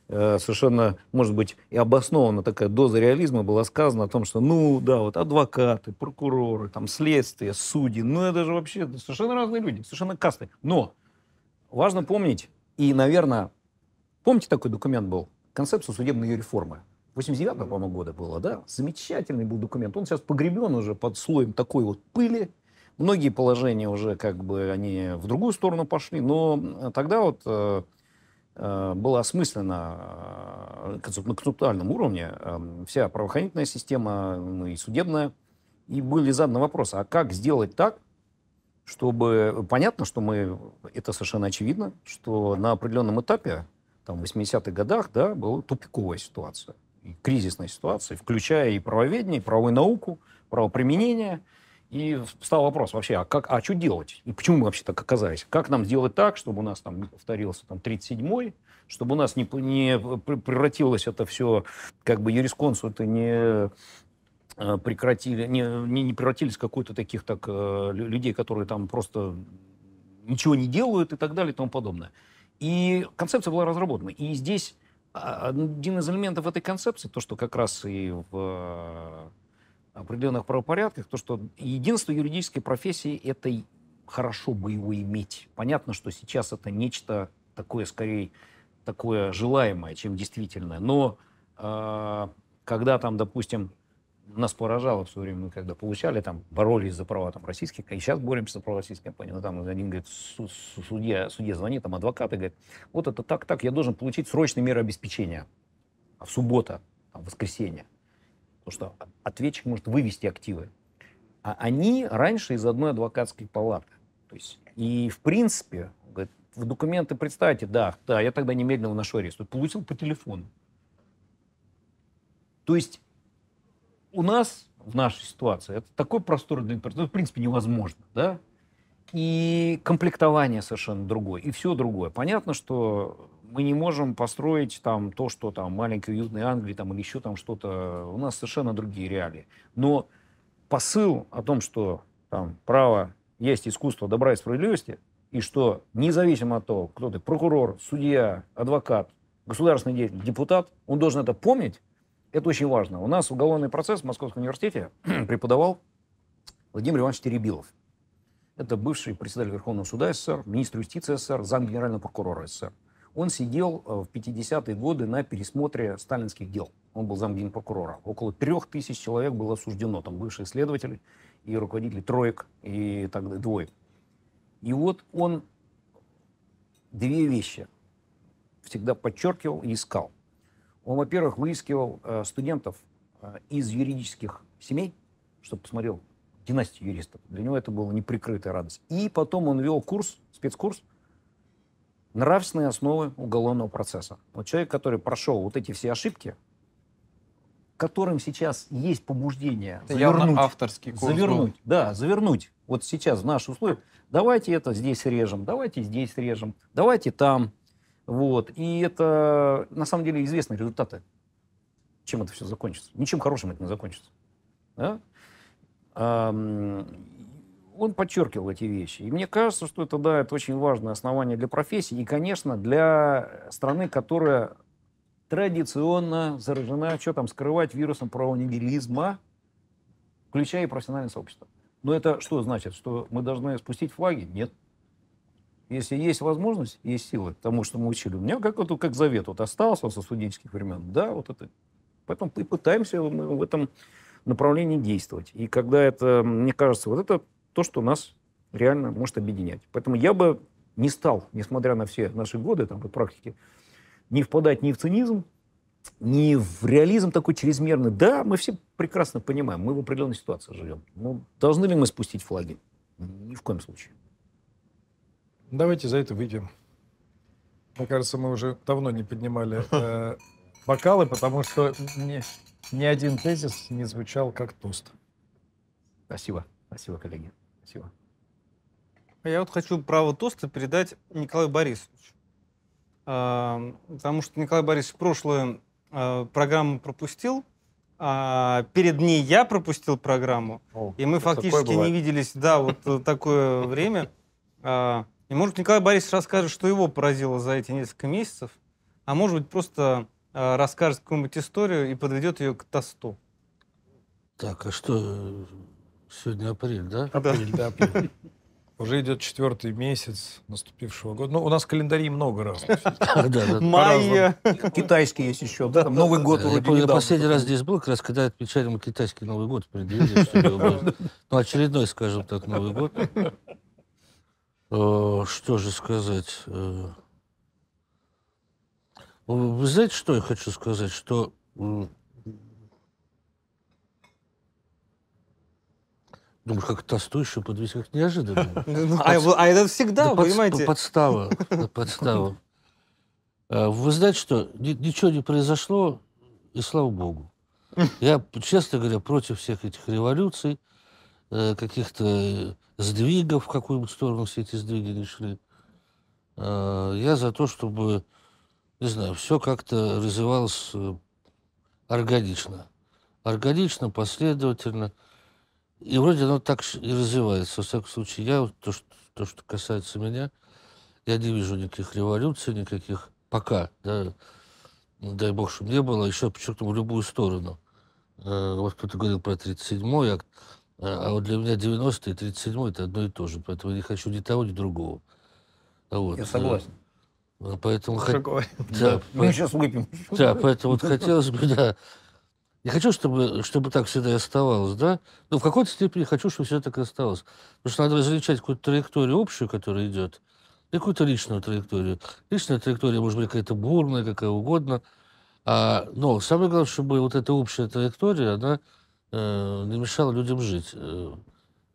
э, совершенно, может быть, и обоснованно такая доза реализма была сказана о том, что, ну, да, вот адвокаты, прокуроры, там, следствие, судьи, ну, это же вообще совершенно разные люди, совершенно касты. Но важно помнить, и, наверное, помните такой документ был? Концепцию судебной реформы. 89 по-моему, года было, да? Замечательный был документ. Он сейчас погребен уже под слоем такой вот пыли. Многие положения уже как бы они в другую сторону пошли, но э, тогда вот э, э было осмысленно э, на концептуальном уровне э, вся правоохранительная система ну, и судебная, и были заданы вопросы, а как сделать так, чтобы... Э, понятно, что мы... Это совершенно очевидно, что на определенном этапе там, в 80-х годах, да, была тупиковая ситуация кризисной ситуации, включая и правоведение, и правовую науку, правоприменение. И встал вопрос вообще, а, как, а что делать? И почему мы вообще так оказались? Как нам сделать так, чтобы у нас там не повторился там, 37-й, чтобы у нас не, не превратилось это все, как бы юрисконсульты не э, прекратили, не, не, не превратились в какой-то таких так э, людей, которые там просто ничего не делают и так далее и тому подобное. И концепция была разработана. И здесь а, а, один из элементов этой концепции, то, что как раз и в э, определенных правопорядках, то, что единство юридической профессии — это хорошо бы его иметь. Понятно, что сейчас это нечто такое, скорее, такое желаемое, чем действительное. Но э, когда там, допустим, нас поражало все время, мы когда получали, там, боролись за права там, российских, и сейчас боремся за права российских компаний. Но ну, там один говорит, суд, судья, судья звонит, там адвокат и говорит, вот это так, так, я должен получить срочные меры обеспечения. А в суббота, там, в воскресенье. Потому что ответчик может вывести активы. А они раньше из одной адвокатской палаты. То есть, и в принципе, говорит, в документы представьте, да, да, я тогда немедленно вношу арест. Получил по телефону. То есть у нас в нашей ситуации это такой простор для интернета, ну, в принципе, невозможно, да? И комплектование совершенно другое, и все другое. Понятно, что мы не можем построить там то, что там маленькой уютной Англии там, или еще там что-то. У нас совершенно другие реалии. Но посыл о том, что там право есть искусство добра и справедливости, и что независимо от того, кто ты, прокурор, судья, адвокат, государственный деятель, депутат, он должен это помнить это очень важно. У нас уголовный процесс в Московском университете <clears throat> преподавал Владимир Иванович Теребилов. Это бывший председатель Верховного суда СССр, министр юстиции СССр, зам генерального прокурора СССр. Он сидел э, в 50-е годы на пересмотре сталинских дел. Он был зам генпрокурора. Около трех тысяч человек было осуждено. Там бывшие следователи и руководители троек и так далее, двоек. И вот он две вещи всегда подчеркивал и искал. Он, во-первых, выискивал э, студентов э, из юридических семей, чтобы посмотрел династию юристов. Для него это была неприкрытая радость. И потом он вел курс, спецкурс «Нравственные основы уголовного процесса». Вот человек, который прошел вот эти все ошибки, которым сейчас есть побуждение это завернуть, авторский курс завернуть, был. да, завернуть. Вот сейчас в наши условия. Давайте это здесь режем, давайте здесь режем, давайте там. Вот. И это, на самом деле, известные результаты. Чем это все закончится? Ничем хорошим это не закончится. Да? он подчеркивал эти вещи. И мне кажется, что это, да, это очень важное основание для профессии и, конечно, для страны, которая традиционно заражена, что там скрывать, вирусом правонигилизма, включая и профессиональное сообщество. Но это что значит? Что мы должны спустить флаги? Нет. Если есть возможность, есть силы тому, что мы учили. У меня как, вот, как завет вот остался со студенческих времен. Да, вот это. Поэтому мы пытаемся э, мы в этом направлении действовать. И когда это, мне кажется, вот это то, что нас реально может объединять. Поэтому я бы не стал, несмотря на все наши годы там, и практики, не впадать ни в цинизм, ни в реализм такой чрезмерный. Да, мы все прекрасно понимаем, мы в определенной ситуации живем. Но ну, должны ли мы спустить флаги? Ни в коем случае. Давайте за это выпьем. Мне кажется, мы уже давно не поднимали э, <laughs> бокалы, потому что ни, ни один тезис не звучал как тост. Спасибо. Спасибо, коллеги. Спасибо. Я вот хочу право тоста передать Николаю Борисовичу. А, потому что Николай Борисович прошлую а, программу пропустил, а перед ней я пропустил программу, О, и мы фактически не виделись, да, вот э, такое <laughs> время. А, и, может, Николай Борисович расскажет, что его поразило за эти несколько месяцев, а может быть, просто э, расскажет какую-нибудь историю и подведет ее к тосту. Так, а что э, сегодня апрель, да? Апрель, да, апрель. Уже идет четвертый месяц наступившего года. Ну, у нас календарей много раз. <laughs> Майя. Китайский есть еще. Новый год Я последний раз здесь был, как раз когда отмечали мы китайский Новый год. <laughs> Ну, очередной, скажем так, Новый год. Э, что же сказать? Э? Ну, вы знаете, что я хочу сказать? Что Думаешь, как Толстой еще как неожиданно. <laughs> Ну, а, а это всегда, понимаете? Подстава, <laughs> подстава. Э, вы знаете, что ничего не произошло, и слава богу. <laughs> Я, честно говоря, против всех этих революций, каких-то сдвигов, в какую бы сторону все эти сдвиги не шли. А, я за то, чтобы, не знаю, все как-то развивалось э, органично. Органично, последовательно. И вроде оно так и развивается. Во всяком случае, я, то, что, то, что касается меня, я не вижу никаких революций, никаких пока, да, ну, дай бог, чтобы не было, а еще подчеркну, в любую сторону. Э, вот кто-то говорил про 37-й акт. А, а, вот для меня 90-е и 37-й это одно и то же. Поэтому я не хочу ни того, ни другого. А вот. Я э, согласен. А поэтому хот... да, Мы сейчас выпьем. Да, поэтому вот хотелось бы, да. Не хочу, чтобы, чтобы так всегда и оставалось, да? Но ну, в какой-то степени хочу, чтобы всегда так и оставалось. Потому что надо различать какую-то траекторию общую, которая идет, и какую-то личную траекторию. Личная траектория может быть какая-то бурная, какая угодно. А, но самое главное, чтобы вот эта общая траектория, она Э, не мешало людям жить. Э.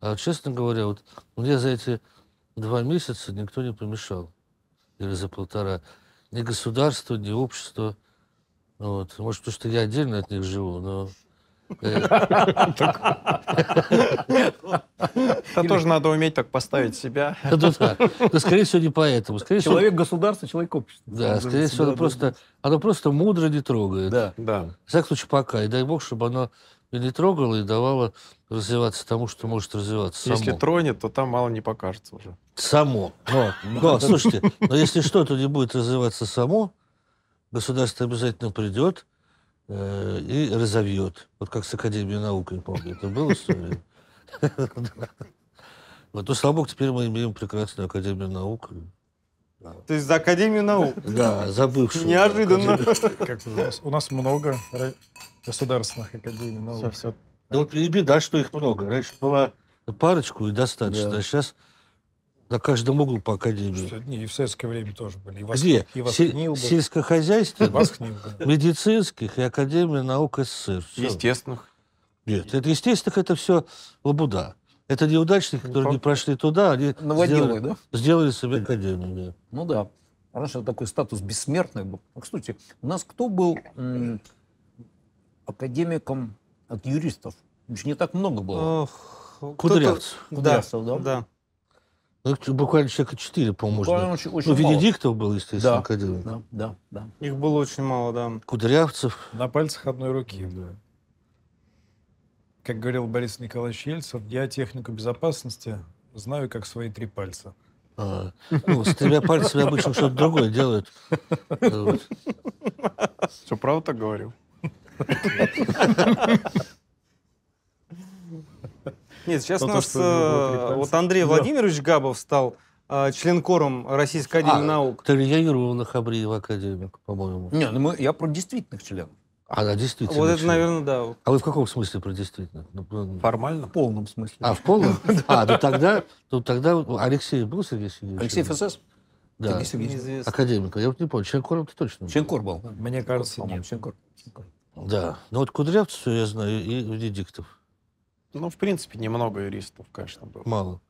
А честно говоря, вот мне за эти два месяца никто не помешал. Или за полтора. Ни государство, ни общество. Вот. Может, потому что я отдельно от них живу, но... Э. Это тоже надо уметь так поставить себя. Да, скорее всего, не поэтому. Человек государства, человек общества. Да, скорее всего, оно просто мудро не трогает. Да, да. В всяком случае, пока. И дай бог, чтобы оно или трогала и давала развиваться тому, что может развиваться само. Если тронет, то там мало не покажется уже. Само. Но, но слушайте, но если что-то не будет развиваться само, государство обязательно придет э, и разовьет. Вот как с Академией наук, я помню, это было история. Вот, ну, слава богу, теперь мы имеем прекрасную Академию наук. Да. То есть за Академию наук? Да, забывшую. Неожиданно. Как у нас много государственных академий наук. Совсем. Да вот беда, что их много. Раньше было парочку и достаточно, да. а сейчас на каждом углу по академии. Что, не, и в советское время тоже были. И вас, Где? И вас Се- сельскохозяйственных, медицинских и академии наук СССР. Все. Естественных. Нет, это естественных, это все лабуда. Это неудачники, ну, которые не прошли туда, они сделали, да? сделали себе академию. Да. Ну да. Раньше такой статус бессмертный. был. Ну, кстати, у нас кто был академиком от юристов. Потому не так много было. Кудрявцев. Кудрявцев, да. да. да. Ну, буквально человека четыре, по-моему, Буквально ну, очень, очень Ну, мало. Венедиктов был, естественно, да, академик. Да, да, да. Их было очень мало, да. Кудрявцев. На пальцах одной руки. Да. Как говорил Борис Николаевич Ельцин, я технику безопасности знаю как свои три пальца. А, ну, с тремя пальцами обычно что-то другое делают. <laughs> Все правда так говорю. Нет, сейчас у ну, нас э, вот Андрей Владимирович Габов стал э, членкором Российской Академии а, Наук. Ты реагировал на Хабриева Академию, по-моему. Не, ну я про действительных членов. А, да, действительно. Вот это, член. наверное, да. А вы в каком смысле про действительно? Ну, ну, Формально? В полном смысле. А, в полном? <laughs> А, ну тогда, то тогда Алексей был Сергей Сергеевич? Алексей ФСС? Да, академика. Я вот не помню, Ченкор ты точно. был. Ченкор был. Мне кажется, нет. Ченкор. Ченкор. Да. Ну вот Кудрявцев я знаю и Венедиктов. Ну, в принципе, немного юристов, конечно, было. Мало.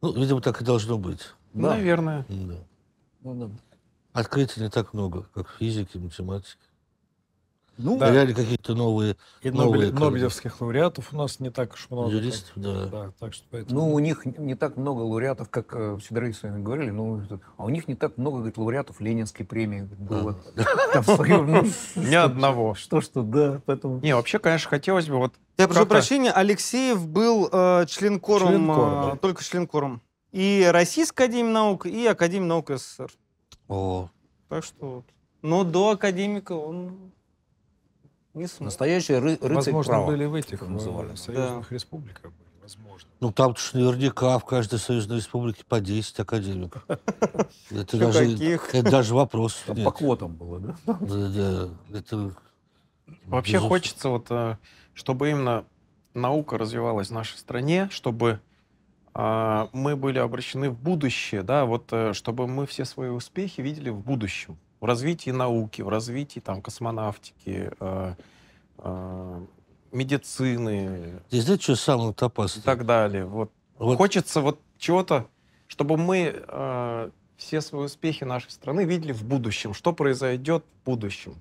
Ну, видимо, так и должно быть. Да. Наверное. Да. Ну, да. Открытий не так много, как физики, математики. Ну, да. реально какие-то новые... И новые Нобель, Нобелевских лауреатов у нас не так уж много. Юристов, да. да так что поэтому... Ну, у них не так много лауреатов, как э, Сидоры с вами говорили, ну, а у них не так много, говорит, лауреатов Ленинской премии было. А. Ну, Ни одного. Что, что, да, поэтому... Не, вообще, конечно, хотелось бы вот... Я прошу прощения, Алексеев был э, членкором, э, только членкором. И Российской Академии Наук, и Академии Наук СССР. О. Так что вот. Но до академика он не смог. Настоящий ры рыцарь Возможно, права, были в этих называли. Э, союзных да. республиках. Возможно. Ну, там уж наверняка в каждой союзной республике по 10 академиков. <laughs> Это ну, даже, это даже вопрос. Там по квотам было, да? Да, да. Это... Вообще безусловно. хочется, вот, э, чтобы именно наука развивалась в нашей стране, чтобы э, мы были обращены в будущее, да, вот чтобы мы все свои успехи видели в будущем в развитии науки, в развитии там, космонавтики, э, э, медицины. Здесь знаете, что самое опасное? И так далее. Вот. Вот. Хочется вот чего-то, чтобы мы э, все свои успехи нашей страны видели в будущем, что произойдет в будущем.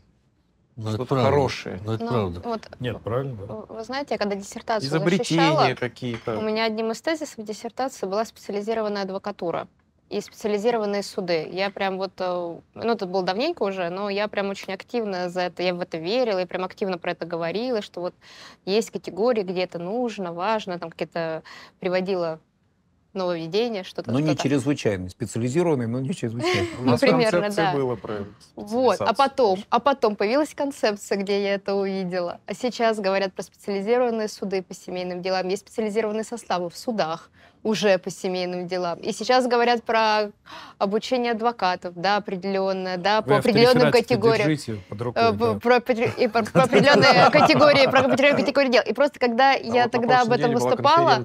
Ну, что-то хорошее. Ну, это ну, правда. Вот, Нет, правильно. Да. Вы знаете, я когда диссертацию Изобретения защищала, какие-то. у меня одним из тезисов диссертации была специализированная адвокатура и специализированные суды. Я прям вот, э, ну, это было давненько уже, но я прям очень активно за это, я в это верила, и прям активно про это говорила, что вот есть категории, где это нужно, важно, там какие-то приводила нововведения, что-то. Но что не чрезвычайно, специализированные, но не чрезвычайно. Ну Примерно, да. была про Вот, а потом, а потом появилась концепция, где я это увидела. А сейчас говорят про специализированные суды по семейным делам, есть специализированные составы в судах уже по семейным делам. И сейчас говорят про обучение адвокатов, да, определенное, да, по определенным категориям. Держите под рукой, э, да. про, про, определенные <laughs> категории, про определенные категории дел. И просто когда я тогда об этом выступала,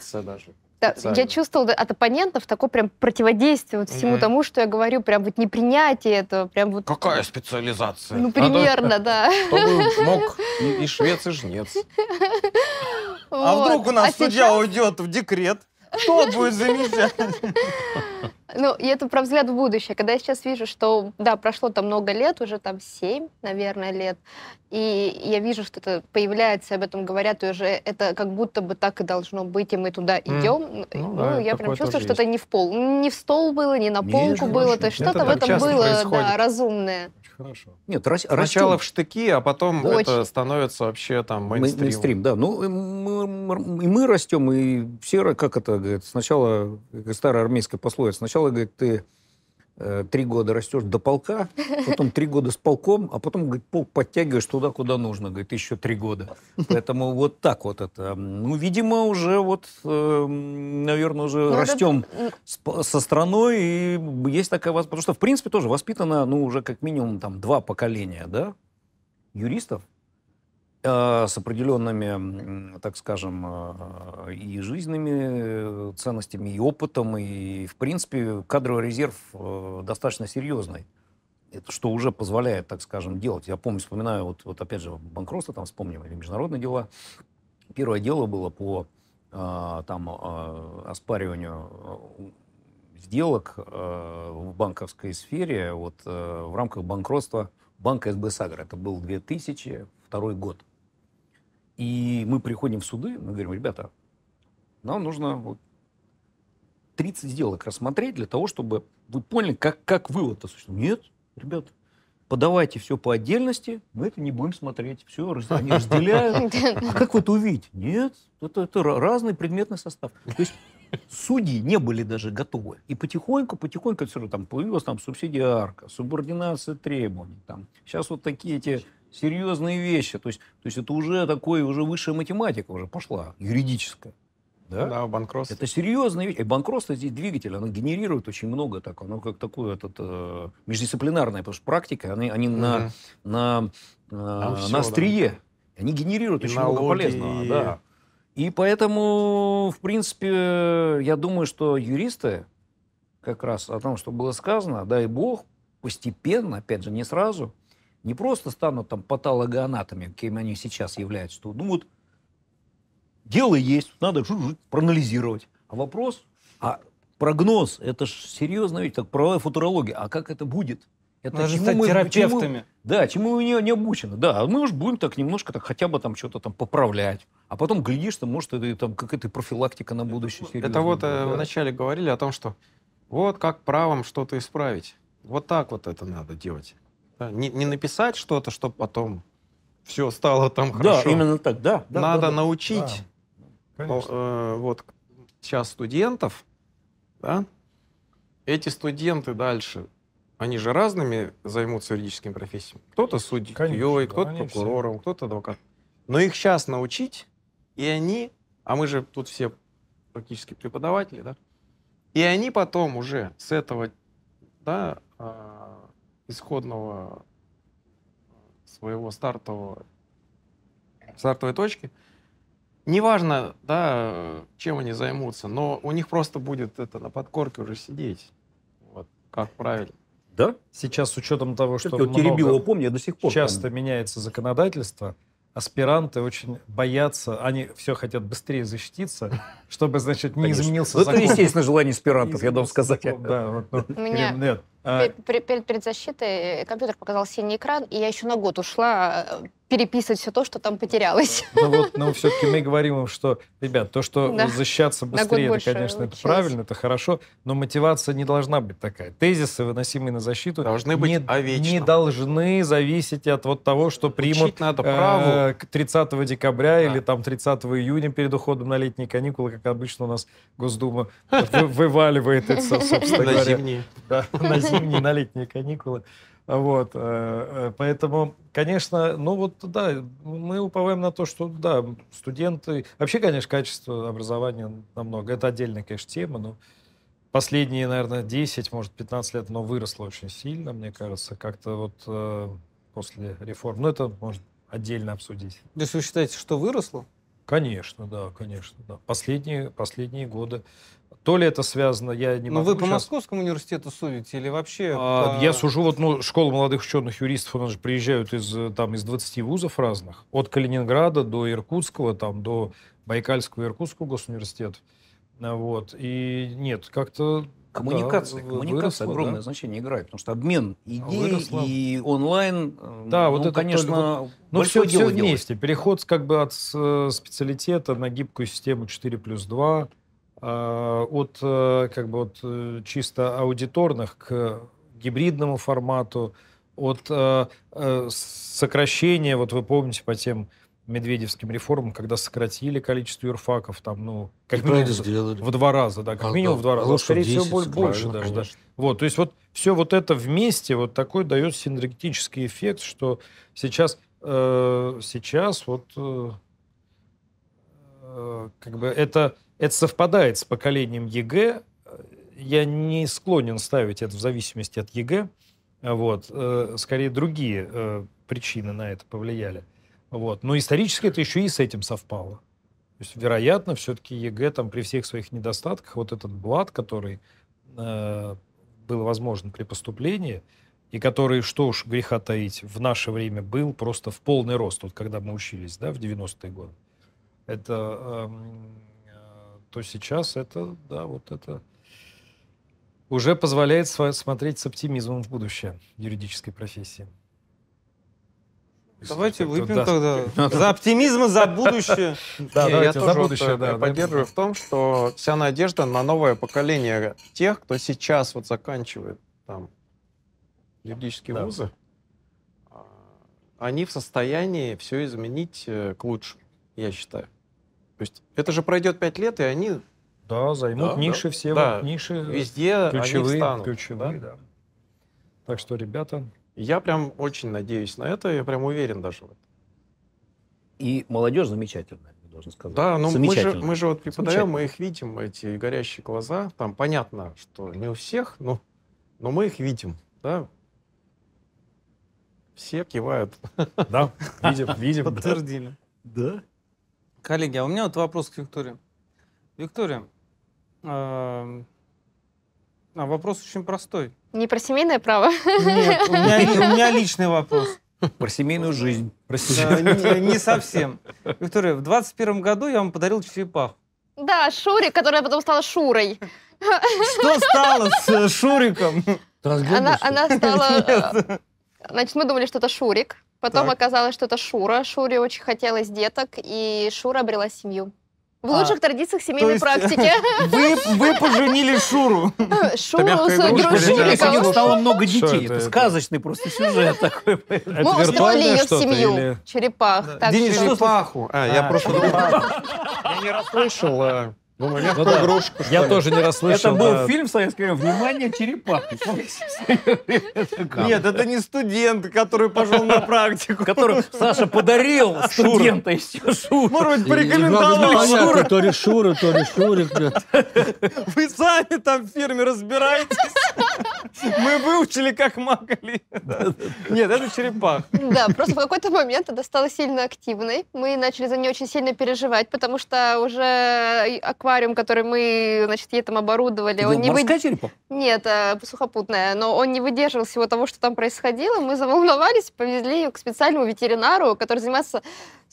я чувствовала от оппонентов такое прям противодействие всему тому, что я говорю, прям вот непринятие этого, прям вот... Какая специализация? Ну, примерно, а то, да. <laughs> Кто мог и, и <laughs> швец, и жнец. А вдруг у нас а судья уйдет в декрет? Тот будет замечательно. Ну, и это про взгляд в будущее. Когда я сейчас вижу, что, да, прошло там много лет, уже там семь, наверное, лет, и я вижу, что это появляется, об этом говорят, и уже это как будто бы так и должно быть, и мы туда идем. Mm. Ну, ну да, я прям чувствую, что есть. это не в пол, не в стол было, не на полку не, было, то есть что-то в этом было да, разумное. хорошо. Нет, рас, Сначала в штыки, а потом Очень. это становится вообще там мейнстрим. Мейнстрим, да. Ну, мы, мы, мы растем, и все, как это, говорит, сначала, как старая армейская пословица, сначала сначала, говорит, ты э, три года растешь до полка, <laughs> потом три года с полком, а потом, говорит, полк подтягиваешь туда, куда нужно, говорит, еще три года. Поэтому вот так вот это. Ну, видимо, уже вот, эм, наверное, уже ну, растем это... Да... со страной, и есть такая возможность. Потому что, в принципе, тоже воспитано, ну, уже как минимум там два поколения, да, юристов, Э, с определенными, так скажем, а, и жизненными ценностями, и опытом, и, в принципе, кадровый резерв э, достаточно серьезный. Это что уже позволяет, так скажем, делать. Я помню, вспоминаю, вот, вот опять же, банкротство там вспомним, или международные дела. Первое дело было по а, там, а, оспариванию сделок э, в банковской сфере вот, в рамках банкротства банка СБ «Сагра». Это был 2002 год. И мы приходим в суды, мы говорим, ребята, нам нужно вот 30 сделок рассмотреть для того, чтобы вы поняли, как, как вывод-то Нет, ребят, подавайте все по отдельности, мы это не будем смотреть. Все, они разделяют. <laughs> А как вы это увидите? Нет, это, это разный предметный состав. То есть судьи не были даже готовы. И потихоньку, потихоньку все равно там появилась там субсидиарка, субординация требований. Там. Сейчас вот такие эти серьезные вещи. То есть, то есть это уже такое, уже высшая математика уже пошла, юридическая. Да, да банкротство. Это серьезная вещь. И банкротство здесь двигатель, оно генерирует очень много так, оно как такое этот, э, междисциплинарное, потому что практика, они, они угу. на, на, э, на острие. Да. Они генерируют и очень налоги, много полезного. И... Да. И поэтому, в принципе, я думаю, что юристы, как раз о том, что было сказано, дай бог, постепенно, опять же, не сразу, не просто станут там патологоанатами, кем они сейчас являются, что ну вот дело есть, надо проанализировать. А вопрос, а прогноз, это же серьезно, ведь так правая футурология, а как это будет? Это Надо чему стать мы, терапевтами. Чему, да, чему у нее не обучены. Да, а мы уж будем так немножко так хотя бы там что-то там поправлять. А потом глядишь, там, может, это там какая-то профилактика на будущее. Это, это вот э, да. вначале говорили о том, что вот как правом что-то исправить. Вот так вот это надо делать не, не написать что-то, чтобы потом все стало там хорошо. Да, именно так, да. да Надо да, да. научить да, э, вот сейчас студентов, да, эти студенты дальше, они же разными займутся юридическими профессиями. Кто-то судьей, да, кто-то прокурором, все. кто-то адвокат. Но их сейчас научить, и они, а мы же тут все практически преподаватели, да, и они потом уже с этого, да, а, исходного своего стартового, стартовой точки. Неважно, да, чем они займутся, но у них просто будет это на подкорке уже сидеть. Вот, как правильно. Да? Сейчас с учетом того, что вот теребило, помню, я до сих пор часто помню. меняется законодательство, аспиранты очень боятся, они все хотят быстрее защититься, чтобы, значит, не Конечно. изменился ну, закон. Это, естественно, желание аспирантов, я должен сказать. Закон, да, вот, ну, у меня... Нет, а. Перед, перед, перед защитой э, компьютер показал синий экран, и я еще на год ушла э, переписывать все то, что там потерялось. <laughs> Ну вот, но ну, все-таки мы говорим им, что, ребят, то, что да. защищаться быстрее, это, конечно, это правильно, это хорошо, но мотивация не должна быть такая. Тезисы, выносимые на защиту, должны быть не, а не должны зависеть от вот того, что примут надо э, праву. 30 декабря да. или там 30 июня перед уходом на летние каникулы, как обычно у нас Госдума <laughs> вываливает это, собственно говоря. На зимние. <laughs> зимние, на летние каникулы. Вот, э, э, поэтому, конечно, ну вот, да, мы уповаем на то, что, да, студенты... Вообще, конечно, качество образования намного. Это отдельная, конечно, тема, но последние, наверное, 10, может, 15 лет оно выросло очень сильно, мне кажется. Как-то вот э, после реформ. Ну, это можно отдельно обсудить. То есть вы считаете, что выросло? Конечно, да, конечно, да. Последние, последние годы то ли это связано, я не Но могу. Но вы по Московскому университету судите или вообще? А, по... Я сужу, вот ну, школу молодых ученых, юристов, у нас же приезжают из, э, там, из 20 вузов разных, от Калининграда до Иркутского, там, до Байкальского и Иркутского госуниверситетов. А, вот. И нет, как-то Коммуникация, да, коммуникация выросло, огромное да? значение играет, потому что обмен идей выросло. и онлайн, э, да, ну, вот это конечно, вот, ну, все, все дело вместе. Переход как бы от э, специалитета на гибкую систему 4 плюс 2, Э, от э, как бы от э, чисто аудиторных к гибридному формату, от сокращения, вот вы помните по тем медведевским реформам, когда сократили количество юрфаков, там, ну, как и минимум сделали. в два раза, да, как а, минимум да, в два раза, а, скорее 10, всего, больше, даже, да. Вот, то есть вот все вот это вместе, вот такой дает синергетический эффект, что сейчас, э, сейчас вот э, как бы это это совпадает с поколением ЕГЭ. Я не склонен ставить это в зависимости от ЕГЭ. Вот. Э, скорее, другие э, причины на это повлияли. Вот. Но исторически это еще и с этим совпало. То есть, вероятно, все-таки ЕГЭ там при всех своих недостатках, вот этот блат, который э, был возможен при поступлении, и который, что уж греха таить, в наше время был просто в полный рост, вот когда мы учились, да, в 90-е годы. Это э, то сейчас это, да, вот это уже позволяет смотреть с оптимизмом в будущее юридической профессии. Давайте выпьем да. тогда <laughs> за оптимизм и за будущее. <laughs> Да, я, я тоже будущее, вот, э, да, поддерживаю да. в том, что вся надежда на новое поколение тех, кто сейчас вот заканчивает там юридические да. вузы, а, они в состоянии все изменить э, к лучшему, я считаю. То есть это же пройдет пять лет, и они... Да, займут да, ниши да, все, да, вот, ниши везде ключевые, они встанут, ключевые, да? да. Так что, ребята... Я прям очень надеюсь на это, я прям уверен даже в этом. И молодежь замечательная, должен сказать. Да, ну мы же, мы же вот преподаем, мы их видим, эти горящие глаза. Там понятно, что не у всех, но, но мы их видим, да. Все кивают. Да, видим, видим. Подтвердили. Да. Коллеги, а у меня вот вопрос к Виктории. Виктория, эм, а вопрос очень простой. Не про семейное право? Нет, у меня, у меня личный вопрос. Про семейную жизнь. Про семейную. Да, не, не совсем. Виктория, в 21 году я вам подарил черепаху. Да, Шурик, которая потом стала Шурой. Что стало с э, Шуриком? Она, она стала... Нет. Э, значит, мы думали, что это Шурик. Потом так. оказалось, что это Шура. Шуре очень хотелось деток, и Шура обрела семью. В а. лучших а, традициях семейной есть, практики. <laughs> Вы, вы поженили Шуру. Шуру с У него стало много детей. Это, это сказочный просто сюжет такой. Мы устроили ее в семью. Или... Черепах. Да. Денис, черепаху. А, а, я просто... А. Я не расслышал. А. Ну, мягкую ну да. игрушку, Я тоже не расслышал. Это был фильм в советское время. Внимание, черепахи. <laughs> Нет, это не студент, который пошел на практику. Который Саша подарил студента еще Шура. Может ну, быть, порекомендовал Шура. То ли Шура, то ли Шурик. Вы сами там в фирме разбираетесь. Мы выучили, как макали. Нет, это черепах. Да, просто в какой-то момент она стала сильно активной. Мы начали за нее очень сильно переживать, потому что уже аквариум, который мы, значит, ей там оборудовали, он не выдержал. Нет, э, сухопутная, но он не выдерживал всего того, что там происходило. Мы заволновались, повезли ее к специальному ветеринару, который занимается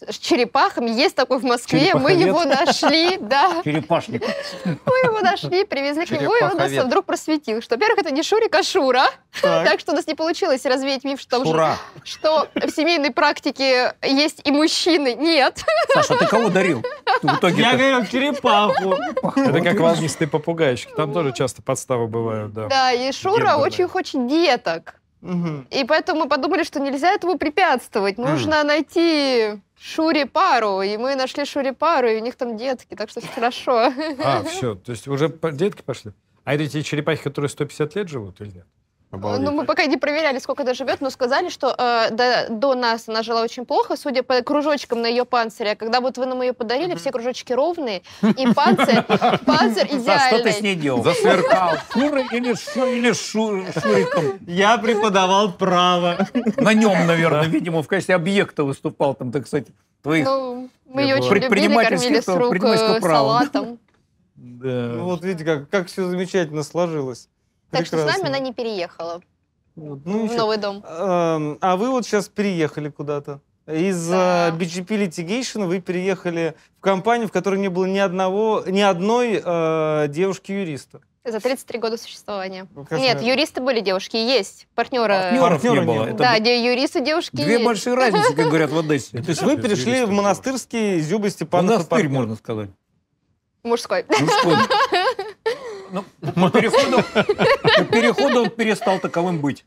с черепахами. Есть такой в Москве. Мы его нашли, да. Черепашник. Мы его нашли, привезли к нему, и он нас вдруг просветил, что, во-первых, это не Шурик, только Шура. Так. так что у нас не получилось развеять миф, что, Шура. что в семейной практике есть и мужчины. Нет. Саша, ты кого дарил? В итоге Я говорил черепаху. Это как волнистые попугайчики. Там тоже часто подставы бывают, да. Да, и Шура Дет очень бывает. хочет деток. Угу. И поэтому мы подумали, что нельзя этому препятствовать. Нужно угу. найти Шури пару, и мы нашли Шури пару, и у них там детки, так что все хорошо. А, <laughs> все, то есть уже детки пошли? А это те черепахи, которые 150 лет живут или нет? Обалдеть. Ну, мы пока не проверяли, сколько она живет, но сказали, что э, до, до нас она жила очень плохо, судя по кружочкам на ее панцире. А когда вот вы нам ее подарили, все кружочки ровные, и панцирь, <laughs> панцирь идеальный. За что ты с ней делал? Засверкал. куры или, шу, или шу, шуриком? Я преподавал право. На нем, наверное, видимо, в качестве объекта выступал там, так сказать, твоих ну, мы ее очень любили, кормили с рук э, салатом. Да. Ну, вот видите, как, как все замечательно сложилось. Так Прекрасно. что с нами она не переехала. Вот. Ну, в новый дом. А, а вы вот сейчас переехали куда-то. Из э, да. BGP Litigation вы переехали в компанию, в которой не было ни одного, ни одной э, девушки-юриста. За 33 года существования. как Нет, это? юристы были девушки, есть. Партнеры. Партнеров, не было. Это да, где юристы, девушки Две есть. большие разницы, как говорят в Одессе. То есть вы перешли в монастырский, зюбы Степанов. Монастырь, можно сказать. Мужской. Мужской. Ну, ну <laughs> по переходу, по переходу он перестал таковым быть.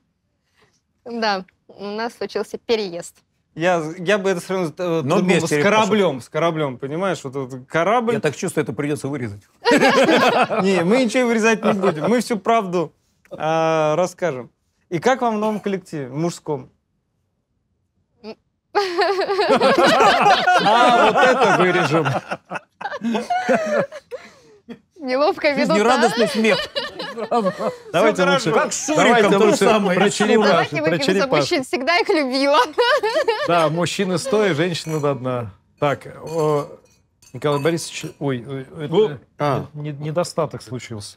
Да, у нас случился переезд. Я, я бы это сравнил э, Но ну, с кораблем, пошел. с кораблем, понимаешь? Вот этот корабль... Я так чувствую, это придется вырезать. <laughs> Не, мы ничего вырезать не будем. Мы всю правду а, расскажем. И как вам в новом коллективе, мужском? А, вот это вырежем. Неловкая минута. Жизнерадостный смех. Давайте лучше. Как с Давайте лучше про черепашек. Давайте выпьем за мужчин. Всегда их любила. Да, мужчины стоя, женщины до дна. Так, Николай Борисович, ой, э, а. недостаток случился.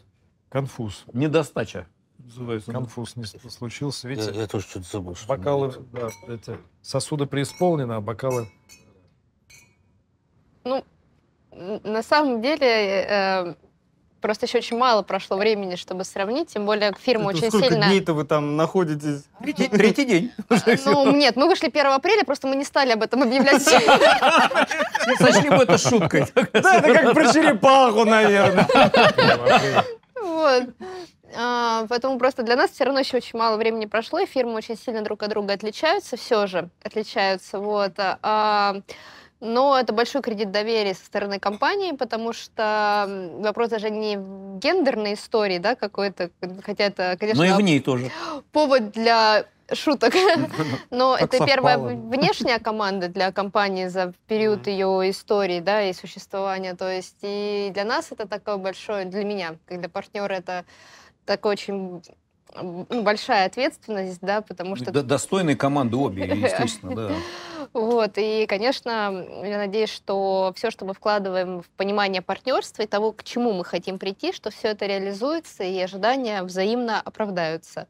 Конфуз. Недостача называется. Конфуз не случился. Видите, я, я тоже что-то забыл. Что бокалы, да, эти сосуды преисполнены, а бокалы... Ну, на самом деле, э, просто еще очень мало прошло времени, чтобы сравнить, тем более фирма Это очень сколько сильно... Сколько дней-то вы там находитесь? <laughs> Третий, третий день. <laughs> А, ну, нет, мы вышли 1 апреля, просто мы не стали об этом объявлять. <laughs> Сочли бы это шуткой. Да, это как про черепаху, наверное. Вот. А, поэтому просто для нас все равно еще очень мало времени прошло, и фирмы очень сильно друг от друга отличаются, все же отличаются. Вот. А, но это большой кредит доверия со стороны компании, потому что вопрос даже не в гендерной истории, да, какой-то, хотя это, конечно... Но и в ней тоже. Повод для шуток. <laughs> Но как это совпало. первая внешняя команда для компании за период ее истории, да, и существования. То есть и для нас это такое большое, для меня, как для партнера это такой очень ну, большая ответственность, да, потому что... Достойные команды обе, естественно, да. <laughs> Вот, и, конечно, я надеюсь, что все, что мы вкладываем в понимание партнерства и того, к чему мы хотим прийти, что все это реализуется, и ожидания взаимно оправдаются.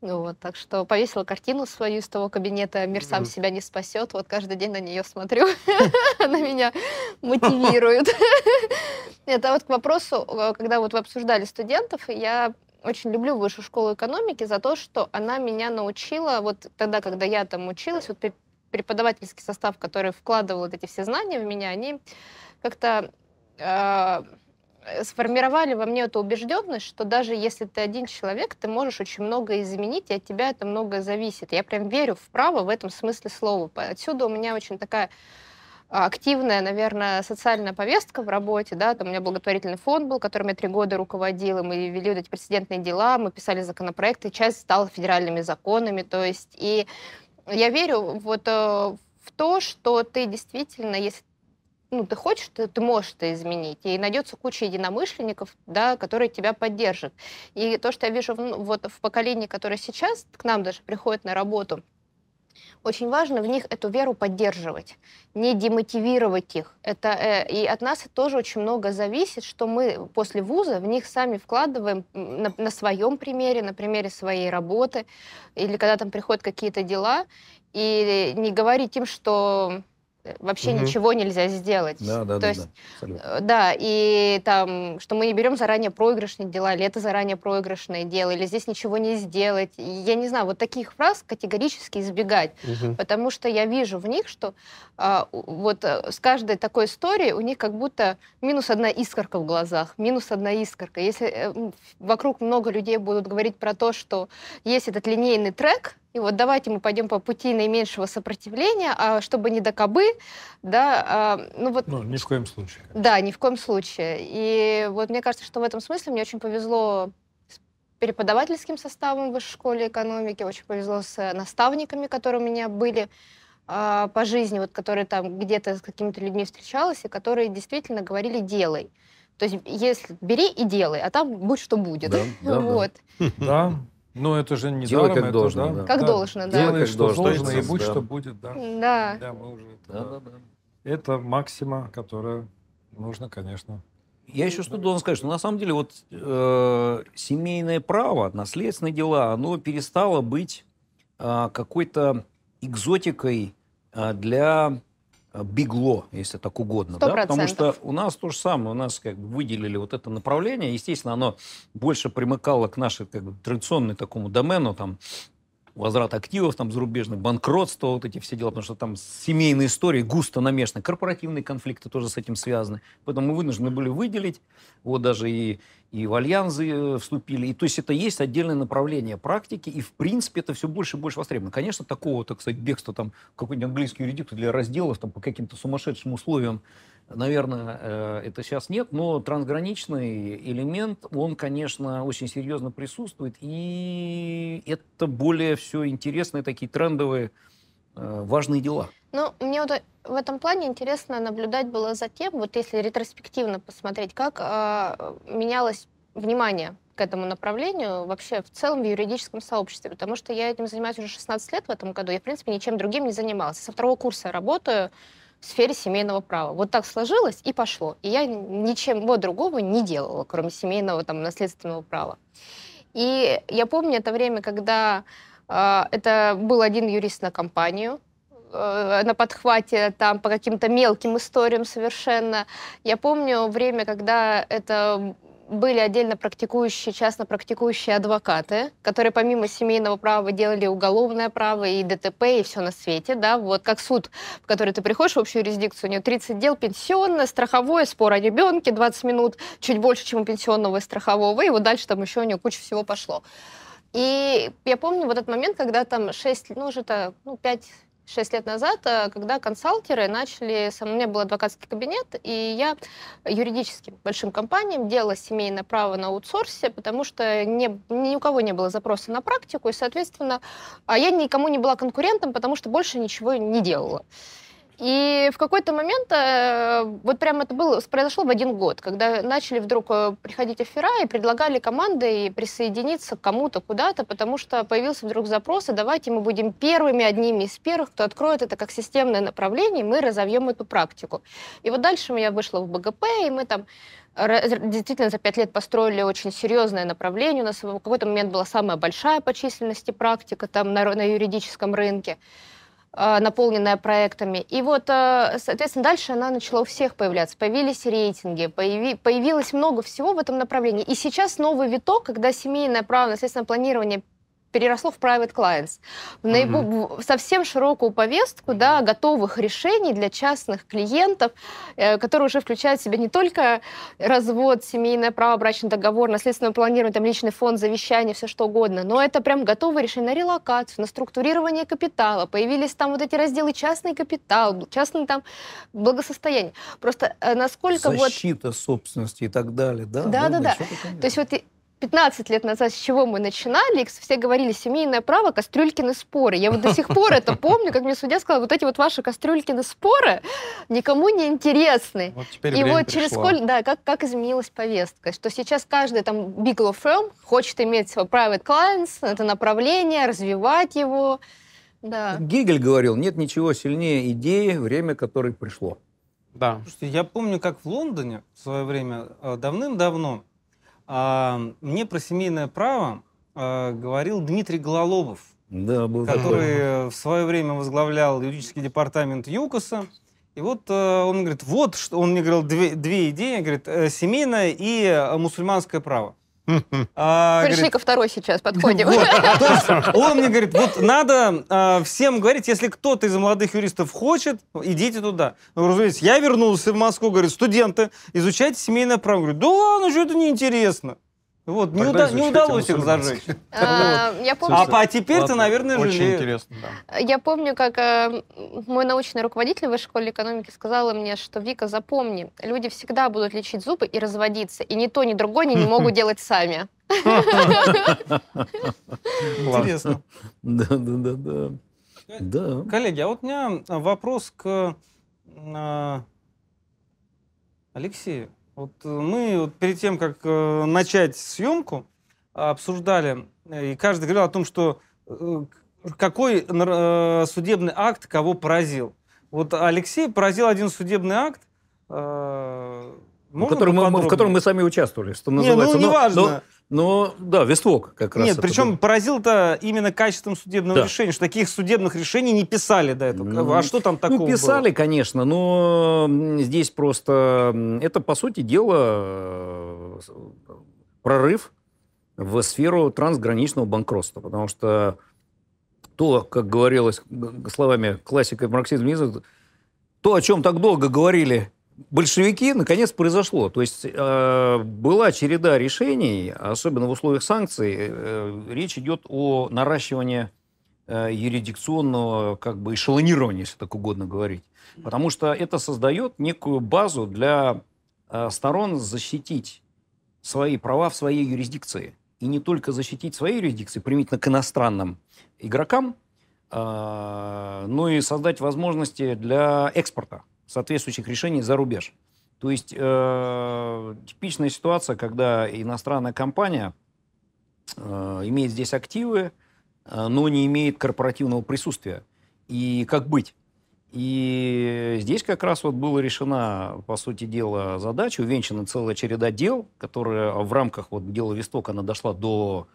Вот, так что повесила картину свою из того кабинета «Мир сам себя не спасет». Вот каждый день на нее смотрю. <laughs> Она меня мотивирует. <laughs> Это вот к вопросу, э, когда вот вы обсуждали студентов, я очень люблю высшую школу экономики за то, что она меня научила, вот тогда, когда я там училась, вот преподавательский состав, который вкладывал вот эти все знания в меня, они как-то э, сформировали во мне эту убежденность, что даже если ты один человек, ты можешь очень многое изменить, и от тебя это многое зависит. Я прям верю в право в этом смысле слова. Отсюда у меня очень такая а, активная, наверное, социальная повестка в работе, да, там у меня благотворительный фонд был, которым я три года руководила, мы вели вот эти прецедентные дела, мы писали законопроекты, часть стала федеральными законами, то есть, и я верю вот э, в то, что ты действительно, если ну, ты хочешь, ты, ты можешь это изменить. И найдется куча единомышленников, да, которые тебя поддержат. И то, что я вижу в, ну, вот в поколении, которое сейчас к нам даже приходит на работу – очень важно в них эту веру поддерживать, не демотивировать их. Это, э, и от нас тоже очень много зависит, что мы после вуза в них сами вкладываем на, на своем примере, на примере своей работы, или когда там приходят какие-то дела, и не говорить им, что вообще угу. ничего нельзя сделать. Да, да, То да, есть, да. Э, да, и там, что мы не берем заранее проигрышные дела, или это заранее проигрышное дело, или здесь ничего не сделать. Я не знаю, вот таких фраз категорически избегать, угу. потому что я вижу в них, что а, вот э, с каждой такой историей у них как будто минус одна искорка в глазах, минус одна искорка. Если э, вокруг много людей будут говорить про то, что есть этот линейный трек, и вот давайте мы пойдем по пути наименьшего сопротивления, а чтобы не до кобы, да, а, ну вот... Ну, ни в коем случае. Да, ни в коем случае. И вот мне кажется, что в этом смысле мне очень повезло с преподавательским составом в высшей школе экономики, очень повезло с э, наставниками, которые у меня были а, по жизни, вот которые там где-то с какими-то людьми встречалась, и которые действительно говорили «делай». То есть если бери и делай, а там будь что будет. Да, да, <laughs> вот. Да. Но это же не Делай даром, как это, должно. Да. Как да. должно, да. Делай, как что должно, должно и будь, да. что будет, да. Да. Да, мы уже это, да, да, да. это максима, которая нужно, конечно. Я еще что должен сказать, что на самом деле вот э, семейное право, наследственные дела, оно перестало быть э, какой-то экзотикой э, для Э, Бигло, если так угодно, 100%. да, потому что у нас то же самое, у нас как бы выделили вот это направление, естественно, оно больше примыкало к нашей как бы традиционной такому домену, там возврат активов там зарубежных, банкротство, вот эти все дела, потому что там семейные истории густо намешаны, корпоративные конфликты тоже с этим связаны. Поэтому мы вынуждены были выделить, вот даже и и в альянсы э, вступили. И, то есть это есть отдельное направление практики, и в принципе это все больше и больше востребовано. Конечно, такого, так сказать, бегства там какой-нибудь английский юридик для разделов там, по каким-то сумасшедшим условиям, наверное, э, это сейчас нет, но трансграничный элемент, он, конечно, очень серьезно присутствует, и это более все интересные такие трендовые э, важные дела. Ну, мне вот в этом плане интересно наблюдать было за тем, вот если ретроспективно посмотреть, как э, менялось внимание к этому направлению вообще в целом в юридическом сообществе, потому что я этим занимаюсь уже 16 лет в этом году, я, в принципе, ничем другим не занималась. Со второго курса работаю в сфере семейного права. Вот так сложилось и пошло. И я ничего другого не делала, кроме семейного там, наследственного права. И я помню это время, когда э, это был один юрист на компанию, Э, на подхвате там по каким-то мелким историям совершенно. Я помню время, когда это были отдельно практикующие, частно практикующие адвокаты, которые помимо семейного права делали уголовное право и ДТП, и все на свете, да, вот как суд, в который ты приходишь в общую юрисдикцию, у него 30 дел, пенсионное, страховое, спор о ребенке, 20 минут, чуть больше, чем у пенсионного и страхового, и вот дальше там еще у него куча всего пошло. И я помню вот этот момент, когда там 6, ну уже-то, ну 5 6 лет назад, э, когда консалтеры начали... У меня был адвокатский кабинет, и я юридическим большим компаниям делала семейное право на аутсорсе, потому что не, ни у кого не было запроса на практику, и, соответственно, а я никому не была конкурентом, потому что больше ничего не делала. И в какой-то момент, э, вот прямо это было, произошло в один год, когда начали вдруг э, приходить эфира и предлагали команды присоединиться к кому-то куда-то, потому что появился вдруг запрос, и давайте мы будем первыми, одними из первых, кто откроет это как системное направление, и мы разовьем эту практику. И вот дальше я вышла в БГП, и мы там действительно за пять лет построили очень серьезное направление. У нас в какой-то момент была самая большая по численности практика там на, на юридическом рынке. А, наполненная проектами. И вот, а, соответственно, дальше она начала у всех появляться. Появились рейтинги, появи, появилось много всего в этом направлении. И сейчас новый виток, когда семейное право, наследственное планирование переросло в private clients, в наибол... mm-hmm. совсем широкую повестку да, готовых решений для частных клиентов, э, которые уже включают в себя не только развод, семейное право, брачный договор, наследственное планирование, там, личный фонд, завещание, все что угодно, но это прям готовые решения на релокацию, на структурирование капитала, появились там вот эти разделы частный капитал, частный там благосостояние. Просто э, насколько Защита вот... Защита собственности и так далее, Да, да, да. да. То есть вот 15 лет назад, с чего мы начинали, все говорили, семейное право, кастрюлькины споры. Я вот до сих пор это помню, как мне судья сказала, вот эти вот ваши кастрюлькины споры никому не интересны. Вот теперь И вот через пришло. сколько, да, как, как изменилась повестка, что сейчас каждый там big law firm хочет иметь свой private clients, это направление, развивать его. Да. Гегель говорил, нет ничего сильнее идеи, время которой пришло. Да. Слушайте, я помню, как в Лондоне в свое время, э, давным-давно, а Мне про семейное право а, говорил Дмитрий Гололобов, да, который такой. в свое время возглавлял юридический департамент ЮКОСа. И вот э, он говорит, вот, что он мне говорил две, две идеи, говорит, э, семейное и э, мусульманское право. А, Пришли ко второй сейчас, подходим. <laughs> он мне говорит, вот надо а, всем говорить, если кто-то из молодых юристов хочет, идите туда. Ну, разумеется, я вернулся в Москву, говорит, студенты, изучайте семейное право. Говорю, да ладно, что это неинтересно. Вот, не, уда- не удалось их зажечь. <laughs> А, я помню, а, теперь ты, наверное, Очень жалею. интересно, да. Я помню, как э, мой научный руководитель в высшей школе экономики сказала мне, что, Вика, запомни, люди всегда будут лечить зубы и разводиться, и ни то, ни другое они не <laughs> могут делать сами. <laughs> Интересно. Да, да, да, да. Коллеги, а вот у меня вопрос к э, Алексею. Вот э, мы вот перед тем, как э, начать съемку, обсуждали, э, и каждый говорил о том, что э, какой э, судебный акт кого поразил. Вот Алексей поразил один судебный акт, э, в котором, мы, в котором мы сами участвовали, что называется. Не, ну, неважно. Но, но но ну, да, весток как раз. Нет, причем был. поразил-то именно качеством судебного да. решения, что таких судебных решений не писали до этого. Ну, а что там ну, такого? Ну, писали, было? конечно, но здесь просто это, по сути дела, э, прорыв в сферу трансграничного банкротства, потому что то, как говорилось словами классика марксизма, то, о чем так долго говорили большевики, наконец, произошло. То есть э, была череда решений, особенно в условиях санкций. Э, речь идет о наращивании э, юрисдикционного как бы эшелонирования, если так угодно говорить. Потому что это создает некую базу для э, сторон защитить свои права в своей юрисдикции. И не только защитить свои юрисдикции, примитивно к иностранным игрокам, э, но и создать возможности для экспорта соответствующих решений за рубеж. То есть э, типичная ситуация, когда иностранная компания э, имеет здесь активы, э, но не имеет корпоративного присутствия. И как быть? И здесь как раз вот была решена, по сути дела, задача, увенчана целая череда дел, которые в рамках вот дела Весток она дошла до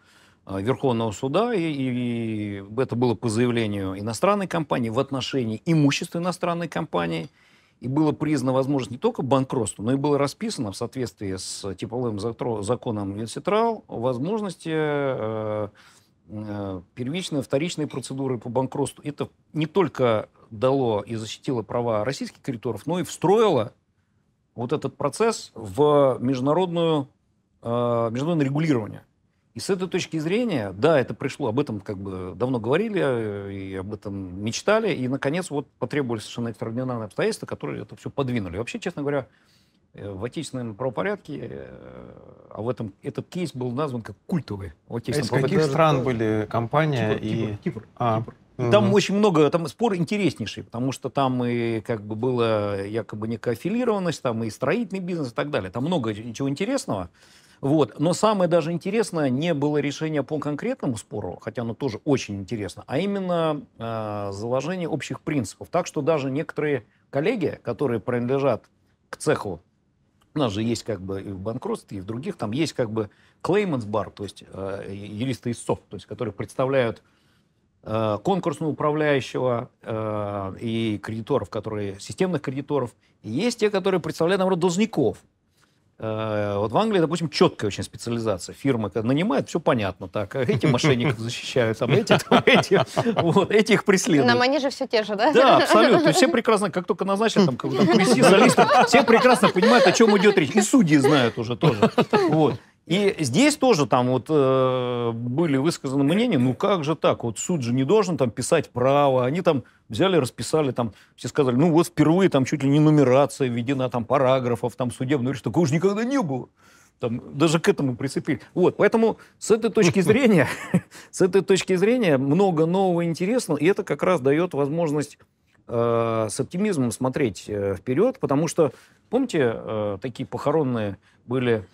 э, Верховного суда, и, и это было по заявлению иностранной компании в отношении имущества иностранной компании – и было признано возможность не только банкротства, но и было расписано в соответствии с типовым законом Винситрал возможности э, э, первичные, вторичные процедуры по банкротству. Это не только дало и защитило права российских кредиторов, но и встроило вот этот процесс в международную, э, международное регулирование. И с этой точки зрения, да, это пришло, об этом как бы давно говорили, э, и об этом мечтали, и, наконец, вот потребовались совершенно экстраординарные обстоятельства, которые это все подвинули. Вообще, честно говоря, э, в отечественном правопорядке, э, а в этом этот кейс был назван как культовый. В а из каких стран даже, были компания Кипр, и Кипр? Кипр, а, Кипр. Угу. Там очень много, там спор интереснейший, потому что там и как бы была якобы некая аффилированность, там и строительный бизнес и так далее. Там много ничего интересного. Вот. Но самое даже интересное не было решение по конкретному спору, хотя оно тоже очень интересно, а именно э, заложение общих принципов. Так что даже некоторые коллеги, которые принадлежат к цеху, у нас же есть как бы и в банкротстве, и в других, там есть как бы claimants бар, то есть э, юристы истцов, то есть которые представляют э, конкурсного управляющего э, и кредиторов, которые системных кредиторов. И есть те, которые представляют, наоборот, должников. Э, вот в Англии, допустим, четкая очень специализация. Фирмы нанимают, все понятно. Так, а эти мошенников защищают, там эти, там эти. Вот, эти их преследуют. На же все те же, да? Да, абсолютно. Все прекрасно, как только назначат там какого-то <laughs> пресс все прекрасно понимают, о чем идет речь. И судьи знают уже тоже. Вот. И здесь тоже там вот э, были высказаны мнения, ну как же так, вот суд же не должен там писать право, они там взяли, расписали там, все сказали, ну вот впервые там чуть ли не нумерация введена там параграфов, там судебную речь, такого же никогда не было. Там, даже к этому прицепили. Вот, поэтому с этой точки <laughs> зрения, с этой точки зрения много нового интересного, и это как раз дает возможность э, с оптимизмом смотреть э, вперед, потому что, помните, э, такие похоронные были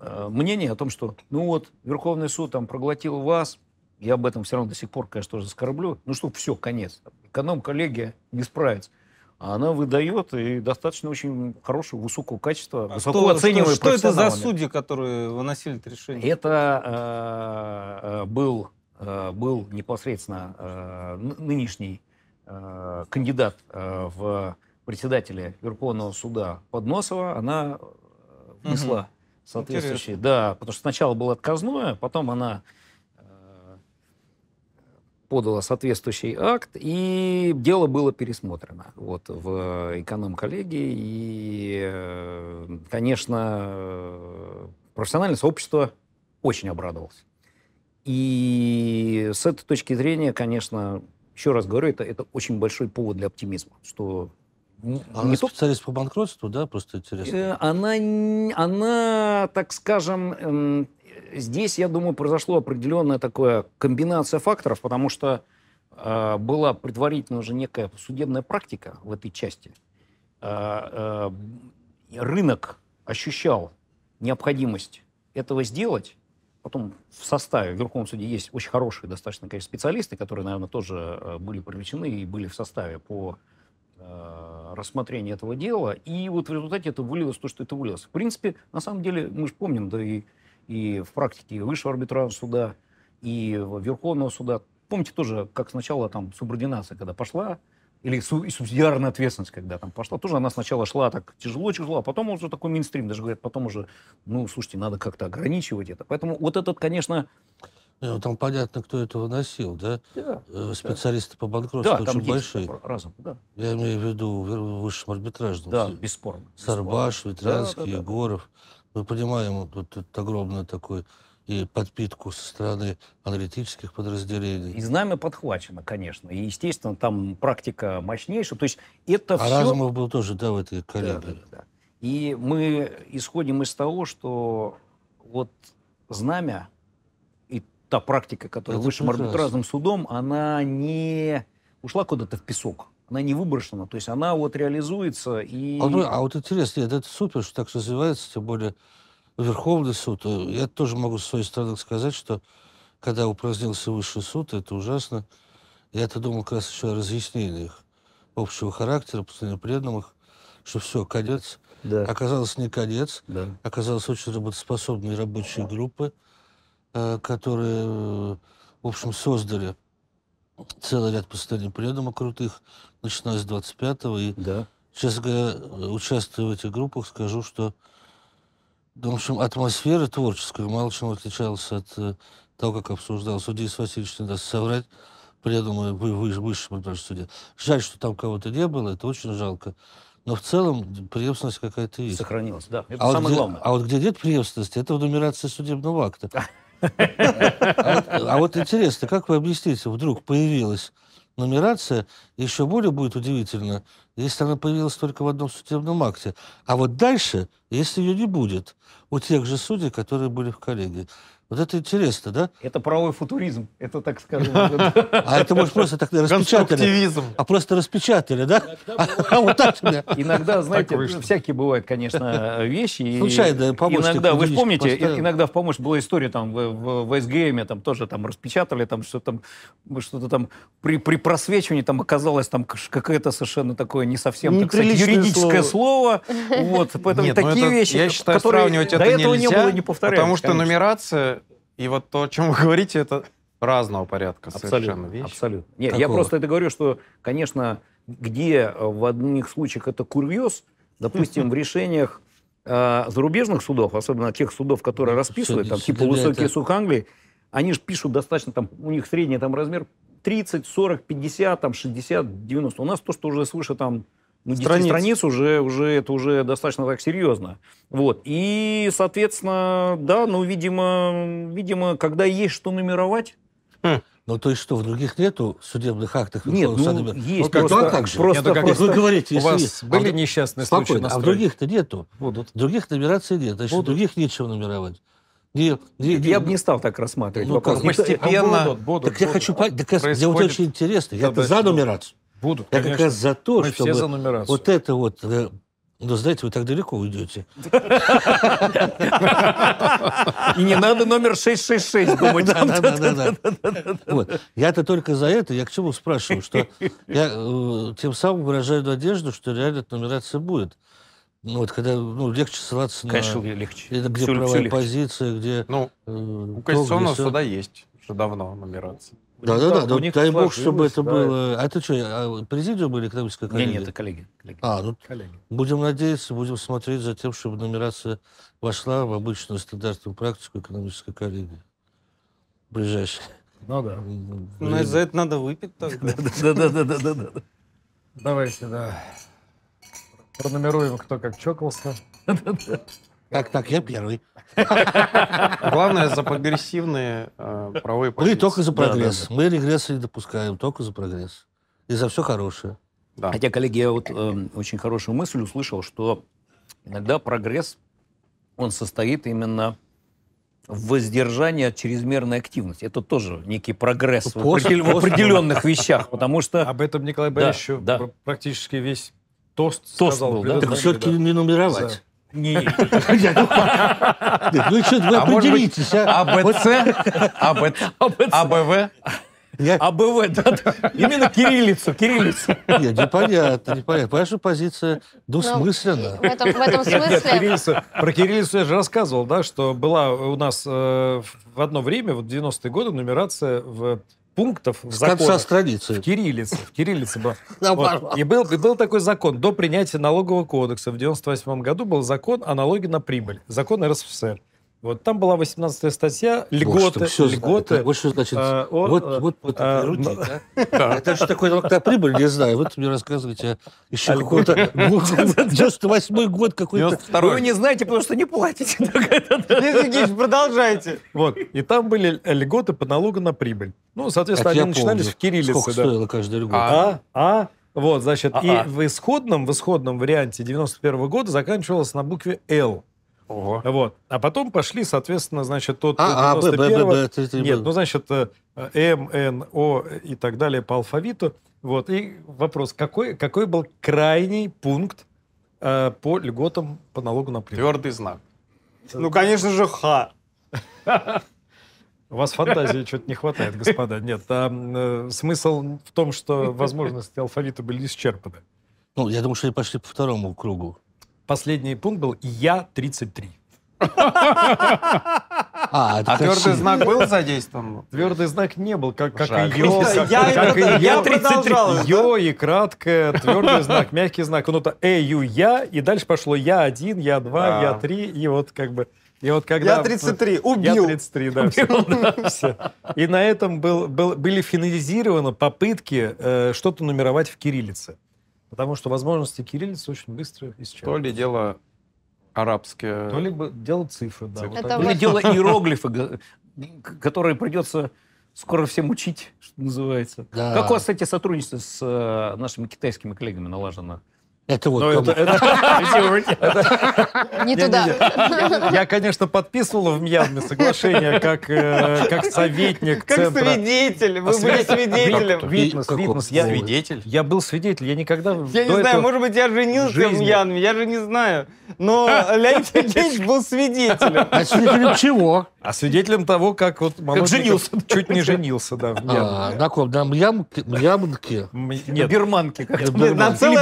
Э, мнение о том, что, ну вот, Верховный суд там проглотил вас, я об этом все равно до сих пор, конечно, тоже скорблю, ну что, все, конец, эконом-коллегия не справится. А она выдает и достаточно очень хорошего, высокого качества, а высоко что, что, что это за судьи, которые выносили это решение? Это э, э был, э, был непосредственно э, нынешний э, кандидат э, в председателя Верховного суда Подносова. Она э, внесла угу соответствующие. Интересно. Да, потому что сначала было отказное, потом она э, подала соответствующий акт, и дело было пересмотрено вот, в эконом-коллегии. И, э, конечно, э, профессиональное сообщество очень обрадовалось. И с этой точки зрения, конечно, еще раз говорю, это, это очень большой повод для оптимизма, что она ну, не специалист по банкротству, да, просто интересно. Э, она, она, так скажем, эм, здесь, я думаю, произошло определенная такая комбинация факторов, потому что э, была предварительно уже некая судебная практика в этой части. Э, рынок ощущал необходимость этого сделать. Потом в составе в Верховном суде есть очень хорошие достаточно, конечно, специалисты, которые, наверное, тоже были привлечены и были в составе по Э, рассмотрение этого дела. И вот в результате это вылилось то, что это вылилось. В принципе, на самом деле, мы же помним, да и, и в практике высшего арбитражного суда, и Верховного суда. Помните тоже, как сначала там субординация, когда пошла, или су- субсидиарная ответственность, когда там пошла, тоже она сначала шла так тяжело-тяжело, а потом уже такой мейнстрим, даже говорят, потом уже, ну, слушайте, надо как-то ограничивать это. Поэтому вот этот, конечно, ну, там понятно, кто этого носил, да? да э, Специалисты да. по банкротству да, очень там большие. разом, да. Я имею в виду в высшем арбитражном. Да, бесспорно. Сарбаш, бесспорно. Ветрянский, да, да, Егоров. Мы понимаем вот этот огромный такой и подпитку со стороны аналитических подразделений. И знамя подхвачено, конечно. И, естественно, там практика мощнейшая. То есть это а все... Разумов был тоже, да, в этой коллеге. Да, да, да. И мы исходим из того, что вот знамя та практика, которая Это высшим прекрасно. арбитражным судом, она не ушла куда-то в песок она не выброшена, то есть она вот реализуется и... А, ну, а вот интересно, это, это супер, что так развивается, тем более Верховный суд. Э, я тоже могу с своей стороны сказать, что когда упразднился высший суд, это ужасно. Я-то думал как раз еще о разъяснениях общего характера, постановления преданных, что все, конец. Да. Оказалось, не конец. Да. Оказалось, очень работоспособные рабочие группы. Э, которые, э, в общем, создали целый ряд постановлений пленума крутых, начиная с 25-го. И, да. честно говоря, э, участвуя в этих группах, скажу, что в общем, атмосфера творческая мало чем отличалась от того, как обсуждался. Денис Васильевич не даст соврать, предумы вы, вы, высшему даже суде. Жаль, что там кого-то не было, это очень жалко. Но в целом преемственность какая-то есть. Сохранилась, да. Это а самое вот где, главное. А вот где нет преемственности, это в нумерации судебного акта. <laughs> А, а, вот интересно, как вы объясните, вдруг появилась нумерация, еще более будет удивительно, если она появилась только в одном судебном акте. А вот дальше, если ее не будет, у тех же судей, которые были в коллегии. Вот это интересно, да? Это правовой футуризм, это так скажем. А это, может, просто так распечатали. А просто распечатали, да? Иногда, <laughs> а <laughs> знаете, всякие бывают, конечно, э, вещи. Случайно помощник. Иногда, вы помните, иногда в помощь была история там в СГМе, там тоже там распечатали, там что-то там при просвечивании там оказалось там какое-то совершенно такое не совсем, так сказать, юридическое слово. Вот, поэтому ну такие вещи, которые до этого не было, не повторяются. Потому что нумерация и вот то, о чем вы говорите, это разного порядка абсолютно, совершенно вещи. Абсолютно. Нет, Какого? я просто это говорю, что, конечно, где э, в одних случаях это курьез, допустим, в решениях э, зарубежных судов, особенно тех судов, которые ну, расписывают, там, типа высокие это... суд Англии, они же пишут достаточно, там, у них средний там размер 30, 40, 50, там, 60, 90. У нас то, что уже свыше там ну, страниц. страниц уже, уже, это уже достаточно так серьезно. Вот. И, соответственно, да, ну, видимо, видимо когда есть что нумеровать, хм. Ну, то есть что, в других нету судебных актах? Нет, ну, садовых? есть. Ну, просто, как же? Просто, Нет, ну, как просто... Вы говорите, у вас есть. были а, несчастные случаи а в других-то нету. Будут. Других нумераций нет. Значит, Будут. других нечего нумеровать. Не, не, не, я бы не стал так рассматривать. Ну, вопрос. постепенно. А будут, будут, так будут. я хочу понять. Так, я, очень интересно. Я-то за ну. нумерацию. Будут, Я конечно. как раз за то, Мы чтобы все за нумерацию. вот это вот э, ну, знаете, вы так далеко уйдете. И не надо номер 666 думать. Да-да-да. <laughs> Я-то только за это, я к чему спрашиваю, что я э, тем самым выражаю надежду, что реально нумерация будет. Ну, вот когда ну, легче ссылаться Конечно, на... легче. Это где правая позиция, где... Ну, э, у Конституционного суда есть уже давно нумерация. Да-да-да, да, дай бог, чтобы это да. было... А это что, а президиум или экономическая коллегия? Нет, нет, это коллеги. коллеги. А, ну, коллеги. будем надеяться, будем смотреть за тем, чтобы нумерация вошла в обычную стандартную практику экономической коллегии. Ближайшее. Ну да. Ну, за это надо выпить <laughs> тогда. Да-да-да. да да Давайте, да. Пронумеруем, кто как чокался. <laughs> Так, так, я первый. <laughs> Главное, за прогрессивные э, правовые позиции. Мы только за прогресс. Мы регресса не допускаем, только за прогресс. И за все хорошее. Хотя, коллеги, я вот эм, очень хорошую мысль услышал, что иногда прогресс, он состоит именно в воздержании от чрезмерной активности. Это тоже некий прогресс пост, в, определ... в определенных вещах, потому что... Об этом Николай Борисович да, да. практически весь тост, тост сказал. Был, да? Так все-таки да. не нумеровать. Не, <laughs> Ну что, вы а определитесь. АБЦ? АБВ? АБВ, да. Именно кириллицу, кириллицу. Нет, непонятно, непонятно. Ваша позиция двусмысленна. Ну, в этом смысле... Про кириллицу я же рассказывал, да, что была у нас э, в одно время, в 90-е годы, нумерация в пунктов в законе. В кириллице. В кириллице было. <laughs> И, был, и был такой закон. До принятия налогового кодекса в 1998 году был закон о налоге на прибыль. Закон РСФСР. Вот там была 18 статья льготы. Вот что, льготы. Вот что значит. А, вот, э, а, вот, вот а, эрудит, а, да? Это что такое? Ну, когда прибыль, не знаю. Вот мне рассказываете еще какой-то 98 год какой-то. Вы не знаете, потому что не платите. <laughs> Продолжайте. Вот. И там были льготы по налогу на прибыль. Ну, соответственно, они начинались в кириллице. Сколько стоила каждая льгота? А? а, а, вот, значит, и в исходном, в исходном варианте 91 года заканчивалось на букве «Л». Ого. Вот. А потом пошли, соответственно, значит, тот а, 91 а, Б, Б, Б, Нет, ну, значит, э, М, Н, О и так далее по алфавиту. Вот. И вопрос, какой, какой был крайний пункт э, по льготам по налогу на прибыль? Твердый знак. Ну, конечно же, Х. <laughs> У вас фантазии что-то не хватает, господа. Нет, там э, смысл в том, что возможности алфавита были исчерпаны. Ну, я думаю, что они пошли по второму кругу. Последний пункт был «Я-33». А, а твердый знак был задействован? Твердый знак не был, как, как и йо. Как и йо, 33. Йо и краткое, твердый знак, мягкий знак. Ну, то эю я, и дальше пошло я один, я два, я три, и вот как бы... И вот когда... Я 33, убил. Я 33, да. Убил, все, да И на этом был, был, были финализированы попытки э, что-то нумеровать в кириллице. Потому что возможности кириллицы очень быстро исчерпываются. То ли дело арабские... То ли дело цифры, да. Цифры. Вот Это Или дело <laughs> иероглифы, которые придется скоро всем учить, что называется. Да. Как у вас, кстати, сотрудничество с э, нашими китайскими коллегами налажено? Это вот. Ну, это, это, не туда. Я, я, конечно, подписывал в Мьянме соглашение как, э, как советник как центра. свидетель. Вы а были свидетелем. Витнес, Витнес. Я свидетель. Я был свидетель. Я никогда Я не знаю, может быть, я женился жизни. в Мьянме. Я же не знаю. Но <laughs> Леонид Сергеевич был свидетелем. А свидетелем чего? А свидетелем того, как вот молодой женился. чуть не женился, да, в Мьянме. А, на ком? На Мьянке? Нет. На Бирманке. На целой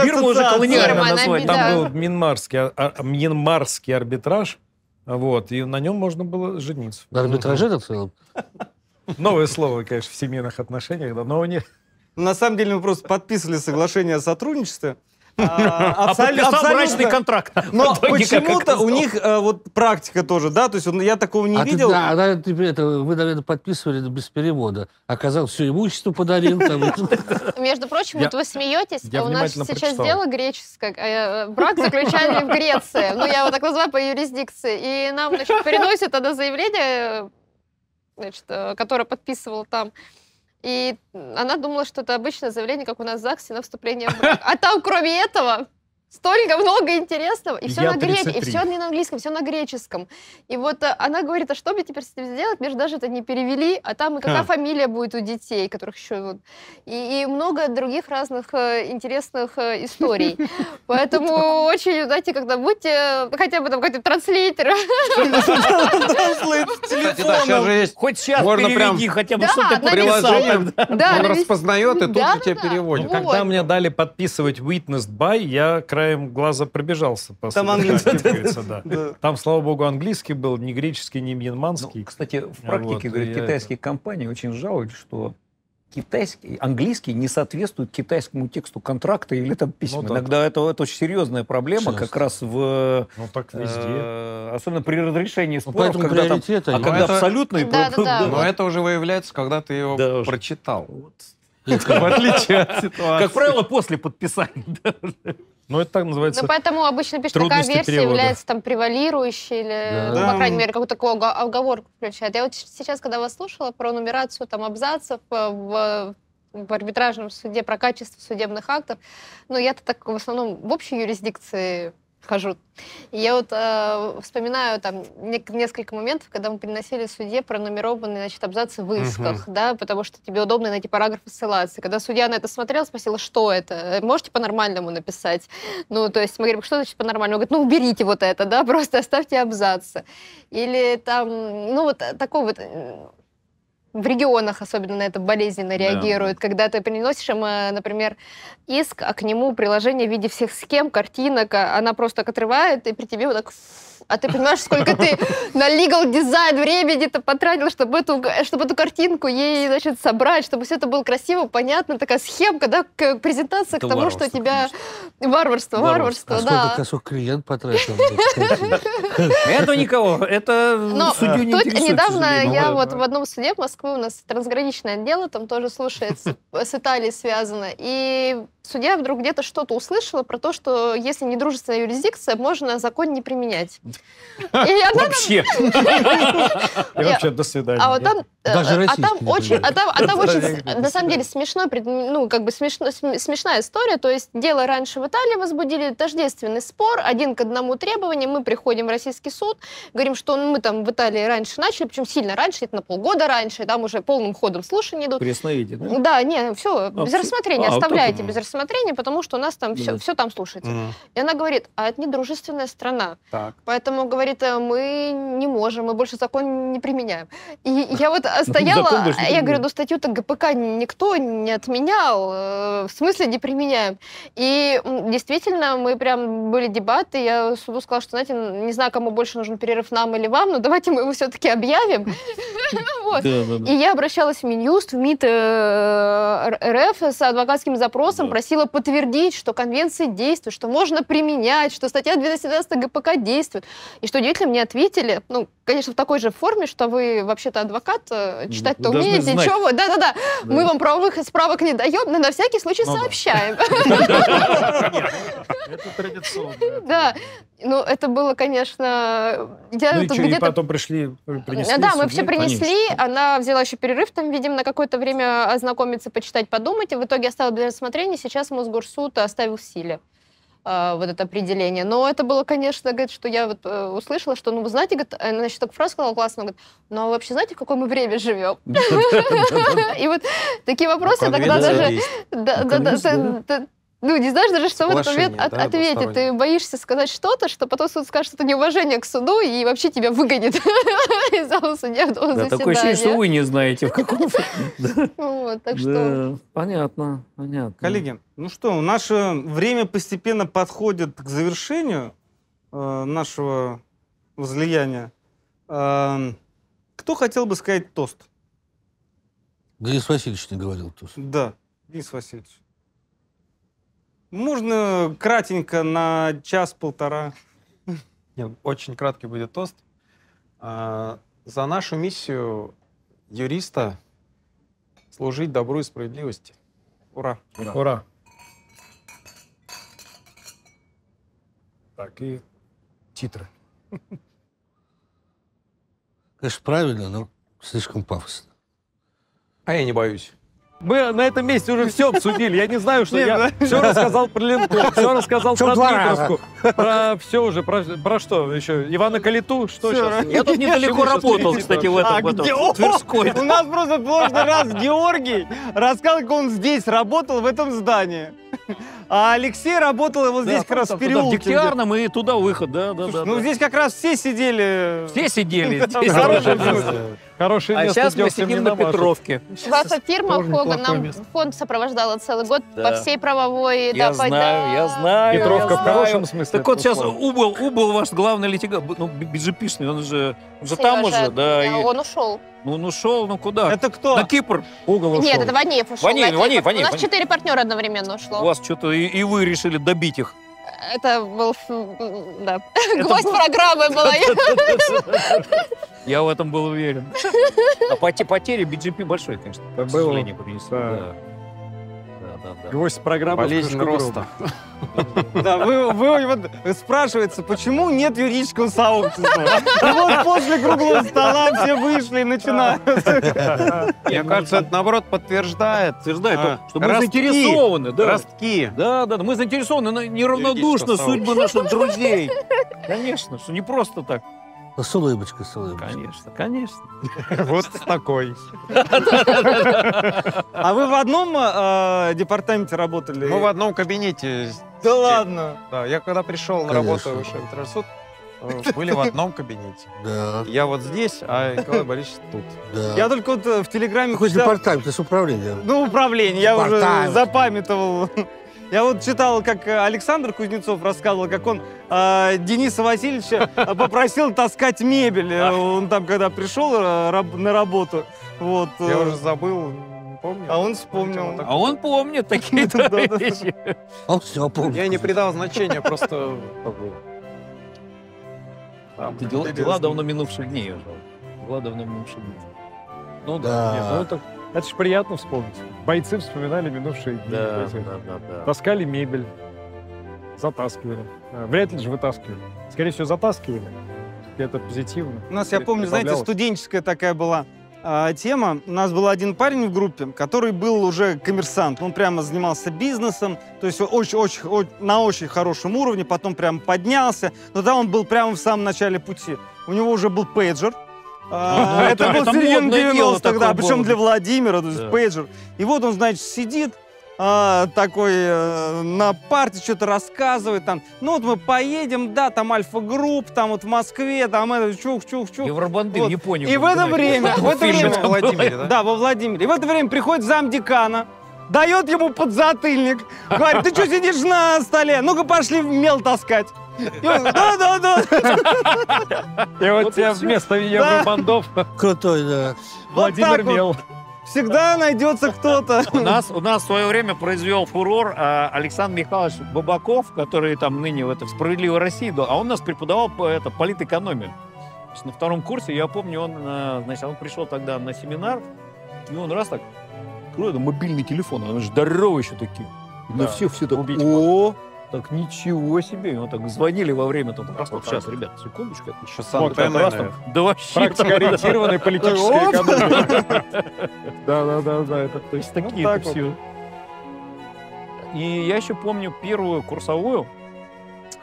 неправильно назвать. Там был минмарский, а, а мьянмарский арбитраж, вот, и на нем можно было жениться. На арбитраже это в целом? <laughs> Новое слово, конечно, в семейных отношениях, да, но у них... На самом деле мы просто подписывали соглашение о сотрудничестве, а, <laughs> а, абсолютно, подписал брачный контракт. <laughs> Но почему-то у них э, вот практика тоже, да, то есть я такого не а видел. Да, вы, наверное, подписывали без перевода. Оказал все имущество подарил. <laughs> Между прочим, вот вы смеетесь, а у нас сейчас дело греческое. Э, брак заключали в Греции. Ну, я его так называю по юрисдикции. И нам, значит, переносят это заявление, э, которое подписывал там и она думала, что это обычное заявление, как у нас в ЗАГСе, на вступление в брак. А там, кроме этого, столько много интересного, и все я на греческом, и все не на английском, все на греческом. И вот а, она говорит, а что мне теперь с этим сделать? Мне же даже это не перевели, а там и какая а. фамилия будет у детей, которых еще... Вот, и, и много других разных э, интересных э, историй. <laughs> Поэтому очень, знаете, когда будьте, э, хотя бы там какой-то транслейтер. Хоть сейчас переведи хотя бы, что ты подписал. Он распознает и тут же тебя переводит. Когда мне дали подписывать witness by, я крайне краем глаза пробежался по Там английский. Да. Там, слава богу, английский был, не греческий, не ну, мьянманский. кстати, в практике, говорят, китайские это... компании очень жалуют, что китайский, английский не соответствует китайскому тексту контракта или там письма. Ну, да. Иногда это, это очень серьезная проблема, Сейчас. как раз в... Ну, так везде. Э, особенно при разрешении ну, споров, а ну, когда там... А когда это... абсолютный... Да, да, <laughs> да. Но это уже выявляется, когда ты его да, прочитал. Вот. В отличие от ситуации. Как правило, после подписания. Ну, это так называется. Ну, поэтому обычно пишут, какая версия перевода. является там превалирующей или, да. ну, по крайней мере, какую-то такую оговорку включает. Я вот сейчас, когда вас слушала про нумерацию там абзацев э, в в арбитражном суде про качество судебных актов. Но ну, я-то так в основном в общей юрисдикции хожу. И я вот э, вспоминаю там несколько моментов, когда мы приносили судье пронумерованные значит, абзацы в исках, угу. да, потому что тебе удобно на эти параграфы ссылаться. Когда судья на это смотрел, спросила, что это? Э, можете по-нормальному написать? Ну, то есть мы говорим, что значит по-нормальному? Он говорит, ну, уберите вот это, да, <laughs> просто оставьте абзацы. Или там, ну, вот такой вот э, в регионах особенно на это болезненно реагируют, да. когда ты приносишь им, э, например, иск, а к нему приложение в виде всех схем, картинок, а она просто так отрывает, и при тебе вот так... А ты понимаешь, сколько ты <laughs> на legal дизайн времени-то потратил, чтобы эту, чтобы эту картинку ей, значит, собрать, чтобы все это было красиво, понятно, такая схемка, да, к презентации, это к тому, что тебя... Варварство, варварство, варварство а да. сколько косых клиент потратил? Это <laughs> никого, это судью не Недавно я вот в одном суде Москвы Москвы у нас трансграничное дело, там тоже слушается, <laughs> с Италией связано. И судья вдруг где-то что-то услышала про то, что если не дружественная юрисдикция, можно закон не применять. Вообще. И вообще, до свидания. А вот там... Э, даже а, а, а там очень... А там очень... На самом деле смешно, ну, как бы смешная история. То есть дело раньше в Италии возбудили, тождественный спор, один к одному требованию. Мы приходим в российский суд, говорим, что мы там в Италии раньше начали, причем сильно раньше, это на полгода раньше, там уже полным ходом слушания идут. Пресновидие, да? Да, не, все, а, без рассмотрения, а, оставляйте вот без рассмотрения, потому что у нас там да. все, все там слушается. Угу. И она говорит, а это недружественная страна. Так. Поэтому, говорит, э, мы не можем, мы больше закон не применяем. И <laughs> я вот а, ну, стояла, я говорю, ну статью-то ГПК никто не отменял, э, в смысле не применяем. И действительно, мы прям были дебаты, я суду сказала, что, знаете, не знаю, кому больше нужен перерыв, нам или вам, но давайте мы его все-таки объявим. <laughs> И я обращалась в Минюст, в МИД э, РФ с адвокатским запросом, да. просила подтвердить, что конвенции действуют, что можно применять, что статья 217 ГПК действует. И что удивительно, мне ответили, ну, конечно, в такой же форме, что вы вообще-то адвокат, э, ну, читать-то умеете, знать. чего вы, да-да-да, мы вам правовых справок не даем, но на всякий случай ну, сообщаем. <laughs> <laughs> Это традиционно. Да, ну, это было, конечно... Я ну и, что, и потом пришли, э, принесли Да, мы все принесли. Она взяла еще перерыв там, видимо, на какое-то время ознакомиться, почитать, подумать. И в итоге оставила без рассмотрения. Сейчас Мосгорсуд оставил в силе э, вот это определение. Но это было, конечно, говорит, что я вот э, услышала, что, ну, вы знаете, говорит, она значит, так фразу сказала классно, говорит, ну, а вообще знаете, в какое мы время живем? <laughs> И вот такие вопросы а тогда даже ну, не знаешь даже, что в этот момент от, да, ответит. Ты боишься сказать что-то, что потом суд скажет, что это неуважение к суду, и вообще тебя выгонит <laughs> из зала судебного да, заседания. Такое ощущение, что вы не знаете, в каком... <laughs> Вот, Понятно, понятно. Коллеги, ну что, наше время постепенно подходит к завершению э, нашего возлияния. Э, кто хотел бы сказать тост? Денис Васильевич не говорил тост. Да, Денис Васильевич. Можно кратенько на час-полтора. Нет, очень краткий будет тост. А, за нашу миссию юриста служить добру и справедливости. Ура! Ура! Ура. Так, и титры. Конечно, правильно, но слишком пафосно. А я не боюсь мы на этом месте уже все обсудили. Я не знаю, что я ну, все рассказал про Ленко, <laughs> все рассказал про Дмитровску. Про все уже, про что еще? Ивана Калиту? Что сейчас? Я тут <laughs> недалеко работал, кстати, в этом а Тверской. У нас просто сложный раз Георгий рассказал, как он здесь работал, в этом здании. А Алексей работал его здесь да, как раз в переулке. Туда, в Дегтярном и туда выход, да, да, Слушай, да. Ну да. здесь как раз все сидели. Все сидели. <laughs> Да, здесь. Хорошее а место сейчас мы сидим на Петровке. Ваша фирма Фога нам фонд сопровождала целый год да. по всей правовой... Я да, знаю, по... я знаю. Петровка я в знаю. хорошем смысле. Так вот сейчас Убыл, Убыл ваш главный лейтенант, ну, биджипишный, он же, за там уже, да. И... Он ушел. Ну, он ну, ушел, ну куда? Это кто? На Кипр. Угол ушел. Нет, это Ванеев ушел. Ванеев, Ванеев, Ванеев. У нас четыре партнера одновременно ушло. У вас что-то и, и вы решили добить их. Это был, да, это <laughs> гвоздь был... программы была. <laughs> Я в этом был уверен. А потери BGP большой, конечно. К сожалению, принесло да, да. Гвоздь программы. Болезнь роста. <laughs> Да, вы, вы вот спрашивается, почему нет юридического сообщества? вот после круглого стола все вышли и начинают. Мне кажется, это наоборот подтверждает. Подтверждает, а, что мы заинтересованы. Да. Ростки. Да, да, мы заинтересованы неравнодушно судьбы наших друзей. <laughs> Конечно, что не просто так. Ну, с улыбочкой, с улыбочкой. Конечно, конечно. <laughs> Вот такой. А вы в одном э, департаменте работали? Мы в одном кабинете. Да ладно? Да, я когда пришел на работу в Шевтрасуд, э, были в одном кабинете. <laughs> Да. Я вот здесь, а Николай Борисович тут. Да. Я только вот э, в Телеграме... Какой департамент? Это с управлением. Ну, управление. Я уже запамятовал. Я вот читал, как э, Александр Кузнецов рассказывал, как он э, Дениса Васильевича <laughs> попросил таскать мебель. Он там, когда пришел э, на работу. Вот. Э, Я уже забыл, помню. А он вспомнил. А он помнит такие <laughs> вещи. Он все помнит. Я не придал значения, просто там, дела, дела давно минувших дней уже. Дела давно минувших дней. Ну да, да. Нет, ну, так это же приятно вспомнить. Бойцы вспоминали минувшие дни. Да, да, да, да. Таскали мебель, затаскивали. Э, вряд ли же вытаскивали. Скорее всего, затаскивали. Это позитивно. У нас, я помню, знаете, студенческая такая была а, тема. У нас был один парень в группе, который был уже коммерсант. Он прямо занимался бизнесом, то есть очень, очень, очень, на очень хорошем уровне, потом прямо поднялся. Но да, он был прямо в самом начале пути. У него уже был пейджер, а, ну, ну, это, это был середина 90-х, тогда, причем для Владимира, то есть пейджер. И вот он, значит, сидит, а, такой э, на парте что-то рассказывает там. Ну вот мы поедем, да, там Альфа-групп, там вот в Москве, там это чух-чух-чух. Евробанды не понял. И в это время, в это время... да? Да, во Владимире. И в это время приходит зам декана, дает ему подзатыльник, говорит, ты что сидишь на столе? Ну-ка пошли мел таскать. Да, да, да. И вот тебя вместо бандов. Крутой, да. <laughs> Владимир Мел. Всегда найдется кто-то. У нас, у нас в свое время произвел фурор а, Александр Михайлович Бабаков, который там ныне в это в «Справедливой России», а он нас преподавал это, политэкономию. На втором курсе, я помню, он, э, значит, он пришел тогда на семинар, и он раз так, круто, мобильный телефон, он же здоровый еще такие. Да. На все все так, о, так ничего себе. И он так звонили во время, там, раз, вот сейчас, ребят, секундочку. Это еще <laughs> сам ну, вот, раз, там, да вообще. Практикоориентированная политическая экономика. Да-да-да, это то есть такие все. И я еще помню первую курсовую,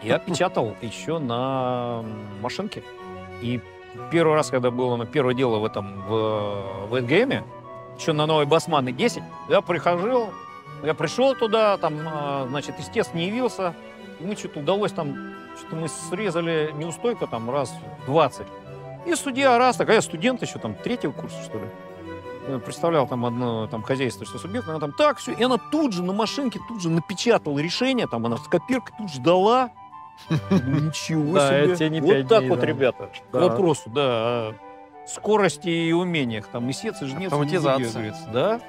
я <laughs> печатал еще на машинке. И первый раз, когда было на ну, первое дело в этом в, в Эдгейме, еще на новой Басманы 10, я прихожу, я пришел туда, там, а, значит, истец не явился. Мы что-то удалось там, что-то мы срезали неустойку там раз 20. И судья раз, такая студент еще там третьего курса, что ли. Э, представлял там одно там, хозяйство, что субъект, она там так, все. И она тут же на машинке, тут же напечатала решение, там она с копиркой тут же дала. <laughs> Ничего себе. Вот так вот, ребята. К вопросу, да, скорости и умениях. Там и сец, и жнец. Автоматизация. Да.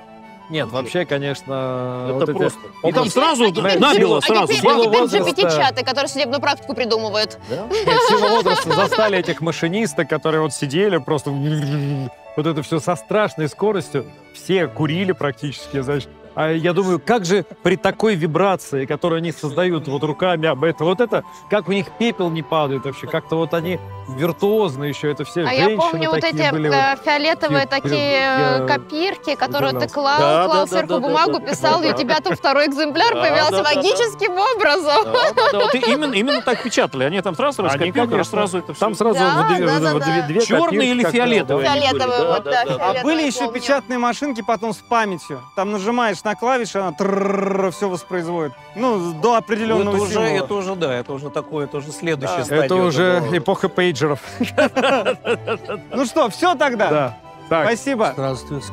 Нет, вообще, конечно... Это вот просто. Эти... Он там сразу набило, сразу. А теперь, а теперь чаты которые судебную практику придумывают. Да? Нет, возраста застали этих машинисток, которые вот сидели просто... Вот это все со страшной скоростью. Все курили практически, значит. А Я думаю, как же при такой вибрации, которую они создают вот руками об это, вот это, как у них пепел не падает вообще, как-то вот они виртуозно еще это все. А я помню вот эти были, э, фиолетовые такие, я... Э, копирки, которые ты клал, да, клал да, сверху да, бумагу, писал, и у тебя там второй экземпляр появился магическим образом. Вот именно именно так печатали, они там сразу раскопировали, сразу это все. Там сразу две Черные или фиолетовые? Фиолетовые, вот да. А были еще печатные машинки потом с памятью. Там нажимаешь нажимаешь на клавиши, она все воспроизводит. Ну, до определенного это уже, Это уже, да, это уже такое, это уже следующее да. стадия. Это уже такого. эпоха пейджеров. Ну что, все тогда? Да. Спасибо. Здравствуйте.